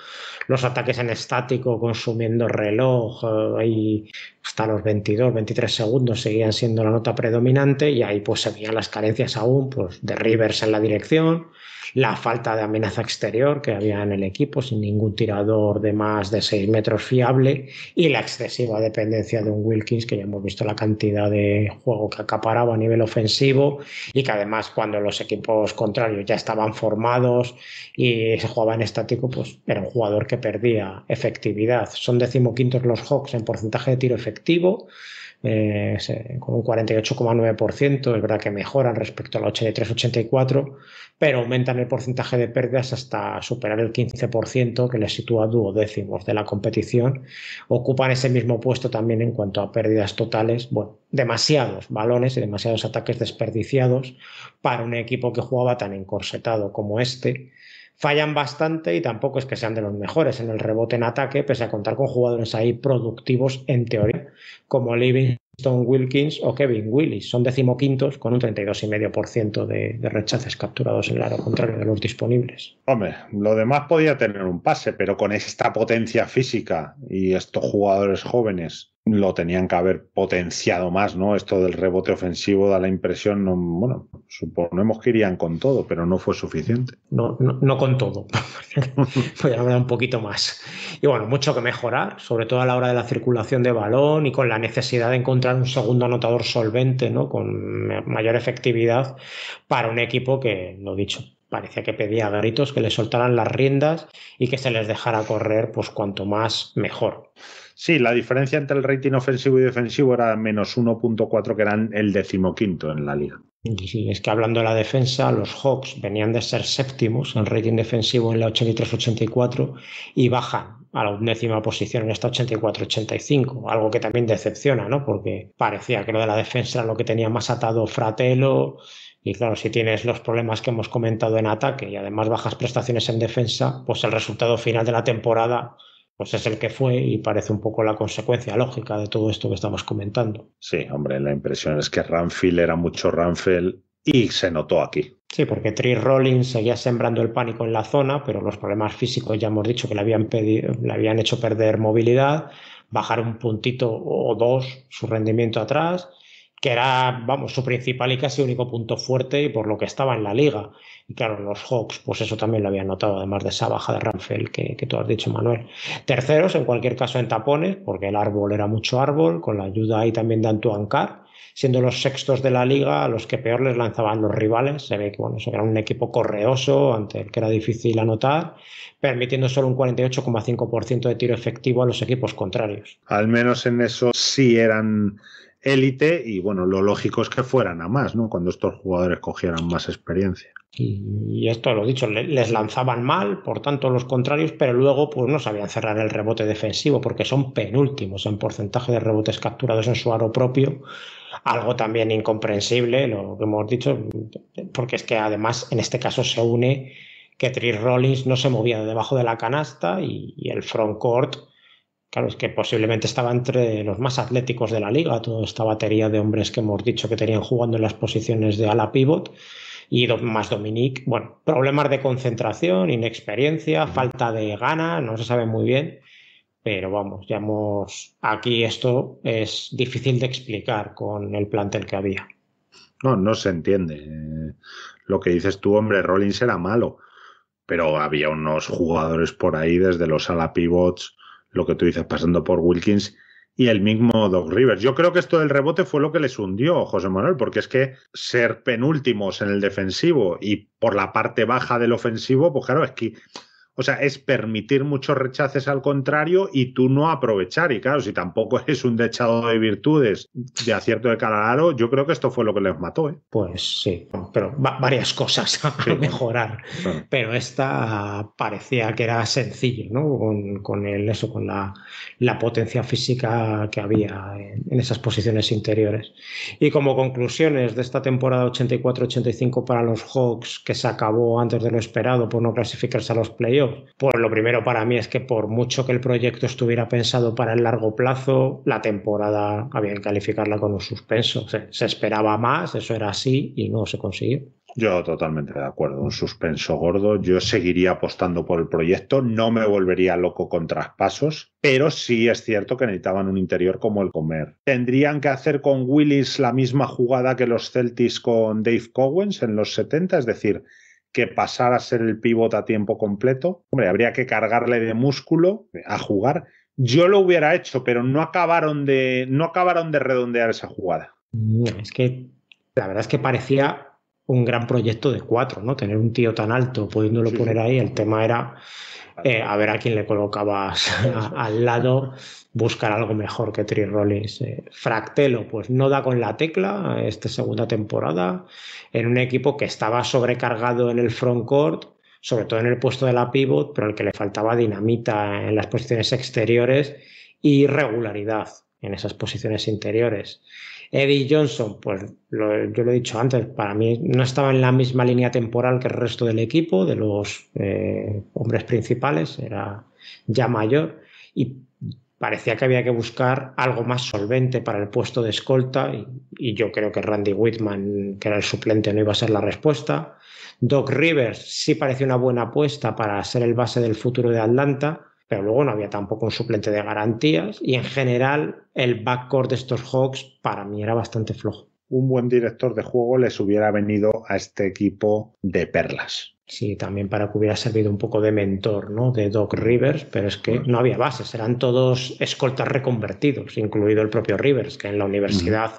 Los ataques en estático consumiendo reloj y eh, hasta los 22, 23 segundos seguían siendo la nota predominante y ahí pues seguían las carencias aún pues, de Rivers en la dirección, la falta de amenaza exterior que había en el equipo, sin ningún tirador de más de 6 metros fiable, y la excesiva dependencia de un Wilkins, que ya hemos visto la cantidad de juego que acaparaba a nivel ofensivo, y que además cuando los equipos contrarios ya estaban formados y se jugaba en estático, pues era un jugador que perdía efectividad. Son decimoquintos los Hawks en porcentaje de tiro efectivo eh, con un 48,9%, es verdad que mejoran respecto al 83-84, pero aumentan el porcentaje de pérdidas hasta superar el 15% que les sitúa duodécimos de la competición. Ocupan ese mismo puesto también en cuanto a pérdidas totales, bueno, demasiados balones y demasiados ataques desperdiciados para un equipo que jugaba tan encorsetado como este fallan bastante y tampoco es que sean de los mejores en el rebote en ataque, pese a contar con jugadores ahí productivos en teoría, como Livingston Wilkins o Kevin Willis. Son decimoquintos con un 32,5% de, de rechaces capturados en el lado contrario de los disponibles. Hombre, lo demás podía tener un pase, pero con esta potencia física y estos jugadores jóvenes lo tenían que haber potenciado más, ¿no? Esto del rebote ofensivo da la impresión, no, bueno, suponemos que irían con todo, pero no fue suficiente. No, no, con todo, (laughs) a hablar un poquito más. Y bueno, mucho que mejorar, sobre todo a la hora de la circulación de balón y con la necesidad de encontrar un segundo anotador solvente, ¿no? Con mayor efectividad para un equipo que, lo dicho, parecía que pedía gritos que le soltaran las riendas y que se les dejara correr, pues cuanto más mejor. Sí, la diferencia entre el rating ofensivo y defensivo era menos 1.4, que eran el decimoquinto en la liga. Sí, es que hablando de la defensa, los Hawks venían de ser séptimos en rating defensivo en la 83-84 y bajan a la undécima posición en esta 84-85, algo que también decepciona, ¿no? Porque parecía que lo de la defensa era lo que tenía más atado Fratello Y claro, si tienes los problemas que hemos comentado en ataque y además bajas prestaciones en defensa, pues el resultado final de la temporada pues es el que fue y parece un poco la consecuencia lógica de todo esto que estamos comentando. Sí, hombre, la impresión es que Ranfield era mucho Ranfield y se notó aquí. Sí, porque Tree Rollins seguía sembrando el pánico en la zona, pero los problemas físicos ya hemos dicho que le habían, le habían hecho perder movilidad, bajar un puntito o dos su rendimiento atrás que era, vamos, su principal y casi único punto fuerte y por lo que estaba en la liga. Y claro, los Hawks, pues eso también lo habían notado, además de esa baja de Ramfell que, tú has dicho, Manuel. Terceros, en cualquier caso, en tapones, porque el árbol era mucho árbol, con la ayuda ahí también de Antoine Carr, siendo los sextos de la liga a los que peor les lanzaban los rivales. Se ve que, bueno, eso era un equipo correoso, ante el que era difícil anotar, permitiendo solo un 48,5% de tiro efectivo a los equipos contrarios. Al menos en eso sí eran élite y bueno, lo lógico es que fueran a más, ¿no? Cuando estos jugadores cogieran más experiencia. Y, esto lo dicho, les lanzaban mal, por tanto los contrarios, pero luego pues no sabían cerrar el rebote defensivo porque son penúltimos en porcentaje de rebotes capturados en su aro propio. Algo también incomprensible, lo que hemos dicho, porque es que además en este caso se une que Tris Rollins no se movía debajo de la canasta y, y el front court Claro, es que posiblemente estaba entre los más atléticos de la liga, toda esta batería de hombres que hemos dicho que tenían jugando en las posiciones de ala pivot y más Dominique, bueno, problemas de concentración, inexperiencia, falta de gana, no se sabe muy bien, pero vamos, ya aquí esto es difícil de explicar con el plantel que había. No, no se entiende. Lo que dices tú, hombre, Rollins era malo, pero había unos jugadores por ahí desde los ala pivots lo que tú dices, pasando por Wilkins y el mismo Doc Rivers. Yo creo que esto del rebote fue lo que les hundió José Manuel, porque es que ser penúltimos en el defensivo y por la parte baja del ofensivo, pues claro, es que o sea, es permitir muchos rechaces al contrario y tú no aprovechar. Y claro, si tampoco eres (laughs) un dechado de virtudes de acierto de Calararo, yo creo que esto fue lo que les mató. ¿eh? Pues sí, pero varias cosas a mejorar. Pero esta parecía que era sencillo, ¿no? Con, eso, con la, potencia física que había en esas posiciones interiores. Y como conclusiones de esta temporada 84-85 para los Hawks, que se acabó antes de lo esperado por no clasificarse a los playoffs, pues lo primero para mí es que por mucho que el proyecto estuviera pensado para el largo plazo, la temporada había que calificarla con un suspenso. Se, se esperaba más, eso era así y no se consiguió. Yo totalmente de acuerdo, un suspenso gordo. Yo seguiría apostando por el proyecto, no me volvería loco con traspasos, pero sí es cierto que necesitaban un interior como el comer. ¿Tendrían que hacer con Willis la misma jugada que los Celtics con Dave Cowens en los 70? Es decir, que pasara a ser el pivote a tiempo completo. Hombre, habría que cargarle de músculo eh, a jugar. Yo lo hubiera hecho, pero no acabaron de, no acabaron de redondear esa jugada. Es que la verdad es que parecía un gran proyecto de cuatro, ¿no? Tener un tío tan alto, pudiéndolo poner ahí. El tema era eh, a ver a quién le colocabas (laughs) al lado, buscar algo mejor que Tri Rollins. Eh, Fractelo, pues no da con la tecla eh, esta segunda temporada, en un equipo que estaba sobrecargado en el frontcourt, sobre todo en el puesto de la pivot, pero al que le faltaba dinamita en las posiciones exteriores y regularidad en esas posiciones interiores. Eddie Johnson, pues lo, yo lo he dicho antes, para mí no estaba en la misma línea temporal que el resto del equipo, de los eh, hombres principales, era ya mayor y parecía que había que buscar algo más solvente para el puesto de escolta y, y, yo creo que Randy Whitman, que era el suplente, no iba a ser la respuesta. Doc Rivers sí parecía una buena apuesta para ser el base del futuro de Atlanta, pero luego no había tampoco un suplente de garantías y en general el backcourt de estos Hawks para mí era bastante flojo. Un buen director de juego les hubiera venido a este equipo de perlas. Sí, también para que hubiera servido un poco de mentor, ¿no? De Doc Rivers, pero es que no había bases, eran todos escoltas reconvertidos, incluido el propio Rivers, que en la universidad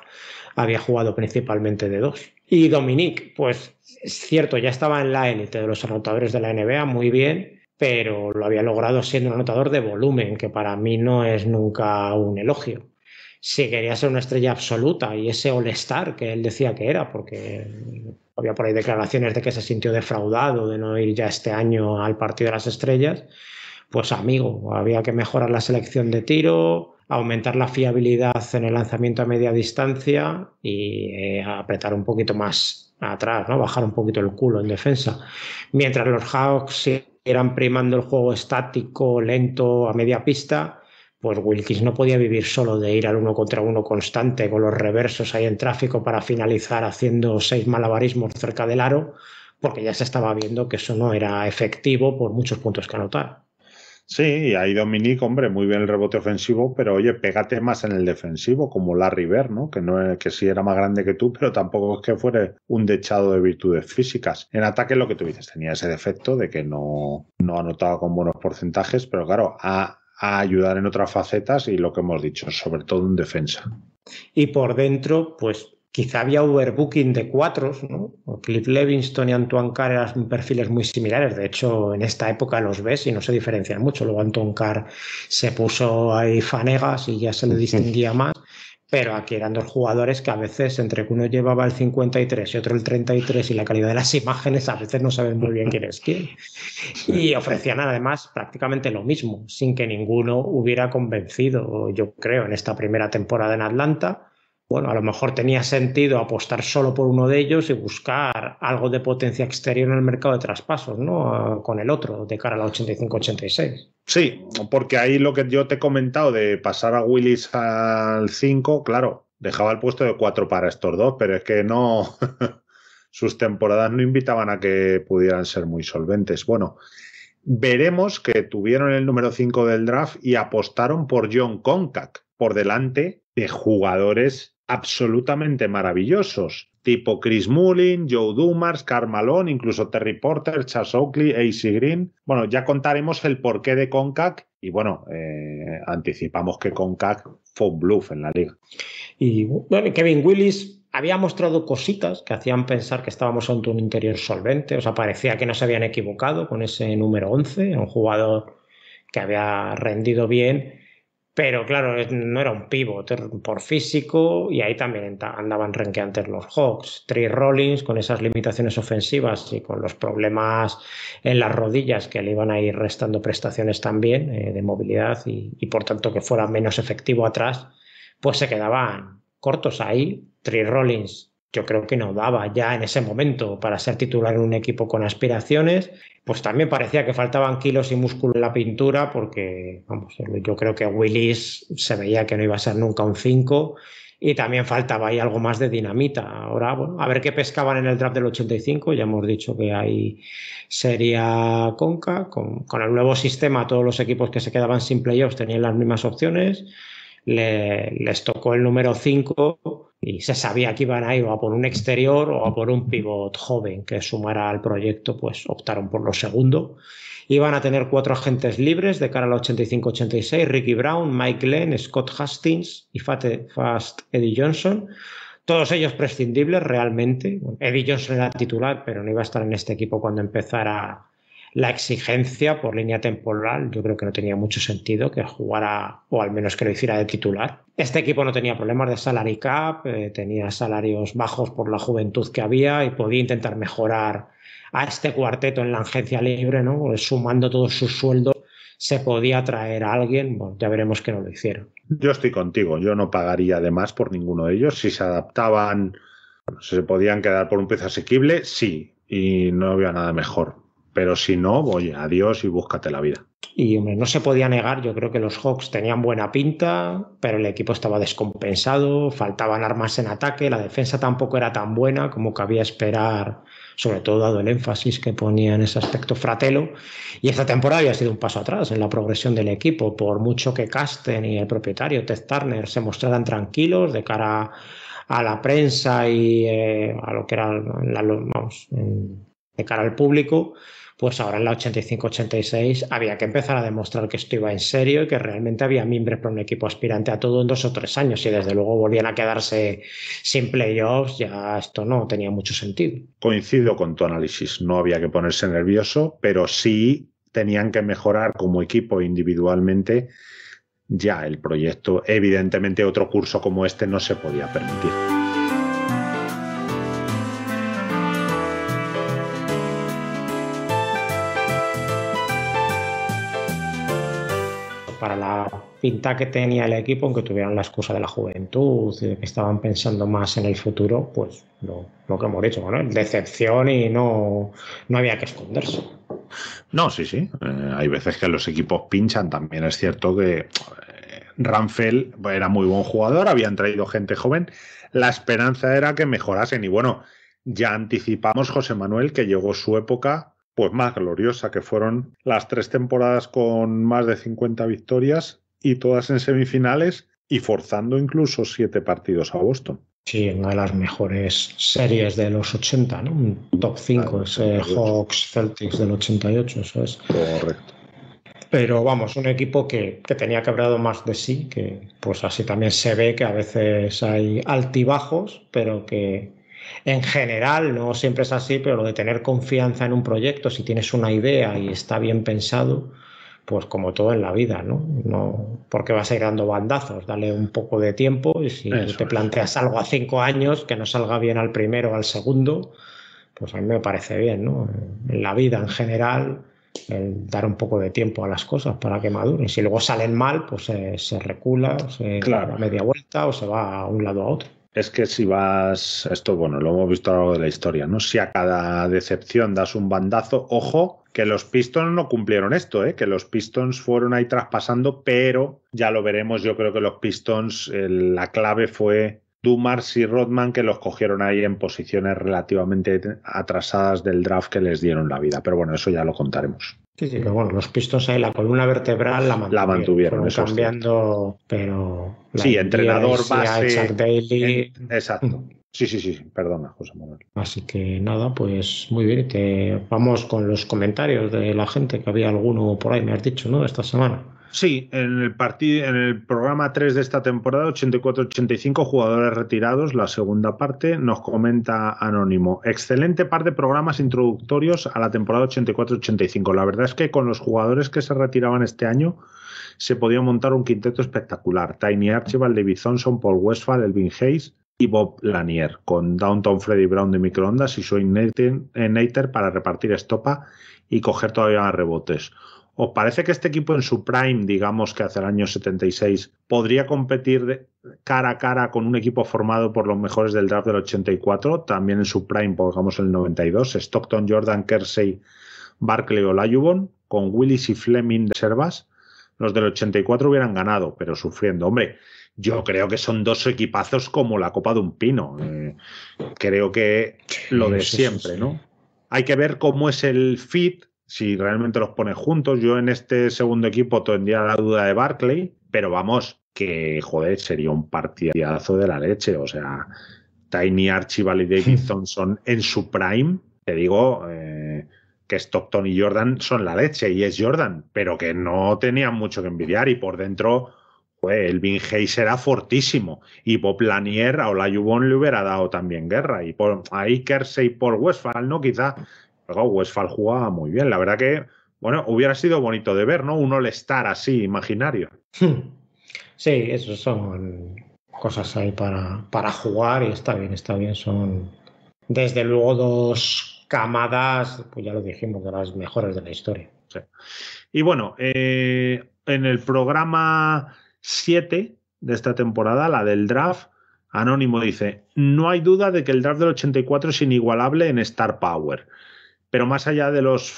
había jugado principalmente de dos. Y Dominique, pues es cierto, ya estaba en la élite de los anotadores de la NBA, muy bien, pero lo había logrado siendo un anotador de volumen, que para mí no es nunca un elogio. Si quería ser una estrella absoluta y ese all-star que él decía que era, porque había por ahí declaraciones de que se sintió defraudado de no ir ya este año al partido de las estrellas, pues amigo, había que mejorar la selección de tiro, aumentar la fiabilidad en el lanzamiento a media distancia y eh, apretar un poquito más atrás, ¿no? bajar un poquito el culo en defensa. Mientras los Hawks eran primando el juego estático, lento, a media pista, pues Wilkins no podía vivir solo de ir al uno contra uno constante con los reversos ahí en tráfico para finalizar haciendo seis malabarismos cerca del aro, porque ya se estaba viendo que eso no era efectivo por muchos puntos que anotar. Sí, ahí Dominic, hombre, muy bien el rebote ofensivo, pero oye, pégate más en el defensivo, como Larry Bird, ¿no? Que, no, que sí era más grande que tú, pero tampoco es que fuere un dechado de virtudes físicas. En ataque, lo que tú dices, tenía ese defecto de que no, no anotaba con buenos porcentajes, pero claro, a, a ayudar en otras facetas y lo que hemos dicho, sobre todo en defensa. Y por dentro, pues Quizá había overbooking de cuatro ¿no? Cliff Levingston y Antoine Carr eran perfiles muy similares. De hecho, en esta época los ves y no se diferencian mucho. Luego Antoine Carr se puso ahí fanegas y ya se le distinguía más. Pero aquí eran dos jugadores que a veces, entre uno llevaba el 53 y otro el 33 y la calidad de las (laughs) imágenes, a veces no saben muy bien quién es quién. Y ofrecían además prácticamente lo mismo, sin que ninguno hubiera convencido, yo creo, en esta primera temporada en Atlanta bueno, a lo mejor tenía sentido apostar solo por uno de ellos y buscar algo de potencia exterior en el mercado de traspasos, ¿no? Ah, con el otro, de cara a la 85-86. Sí, porque ahí lo que yo te he comentado de pasar a Willis al 5, claro, dejaba el puesto de 4 para estos dos, pero es que no. (laughs) sus temporadas no invitaban a que pudieran ser muy solventes. Bueno, veremos que tuvieron el número 5 del draft y apostaron por John Concac por delante de jugadores absolutamente maravillosos, tipo Chris Mullin, Joe Dumas, Carmalón, incluso Terry Porter, Chas Oakley, AC Green. Bueno, ya contaremos el porqué de CONCAC y bueno, eh, anticipamos que CONCAC fue un bluff en la liga. Y bueno, Kevin Willis había mostrado cositas que hacían pensar que estábamos ante un interior solvente, o sea, parecía que no se habían equivocado con ese número 11, un jugador que había rendido bien pero claro, no era un pivot por físico y ahí también andaban renqueantes los Hawks. Trey Rollins con esas limitaciones ofensivas y con los problemas en las rodillas que le iban a ir restando prestaciones también eh, de movilidad y, por tanto que fuera menos efectivo atrás, pues se quedaban cortos ahí. Trey Rollins yo creo que no daba ya en ese momento para ser titular en un equipo con aspiraciones. Pues también parecía que faltaban kilos y músculo en la pintura porque, yo creo que Willis se veía que no iba a ser nunca un 5 y también faltaba ahí algo más de dinamita. Ahora, bueno, a ver qué pescaban en el draft del 85. Ya hemos dicho que ahí sería Conca. Con, con el nuevo sistema, todos los equipos que se quedaban sin playoffs tenían las mismas opciones les tocó el número 5 y se sabía que iban a ir a por un exterior o a por un pivot joven que sumara al proyecto, pues optaron por lo segundo. Iban a tener cuatro agentes libres de cara al 85-86, Ricky Brown, Mike Glenn, Scott Hastings y Fast Eddie Johnson. Todos ellos prescindibles realmente. Eddie Johnson era titular, pero no iba a estar en este equipo cuando empezara la exigencia por línea temporal, yo creo que no tenía mucho sentido que jugara, o al menos que lo hiciera de titular. Este equipo no tenía problemas de salary cap, eh, tenía salarios bajos por la juventud que había y podía intentar mejorar a este cuarteto en la agencia libre, ¿no? Pues sumando todos sus sueldos se podía traer a alguien, bueno, ya veremos que no lo hicieron. Yo estoy contigo, yo no pagaría de más por ninguno de ellos. Si se adaptaban, si se podían quedar por un precio asequible, sí, y no había nada mejor. Pero si no, oye, adiós y búscate la vida. Y hombre, no se podía negar, yo creo que los Hawks tenían buena pinta, pero el equipo estaba descompensado, faltaban armas en ataque, la defensa tampoco era tan buena como cabía esperar, sobre todo dado el énfasis que ponía en ese aspecto fratelo. Y esta temporada había sido un paso atrás en la progresión del equipo, por mucho que Casten y el propietario Ted Turner se mostraran tranquilos de cara a la prensa y eh, a lo que era vamos, de cara al público pues ahora en la 85-86 había que empezar a demostrar que esto iba en serio y que realmente había miembros para un equipo aspirante a todo en dos o tres años. Y desde luego volvían a quedarse sin playoffs, ya esto no tenía mucho sentido. Coincido con tu análisis, no había que ponerse nervioso, pero sí tenían que mejorar como equipo individualmente ya el proyecto. Evidentemente otro curso como este no se podía permitir. pinta que tenía el equipo, aunque tuvieran la excusa de la juventud y que estaban pensando más en el futuro, pues no lo que hemos dicho, bueno, decepción y no, no había que esconderse. No, sí, sí. Eh, hay veces que los equipos pinchan. También es cierto que eh, era muy buen jugador, habían traído gente joven. La esperanza era que mejorasen. Y bueno, ya anticipamos, José Manuel, que llegó su época pues más gloriosa, que fueron las tres temporadas con más de 50 victorias y todas en semifinales y forzando incluso siete partidos a Boston. Sí, una de las mejores series de los 80, ¿no? Un top 5, ese Hawks Celtics del 88, eso es. Correcto. Pero vamos, un equipo que, que, tenía que haber más de sí, que pues así también se ve que a veces hay altibajos, pero que en general no siempre es así, pero lo de tener confianza en un proyecto, si tienes una idea y está bien pensado, pues como todo en la vida, ¿no? no porque vas a ir dando bandazos, dale un poco de tiempo y si te planteas algo a cinco años que no salga bien al primero o al segundo, pues a mí me parece bien, ¿no? En la vida en general, el dar un poco de tiempo a las cosas para que maduren. Si luego salen mal, pues se, recula, se da media vuelta o se va a un lado a otro. Es que si vas, esto bueno, lo hemos visto a lo largo de la historia, ¿no? Si a cada decepción das un bandazo, ojo, que los Pistons no cumplieron esto, ¿eh? que los Pistons fueron ahí traspasando, pero ya lo veremos. Yo creo que los Pistons, la clave fue Dumars y Rodman, que los cogieron ahí en posiciones relativamente atrasadas del draft que les dieron la vida. Pero bueno, eso ya lo contaremos. Sí, sí, pero bueno, los Pistons ahí, la columna vertebral la mantuvieron. La mantuvieron, eso cambiando, pero. Sí, entrenador base. exacto. Sí, sí, sí, perdona, José Manuel. Así que nada, pues muy bien, que vamos con los comentarios de la gente, que había alguno por ahí, me has dicho, ¿no? Esta semana. Sí, en el, partido, en el programa 3 de esta temporada, 84-85, jugadores retirados, la segunda parte, nos comenta Anónimo. Excelente par de programas introductorios a la temporada 84-85. La verdad es que con los jugadores que se retiraban este año se podía montar un quinteto espectacular. Tiny Archibald, David Thompson, Paul Westphal, Elvin Hayes, y Bob Lanier, con Downtown Freddy Brown de microondas y Soy eh, Nater para repartir estopa y coger todavía más rebotes. ¿Os parece que este equipo en su prime, digamos que hace el año 76, podría competir cara a cara con un equipo formado por los mejores del draft del 84, también en su prime, pongamos el 92, Stockton, Jordan, Kersey, Barclay o Layubon, con Willis y Fleming de Servas? Los del 84 hubieran ganado, pero sufriendo. Hombre, yo creo que son dos equipazos como la copa de un pino. Eh, creo que lo de siempre, ¿no? Hay que ver cómo es el fit, si realmente los pone juntos. Yo en este segundo equipo tendría la duda de Barclay, pero vamos, que joder, sería un partidazo de la leche. O sea, Tiny Archibald y (laughs) David Thompson en su prime, te digo. Eh, que Stockton y Jordan son la leche y es Jordan, pero que no tenían mucho que envidiar y por dentro pues el Vin era fortísimo y Bob o la Olajuwon, le hubiera dado también guerra y por ahí Kersey por Westphal, ¿no? quizá pero Westphal jugaba muy bien, la verdad que bueno, hubiera sido bonito de ver, ¿no? Un All-Star así imaginario. Hmm. Sí, eso son cosas ahí para, para jugar y está bien, está bien, son desde luego dos camadas, pues ya lo dijimos, de las mejores de la historia. Y bueno, eh, en el programa 7 de esta temporada, la del draft, Anónimo dice, no hay duda de que el draft del 84 es inigualable en Star Power, pero más allá de los,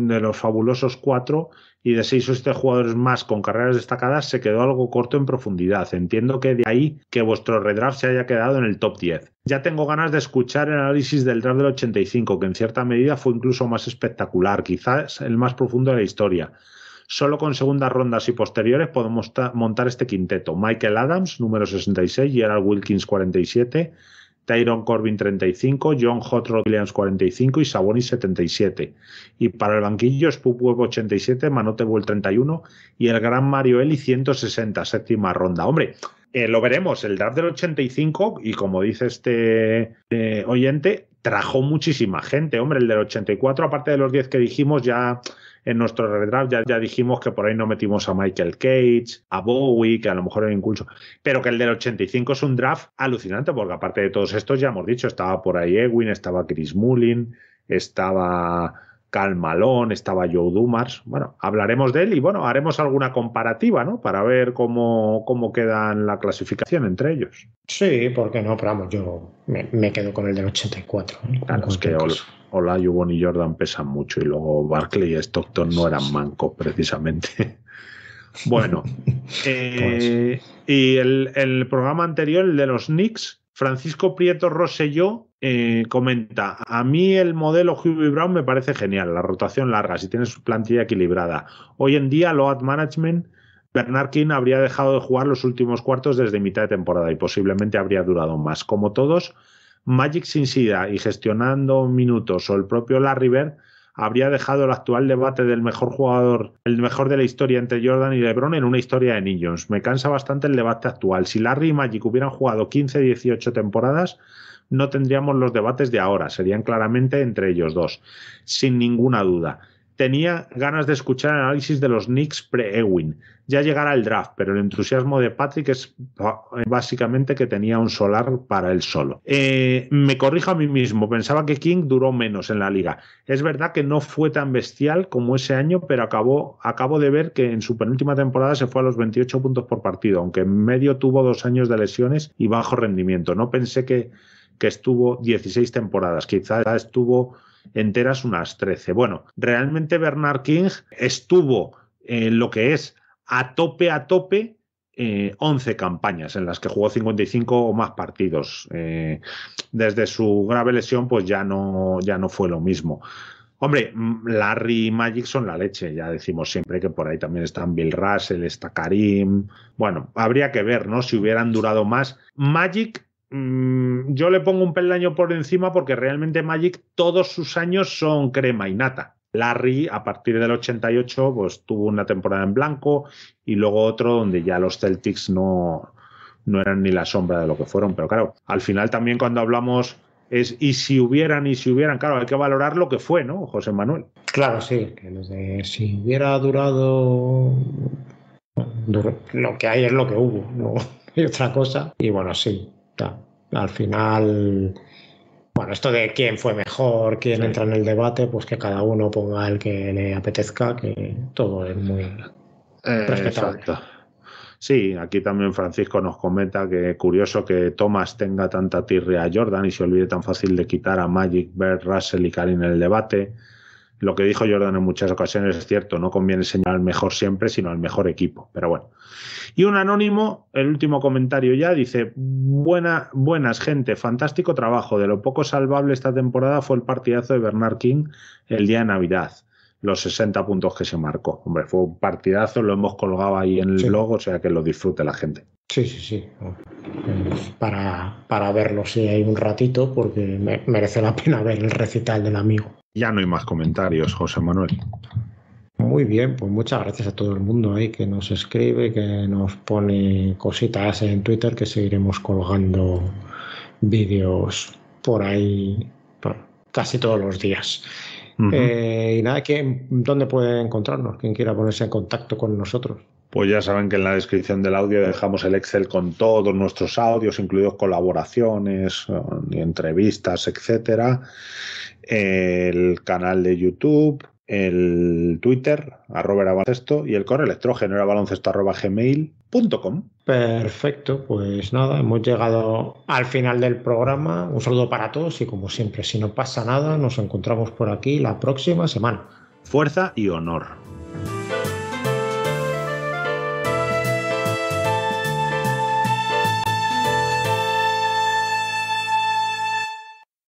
de los fabulosos cuatro y de seis o siete jugadores más con carreras destacadas, se quedó algo corto en profundidad. Entiendo que de ahí que vuestro redraft se haya quedado en el top 10. Ya tengo ganas de escuchar el análisis del draft del 85, que en cierta medida fue incluso más espectacular, quizás el más profundo de la historia Solo con segundas rondas y posteriores podemos montar este quinteto. Michael Adams, número 66, Gerald Wilkins, 47, Tyron Corbin, 35, John Hotro Williams, 45 y Sabonis, 77. Y para el banquillo, Spoop Web, 87, Manote Bull, 31 y el gran Mario Eli, 160, séptima ronda. Hombre, eh, lo veremos, el draft del 85, y como dice este eh, oyente, trajo muchísima gente. Hombre, el del 84, aparte de los 10 que dijimos, ya en nuestro redraft ya, ya dijimos que por ahí no metimos a Michael Cage, a Bowie, que a lo mejor era incluso, pero que el del 85 es un draft alucinante, porque aparte de todos estos, ya hemos dicho, estaba por ahí Ewing, estaba Chris Mullin, estaba Cal Malone, estaba Joe Dumas. Bueno, hablaremos de él y bueno, haremos alguna comparativa, ¿no? Para ver cómo, cómo queda la clasificación entre ellos. Sí, porque no, pero vamos, yo me, quedo con el del 84. ¿eh? que Yubon y Jordan pesan mucho y luego Barclay y Stockton no eran mancos precisamente. (laughs) bueno, (laughs) eh, y el, programa anterior, el de los Knicks, Francisco Prieto Rosselló eh, comenta, a mí el modelo Hubie Brown me parece genial, la rotación larga, si tienes plantilla equilibrada. Hoy en día, ad Management... Bernard King habría dejado de jugar los últimos cuartos desde mitad de temporada y posiblemente habría durado más. Como todos, Magic sin sida y gestionando minutos o el propio Larry Bird habría dejado el actual debate del mejor jugador, el mejor de la historia entre Jordan y LeBron en una historia de niños. Me cansa bastante el debate actual. Si Larry y Magic hubieran jugado 15, 18 temporadas, no tendríamos los debates de ahora, serían claramente entre ellos dos, sin ninguna duda tenía ganas de escuchar el análisis de los Knicks pre ewin Ya llegará el draft, pero el entusiasmo de Patrick es ah, básicamente que tenía un solar para él solo. Eh, me corrijo a mí mismo, pensaba que King duró menos en la liga. Es verdad que no fue tan bestial como ese año, pero acabó, acabo de ver que en su penúltima temporada se fue a los 28 puntos por partido, aunque en medio tuvo dos años de lesiones y bajo rendimiento. No pensé que, que estuvo 16 temporadas, quizás estuvo enteras unas 13. Bueno, realmente Bernard King estuvo en lo que es a tope, a tope, 11 eh, campañas en las que jugó 55 o más partidos. Eh, desde su grave lesión, pues ya no, ya no fue lo mismo. Hombre, mm, Larry y Magic son la leche, ya decimos siempre que por ahí también están Bill Russell, está Karim. Bueno, habría que ver, ¿no? Si hubieran durado más. Magic Mm, yo le pongo un peldaño por encima porque realmente Magic todos sus años son crema y nata. Larry, a partir del 88, pues tuvo una temporada en blanco y luego otro donde ya los Celtics no, no eran ni la sombra de lo que fueron. Pero claro, al final también cuando hablamos es y si hubieran, y si hubieran, claro, hay que valorar lo que fue, ¿no, José Manuel? Claro, sí, que si hubiera durado lo que hay es lo que hubo, no (laughs) hay otra cosa. Y bueno, sí, al final, bueno, esto de quién fue mejor, quién entra en el debate, pues que cada uno ponga el que le apetezca, que todo es muy eh, Sí, aquí también Francisco nos comenta que curioso que Thomas tenga tanta tirria a Jordan y se olvide tan fácil de quitar a Magic, Bert, Russell y Karin en el debate lo que dijo Jordan en muchas ocasiones es cierto, no conviene señalar al mejor siempre, sino al mejor equipo. Pero bueno. Y un anónimo, el último comentario ya, dice: Buena, buenas, gente, fantástico trabajo. De lo poco salvable esta temporada fue el partidazo de Bernard King el día de Navidad. Los 60 puntos que se marcó. Hombre, fue un partidazo, lo hemos colgado ahí en el logo, o sea que lo disfrute la gente. Sí, sí, sí. Para, para verlo si hay un ratito, porque merece la pena ver el recital del amigo. Ya no hay más comentarios, José Manuel. Muy bien, pues muchas gracias a todo el mundo ahí que nos escribe, que nos pone cositas en Twitter, que seguiremos colgando vídeos por ahí casi todos los días. Eh, y nada, ¿dónde puede encontrarnos? ¿Quién quiera ponerse en contacto con nosotros pues ya saben que en la descripción del audio dejamos el Excel con todos nuestros audios, incluidos colaboraciones, eh, entrevistas, etcétera, el canal de YouTube, el Twitter, arroba baloncesto, y el correo electrógeno baloncesto Perfecto, pues nada, hemos llegado al final del programa. Un saludo para todos y como siempre, si no pasa nada, nos encontramos por aquí la próxima semana. Fuerza y honor.